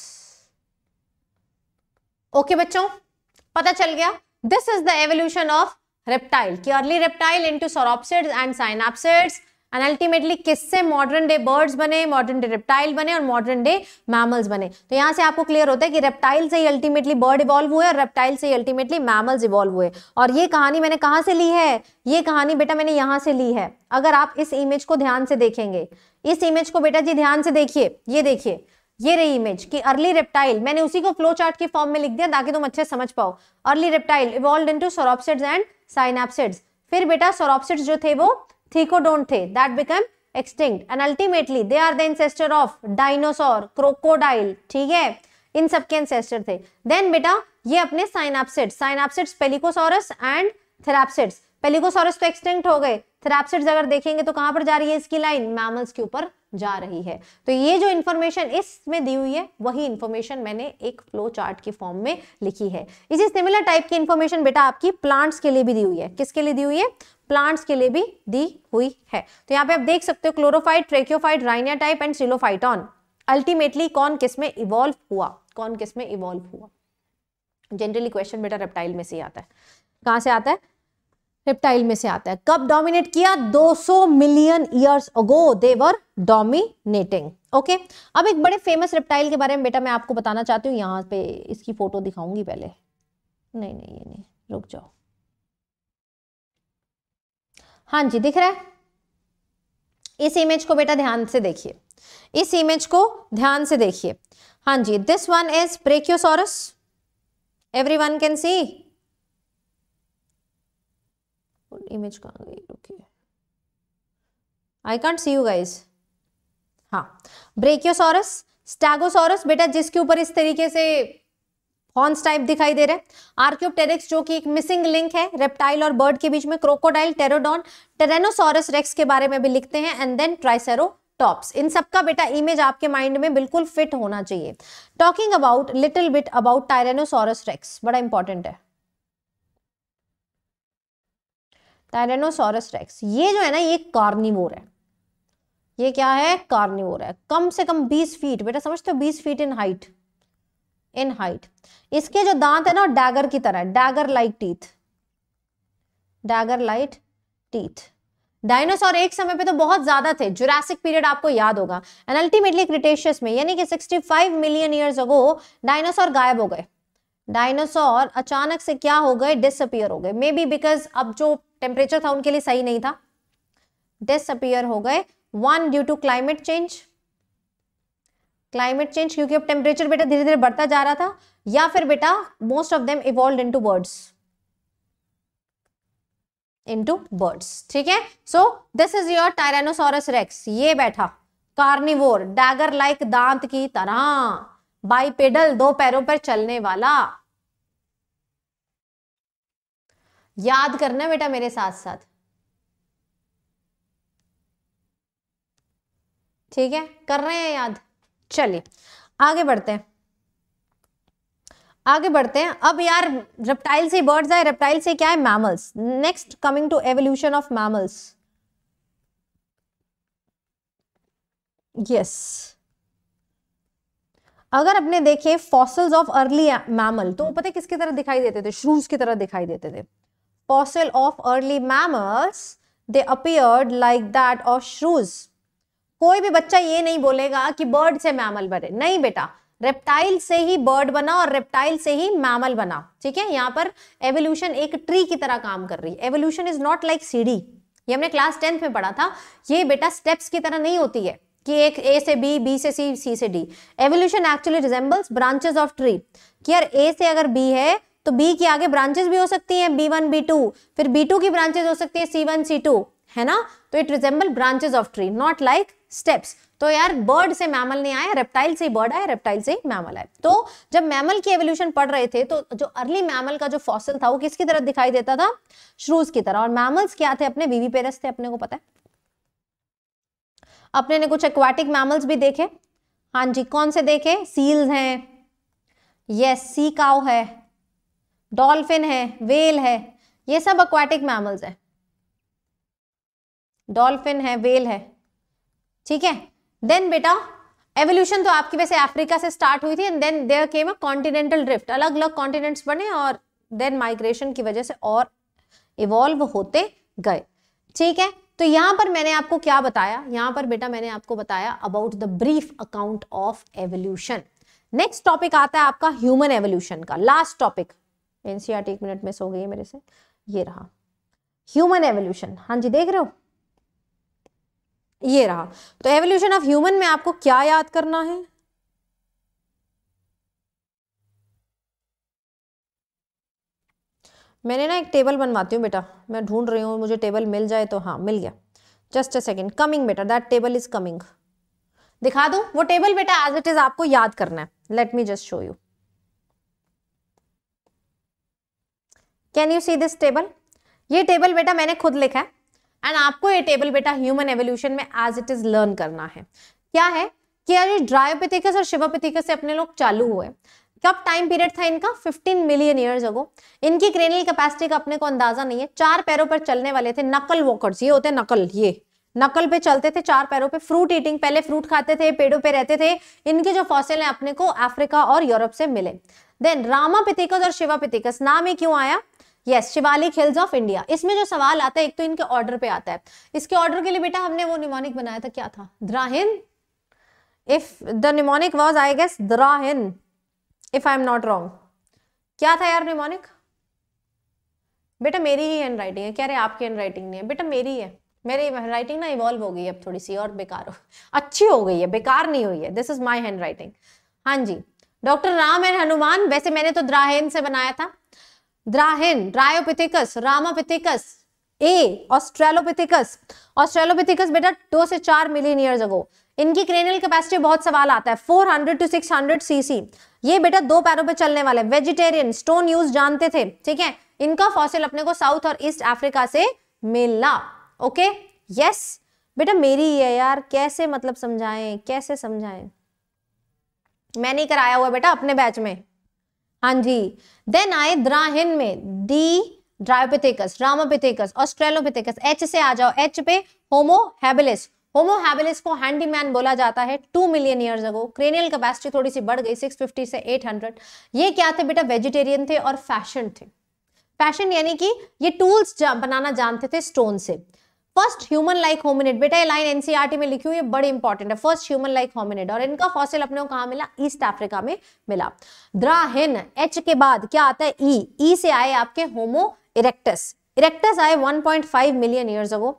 okay बच्चों पता चल गया this is the evolution of reptile की early reptile into sauropsids and synapsids and ultimately किससे मॉडर्न डे बर्ड्स बने मॉडर्न डे रेप्टाइल बने और मॉडर्न डे मैमल्स बने तो यहाँ से आपको क्लियर होता है कि रेप्टाइल से ही अल्टीमेटली बर्ड इवॉल्व हुए और रेप्टाइल से ही अल्टीमेटली मैमल्स इवॉल्व हुए और ये कहानी मैंने कहाँ से ली है ये कहानी बेटा मैंने यहाँ से ली है अगर आप इस इमेज को ध्यान से देखेंगे इस इमेज को बेटा जी ध्यान से देखिए ये देखिए ये रही इमेज कि अर्ली रेप्टाइल मैंने उसी को फ्लो चार्ट के फॉर्म में लिख दिया ताकि तुम अच्छे समझ पाओ early reptile evolve into sauropsids and synapsids फिर बेटा सोरोप्सिड्स जो थे वो Thekodonte that become extinct and ultimately they are the ancestor of dinosaur, crocodile, ठीक है इन सब एंसेस्टर थे देन बेटा ये अपने साइनापसिड्स साइनापसिड्स पेलिकोसोरस एंड थेरापसिड्स पेलिकोसोरस तो एक्सटेंक्ट हो गए थेरापसिड्स अगर देखेंगे तो कहां पर जा रही है इसकी लाइन मैमल्स के ऊपर जा रही है तो ये जो इन्फॉर्मेशन इसमें दी हुई है वही इन्फॉर्मेशन मैंने एक फ्लो चार्ट की फॉर्म में लिखी है इसी सिमिलर टाइप की इन्फॉर्मेशन बेटा आपकी प्लांट्स के लिए भी दी हुई है किसके लिए दी हुई है प्लांट्स के लिए भी दी हुई है तो यहाँ पे आप देख सकते हो chlorophyte tracheophyte rhynia type and psilophyton ultimately कौन किस में इवॉल्व हुआ कौन किस में इवॉल्व हुआ जनरली क्वेश्चन बेटा रेप्टाइल में से आता है कहां से आता है रेप्टाइल में से आता है कब डोमिनेट किया 200 million years ago they were dominating okay अब एक बड़े फेमस रेप्टाइल के बारे में बेटा मैं आपको बताना चाहती हूँ यहाँ पे इसकी फोटो दिखाऊंगी पहले नहीं नहीं ये नहीं रुक जाओ हाँ जी दिख रहा है इस इमेज को बेटा ध्यान से देखिए इस इमेज को ध्यान से देखिए हाँ जी this one is brachiosaurus every one can see image कहाँ गई रुकिए I can't see you guys हाँ ब्रेक्योसोरस स्टैगोसोरस बेटा जिसके ऊपर इस तरीके से हॉर्न्स टाइप दिखाई दे रहे हैं आर्क्योप्टेरिक्स जो कि एक मिसिंग लिंक है रेप्टाइल और बर्ड के बीच में क्रोकोडाइल टेरोडॉन टेरेनोसोरस रेक्स के बारे में भी लिखते हैं एंड देन ट्राइसेरो टॉप्स इन सबका बेटा इमेज आपके माइंड में बिल्कुल फिट होना चाहिए talking about little bit about tyrannosaurus rex बड़ा इंपॉर्टेंट है टायरेनोसोरस रेक्स ये जो है ना ये कार्निवोर है ये क्या है कार्निवोर है कम से कम 20 फीट बेटा समझते हो 20 feet in height in height इसके जो दांत है ना डैगर की तरह dagger like teeth dagger light teeth dinosaur एक समय पे तो बहुत ज्यादा थे जुरासिक पीरियड आपको याद होगा एंड अल्टीमेटली क्रिटेशियस में यानी कि 65 मिलियन ईयर्स अगो डायनासोर गायब हो गए डायनासोर अचानक से क्या हो गए डिसअपियर हो गए मे बी बिकॉज अब जो टेम्परेचर था उनके लिए सही नहीं था डिसअपियर हो गए one due to climate change climate change क्योंकि अब टेम्परेचर बेटा धीरे धीरे बढ़ता जा रहा था या फिर बेटा most of them evolve to birds to birds ठीक है so this is your tyrannosaurus rex ये बैठा कार्निवोर डैगर लाइक दांत की तरह बाइपेडल दो पैरों पर चलने वाला याद करना बेटा मेरे साथ साथ ठीक है कर रहे हैं याद चलिए आगे बढ़ते हैं आगे बढ़ते हैं अब यार रेप्टाइल से बर्ड्स आए रेप्टाइल से क्या है mammals next coming to evolution of mammals yes अगर अपने देखे फॉसल्स ऑफ अर्ली मैमल तो पता है किसकी तरह दिखाई देते थे श्रूज की तरह दिखाई देते थे fossil of early mammals they appeared like that of shrews कोई भी बच्चा ये नहीं बोलेगा कि बर्ड से मैमल बने नहीं बेटा रेप्टाइल से ही बर्ड बना और रेप्टाइल से ही मैमल बना ठीक है यहाँ पर एवोल्यूशन एक ट्री की तरह काम कर रही है एवोल्यूशन इज नॉट लाइक सीढ़ी ये हमने क्लास टेंथ में पढ़ा था ये बेटा स्टेप्स की तरह नहीं होती है कि एक ए से बी बी से सी सी से D evolution actually resembles branches of tree कि यार ए से अगर बी है तो बी के आगे ब्रांचेस भी हो सकती हैं बी वन बी टू फिर बी टू की ब्रांचेस हो सकती है सी वन सी टू है ना तो it resemble branches of tree not like steps तो यार बर्ड से मैमल नहीं आया रेप्टाइल से ही बर्ड आया रेप्टाइल से ही मैमल आया तो जब मैमल की एवोल्यूशन पढ़ रहे थे तो जो अर्ली मैमल का जो फॉसिल था वो किसकी तरह दिखाई देता था श्रूज की तरह और मैमल्स क्या थे अपने वीवी पेरस थे अपने को पता है अपने ने कुछ एक्वाटिक मैमल्स भी देखे हाँ जी कौन से देखे सील्स हैं यस सी काउ है डॉल्फिन है वेल है ये सब एक्वाटिक मैमल्स हैं डॉल्फिन है वेल है ठीक है देन बेटा एवोल्यूशन तो आपकी वैसे अफ्रीका से स्टार्ट हुई थी and then there came a continental drift अलग अलग कॉन्टिनेंट्स बने और देन माइग्रेशन की वजह से और इवॉल्व होते गए ठीक है तो यहाँ पर मैंने आपको क्या बताया यहाँ पर बेटा मैंने आपको बताया about the brief account of evolution next topic आता है आपका ह्यूमन एवोल्यूशन का लास्ट टॉपिक एनसीआर एक मिनट में सो गई है मेरे से ये रहा ह्यूमन एवोल्यूशन हाँ जी देख रहे हो ये रहा तो एवोल्यूशन ऑफ ह्यूमन में आपको क्या याद करना है मैंने ना एक टेबल बनवाती हूँ बेटा मैं ढूंढ रही हूँ मुझे टेबल मिल जाए तो हाँ मिल गया जस्ट अ सेकेंड कमिंग बेटा दैट टेबल इज कमिंग दिखा दो वो टेबल बेटा एज इट इज आपको याद करना है let me just show you can you see this table ये टेबल बेटा मैंने खुद लिखा है एंड आपको ये टेबल बेटा ह्यूमन एवोल्यूशन में एज इट इज लर्न करना है क्या है कि अरे ड्रायोपेथिकस और शिवापिथिकस से अपने लोग चालू हुए कब टाइम पीरियड था इनका 15 मिलियन ईयर्स अगो इनकी क्रेनल कैपेसिटी का अपने को अंदाजा नहीं है चार पैरों पर चलने वाले थे नकल वॉकर्स ये होते नकल ये नकल पे चलते थे चार पैरों पे फ्रूट ईटिंग पहले फ्रूट खाते थे पेड़ों पे रहते थे इनके जो फॉसिल हैं अपने को अफ्रीका और यूरोप से मिले देन रामा पिथिकस और शिवा पिथिकस नाम ही क्यों आया yes Shivalik hills of India इसमें जो सवाल आता है एक तो इनके ऑर्डर पे आता है इसके ऑर्डर के लिए बेटा हमने वो निमोनिक बनाया था क्या था द्राहिन if the mnemonic was I guess द्राहिन if I am not wrong क्या था यार निमोनिक बेटा मेरी ही हैंड राइटिंग है कह रहे आपकी हैंड राइटिंग नहीं है बेटा मेरी है मेरी राइटिंग ना इवॉल्व हो गई है अब थोड़ी सी और बेकार हो अच्छी हो गई है बेकार नहीं हुई है this is my hand writing हाँ जी डॉक्टर राम एंड हनुमान वैसे मैंने तो द्राहिन से बनाया था द्राहिन Dryopithecus Ramapithecus a Australopithecus Australopithecus बेटा दो से चार मिलियन ईयर अगो इनकी क्रेनियल कैपेसिटी बहुत सवाल आता है 400 टू सिक्स सीसी ये बेटा दो पैरों पे चलने वाले वेजिटेरियन स्टोन यूज जानते थे ठीक है इनका फॉसिल अपने को साउथ और ईस्ट अफ्रीका से मिला ओके यस बेटा मेरी ही है यार कैसे मतलब समझाएं कैसे समझाएं मैं नहीं कराया हुआ बेटा अपने बैच में हाँ जी देन आए द्राहिन में D Dryopithecus Ramapithecus Australopithecus H से आ जाओ एच पे होमो हैबिलिस होमो हैबिलिस को हैंडीमैन बोला जाता है two million years ago cranial capacity थोड़ी सी बढ़ गई 650 से 800 ये क्या थे बेटा वेजिटेरियन थे और फैशन थे फैशन यानी कि ये टूल्स जा, बनाना जानते थे स्टोन से फर्स्ट ह्यूमन लाइक होमिनेट बेटा ये लाइन एनसीआरटी e में लिखी हुई है बड़ी इंपॉर्टेंट है फर्स्ट ह्यूमन लाइक होमिनेट और इनका फॉसिल अपने को कहा मिला ईस्ट अफ्रीका में मिला द्राहिन एच के बाद क्या आता है ई e. ई e से आए आपके होमो इरेक्टस इरेक्टस आए 1.5 million years ago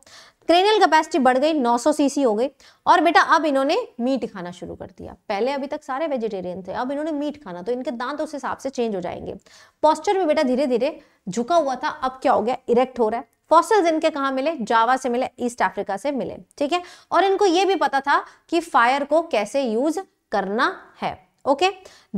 cranial capacity बढ़ गई 900 सीसी हो गई और बेटा अब इन्होंने मीट खाना शुरू कर दिया पहले अभी तक सारे वेजिटेरियन थे अब इन्होंने मीट खाना तो इनके दांत उस हिसाब से चेंज हो जाएंगे पोस्चर भी बेटा धीरे धीरे झुका हुआ था अब क्या हो गया इरेक्ट हो रहा है फॉसिल्स इनके कहा मिले जावा से मिले ईस्ट अफ्रीका से मिले ठीक है और इनको ये भी पता था कि फायर को कैसे यूज करना है ओके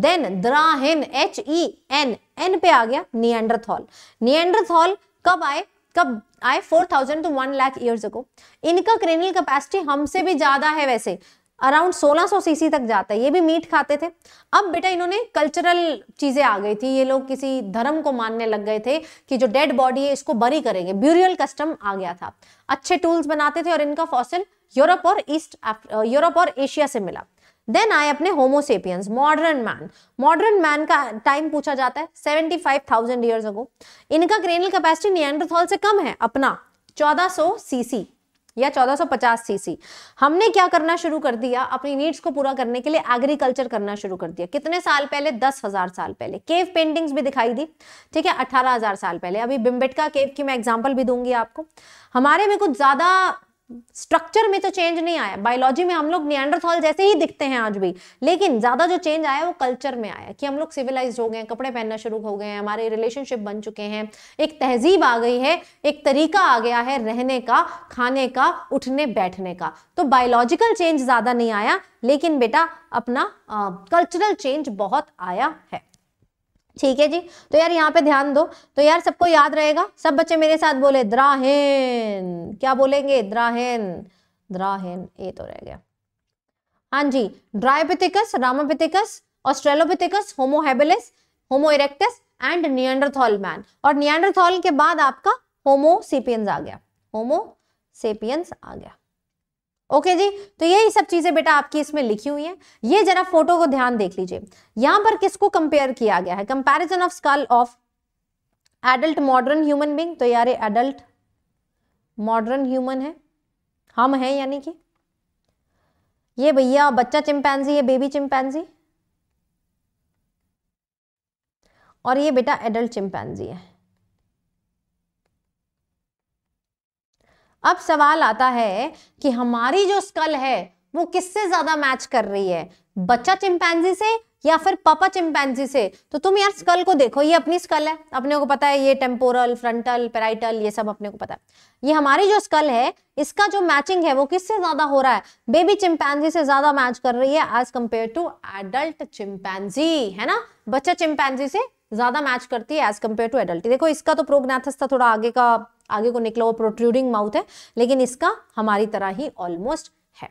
देन द्राहिन एच ई एन एन पे आ गया नियंड्रथॉल नियंड्रथॉल कब आए कब आए 4000 two one lakh years ago इनका क्रेनियल कैपेसिटी हमसे भी ज्यादा है वैसे अराउंड 1600 सीसी तक जाता है ये भी मीट खाते थे अब बेटा इन्होंने कल्चरल चीजें आ गई थी ये लोग किसी धर्म को मानने लग गए थे कि जो डेड बॉडी है इसको बरी करेंगे ब्यूरियल कस्टम आ गया था अच्छे टूल्स बनाते थे और इनका फॉसिल यूरोप और ईस्ट यूरोप और एशिया से मिला देन आए अपने Homo sapiens modern man modern man का टाइम पूछा जाता है सेवेंटी फाइव थाउजेंड अगो इनका क्रेनल कैपेसिटी नियंट्रथॉल से कम है अपना चौदह 1400 सीसी या 1450 सीसी हमने क्या करना शुरू कर दिया अपनी नीड्स को पूरा करने के लिए एग्रीकल्चर करना शुरू कर दिया कितने साल पहले दस हजार साल पहले केव पेंटिंग्स भी दिखाई दी ठीक है अठारह हजार साल पहले अभी बिम्बेटका केव की मैं एग्जाम्पल भी दूंगी आपको हमारे में कुछ ज्यादा स्ट्रक्चर में तो चेंज नहीं आया बायोलॉजी में हम लोग नियंडरथॉल जैसे ही दिखते हैं आज भी लेकिन ज़्यादा जो चेंज आया वो कल्चर में आया कि हम लोग सिविलाइज हो गए हैं कपड़े पहनना शुरू हो गए हैं हमारे रिलेशनशिप बन चुके हैं एक तहजीब आ गई है एक तरीका आ गया है रहने का खाने का उठने बैठने का तो बायोलॉजिकल चेंज ज़्यादा नहीं आया लेकिन बेटा अपना कल्चरल चेंज बहुत आया है ठीक है जी तो यार यहाँ पे ध्यान दो तो यार सबको याद रहेगा सब बच्चे मेरे साथ बोले द्राहेन क्या बोलेंगे द्राहेन द्राहेन ये तो रह गया हाँ जी Dryopithecus Ramapithecus Australopithecus Homo habilis Homo erectus and Neanderthal man और नियंडरथॉल के बाद आपका होमोसेपियंस आ गया होमोसेपियंस आ गया ओके जी तो यही सब चीजें बेटा आपकी इसमें लिखी हुई हैं ये जरा फोटो को ध्यान देख लीजिए यहां पर किसको कंपेयर किया गया है comparison of skull of adult modern human being तो यार एडल्ट मॉडर्न ह्यूमन है हम हैं यानी कि ये भैया बच्चा चिंपैंजी है बेबी चिंपैंजी और ये बेटा एडल्ट चिंपैंजी है अब सवाल आता है कि हमारी जो स्कल है वो किससे ज्यादा मैच कर रही है बच्चा चिंपैंजी से या फिर पापा चिंपैंजी से तो तुम यार स्कल को देखो ये अपनी स्कल है अपने को पता है ये टेम्पोरल फ्रंटल पेराइटल ये सब अपने को पता है ये हमारी जो स्कल है इसका जो मैचिंग है वो किससे ज्यादा हो रहा है बेबी चिंपैंजी से ज्यादा मैच कर रही है as compare to adult chimpanzee है ना बच्चा चिंपैंजी से ज्यादा मैच करती है एज कम्पेयर टू एडल्ट देखो इसका तो प्रोग्नाथस था थोड़ा आगे का आगे को निकला हुआ प्रोट्रूडिंग माउथ है लेकिन इसका हमारी तरह ही ऑलमोस्ट है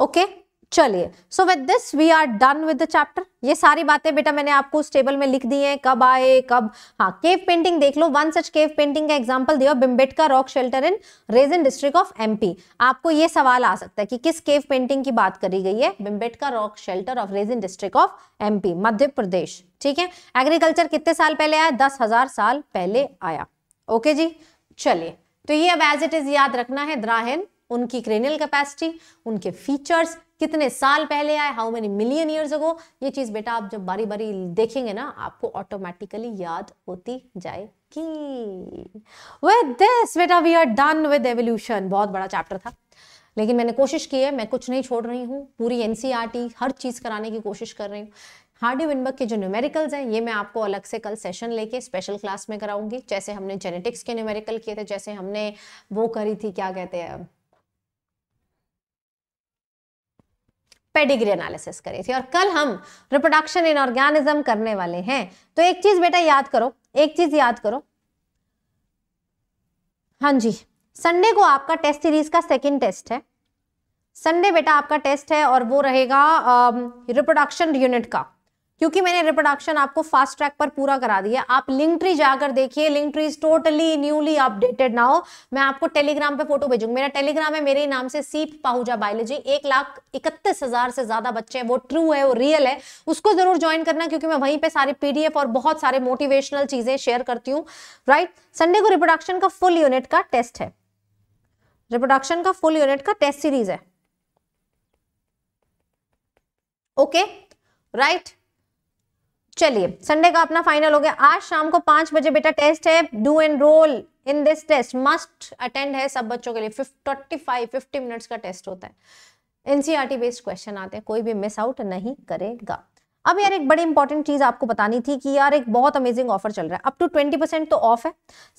ओके okay? चलिए so with this we are done with the chapter ये सारी बातें बेटा मैंने आपको उस टेबल में लिख दी हैं कब आए कब हाँ केव पेंटिंग देख लो वन सच केव पेंटिंग का एग्जांपल दिया Bhimbetka rock shelter in Raisen district of MP आपको ये सवाल आ सकता है कि किस केव पेंटिंग की बात करी गई है Bhimbetka rock shelter of Raisen district of MP Madhya Pradesh ठीक है एग्रीकल्चर कितने साल पहले आया दस हजार साल पहले आया ओके जी चलिए तो ये अब एज इट इज याद रखना है द्राहन उनकी क्रेनियल कैपेसिटी उनके फीचर्स कितने साल पहले आए how many million years ago ये चीज़ बेटा आप जब बारी बारी देखेंगे ना आपको ऑटोमेटिकली याद होती जाए दिस बेटा we are done with evolution बहुत बड़ा चैप्टर था लेकिन मैंने कोशिश की है मैं कुछ नहीं छोड़ रही हूँ पूरी टी e हर चीज़ कराने की कोशिश कर रही हूँ हार्डी विनबर्ग के जो न्यूमेरिकल्स हैं ये मैं आपको अलग से कल सेशन लेके स्पेशल क्लास में कराऊंगी जैसे हमने जेनेटिक्स के न्यूमेरिकल किए थे जैसे हमने वो करी थी क्या कहते हैं पेडिग्री एनालिसिस करी थी और कल हम रिप्रोडक्शन इन ऑर्गेनिज्म करने वाले हैं तो एक चीज बेटा याद करो एक चीज याद करो हाँ जी संडे को आपका टेस्ट सीरीज का सेकेंड टेस्ट है संडे बेटा आपका टेस्ट है और वो रहेगा रिप्रोडक्शन यूनिट का क्योंकि मैंने रिप्रोडक्शन आपको फास्ट ट्रैक पर पूरा करा दिया आप लिंक ट्री जाकर देखिए link tree is totally newly updated ना हो मैं आपको टेलीग्राम पे फोटो भेजूंगा मेरा टेलीग्राम है मेरे नाम से सीप पाहुजा बायोलॉजी एक लाख इकतीस हजार से ज्यादा बच्चे हैं वो ट्रू है वो रियल है उसको जरूर ज्वाइन करना क्योंकि मैं वहीं पे सारे पीडीएफ और बहुत सारे मोटिवेशनल चीजें शेयर करती हूँ राइट संडे को रिप्रोडक्शन का फुल यूनिट का टेस्ट है रिप्रोडक्शन का फुल यूनिट का टेस्ट सीरीज है ओके राइट चलिए संडे का अपना फाइनल हो गया आज शाम को पांच बजे बेटा टेस्ट है do enrol in this test must attend है सब बच्चों के लिए फोर्टी फाइव फिफ्टी मिनट्स का टेस्ट होता है एनसीआरटी बेस्ड क्वेश्चन आते हैं कोई भी मिस आउट नहीं करेगा अब यार एक बड़ी इंपॉर्टेंट चीज़ आपको बतानी थी कि यार एक बहुत अमेजिंग ऑफर चल रहा है अप टू ट्वेंटी परसेंट तो ऑफ है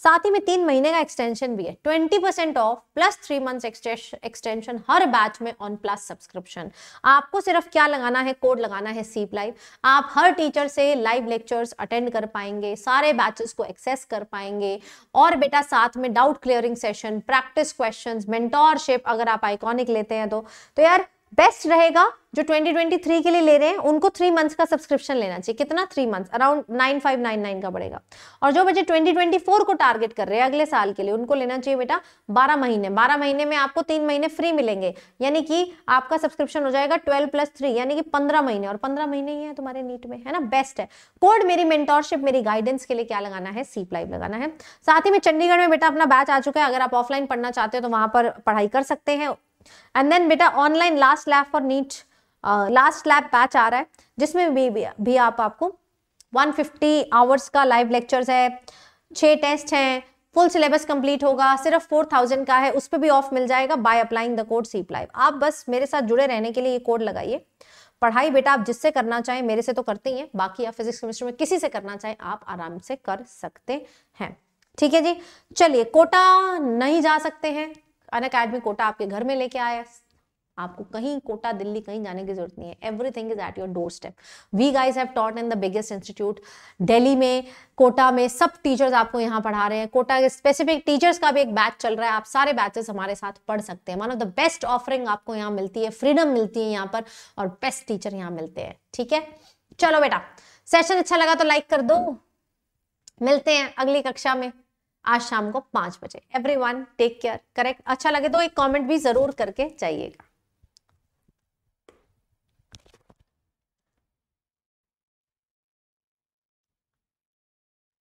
साथ ही में तीन महीने का एक्सटेंशन भी है twenty percent off plus three month extension हर बैच में ऑन प्लस सब्सक्रिप्शन आपको सिर्फ क्या लगाना है कोड लगाना है सीप लाइव आप हर टीचर से लाइव लेक्चर्स अटेंड कर पाएंगे सारे बैचेस को एक्सेस कर पाएंगे और बेटा साथ में doubt clearing session practice question mentorship अगर आप आइकॉनिक लेते हैं तो, तो यार बेस्ट रहेगा जो 2023 के लिए ले रहे हैं उनको थ्री मंथ्स का सब्सक्रिप्शन लेना चाहिए कितना थ्री मंथ्स अराउंड 9599 का बढ़ेगा और जो बच्चे 2024 को टारगेट कर रहे हैं अगले साल के लिए उनको लेना चाहिए बेटा 12 महीने 12 महीने में आपको तीन महीने फ्री मिलेंगे यानी कि आपका सब्सक्रिप्शन हो जाएगा 12 प्लस थ्री यानी कि 15 महीने और 15 महीने ही है तुम्हारे नीट में है ना बेस्ट है कोड मेरी मेंटोरशिप मेरी गाइडेंस के लिए क्या लगाना है सीप लाइव लगाना है साथ ही में चंडीगढ़ में बेटा अपना बैच आ चुका है अगर आप ऑफलाइन पढ़ना चाहते हो तो वहां पर पढ़ाई कर सकते हैं एंड देन बेटा online last lap for NEET last lap batch आ रहा है जिसमें भी, भी, भी आप आपको 150 फिफ्टी आवर्स का लाइव लेक्चर्स है छः टेस्ट हैं फुल सिलेबस कंप्लीट होगा सिर्फ 4000 का है उस पर भी ऑफ मिल जाएगा by applying the code C live आप बस मेरे साथ जुड़े रहने के लिए ये कोड लगाइए पढ़ाई बेटा आप जिससे करना चाहें मेरे से तो करते ही हैं बाकी आप फिजिक्स केमिस्ट्री में किसी से करना चाहें आप आराम से कर सकते हैं ठीक है जी चलिए कोटा नहीं जा सकते हैं अन अकेडमी कोटा आपके घर में लेके आया आपको कहीं कोटा दिल्ली कहीं जाने की जरूरत नहीं है everything is at your door step we guys have taught in the biggest institute Delhi में कोटा में सब टीचर्स आपको यहाँ पढ़ा रहे हैं कोटा के स्पेसिफिक टीचर्स का भी एक बैच चल रहा है आप सारे बैचेस हमारे साथ पढ़ सकते हैं one of the best offering आपको यहाँ मिलती है फ्रीडम मिलती है यहाँ पर और बेस्ट टीचर यहाँ मिलते हैं ठीक है चलो बेटा सेशन अच्छा लगा तो लाइक कर दो मिलते हैं अगली कक्षा में आज शाम को पाँच बजे every one take care correct अच्छा लगे तो एक कॉमेंट भी ज़रूर करके जाइएगा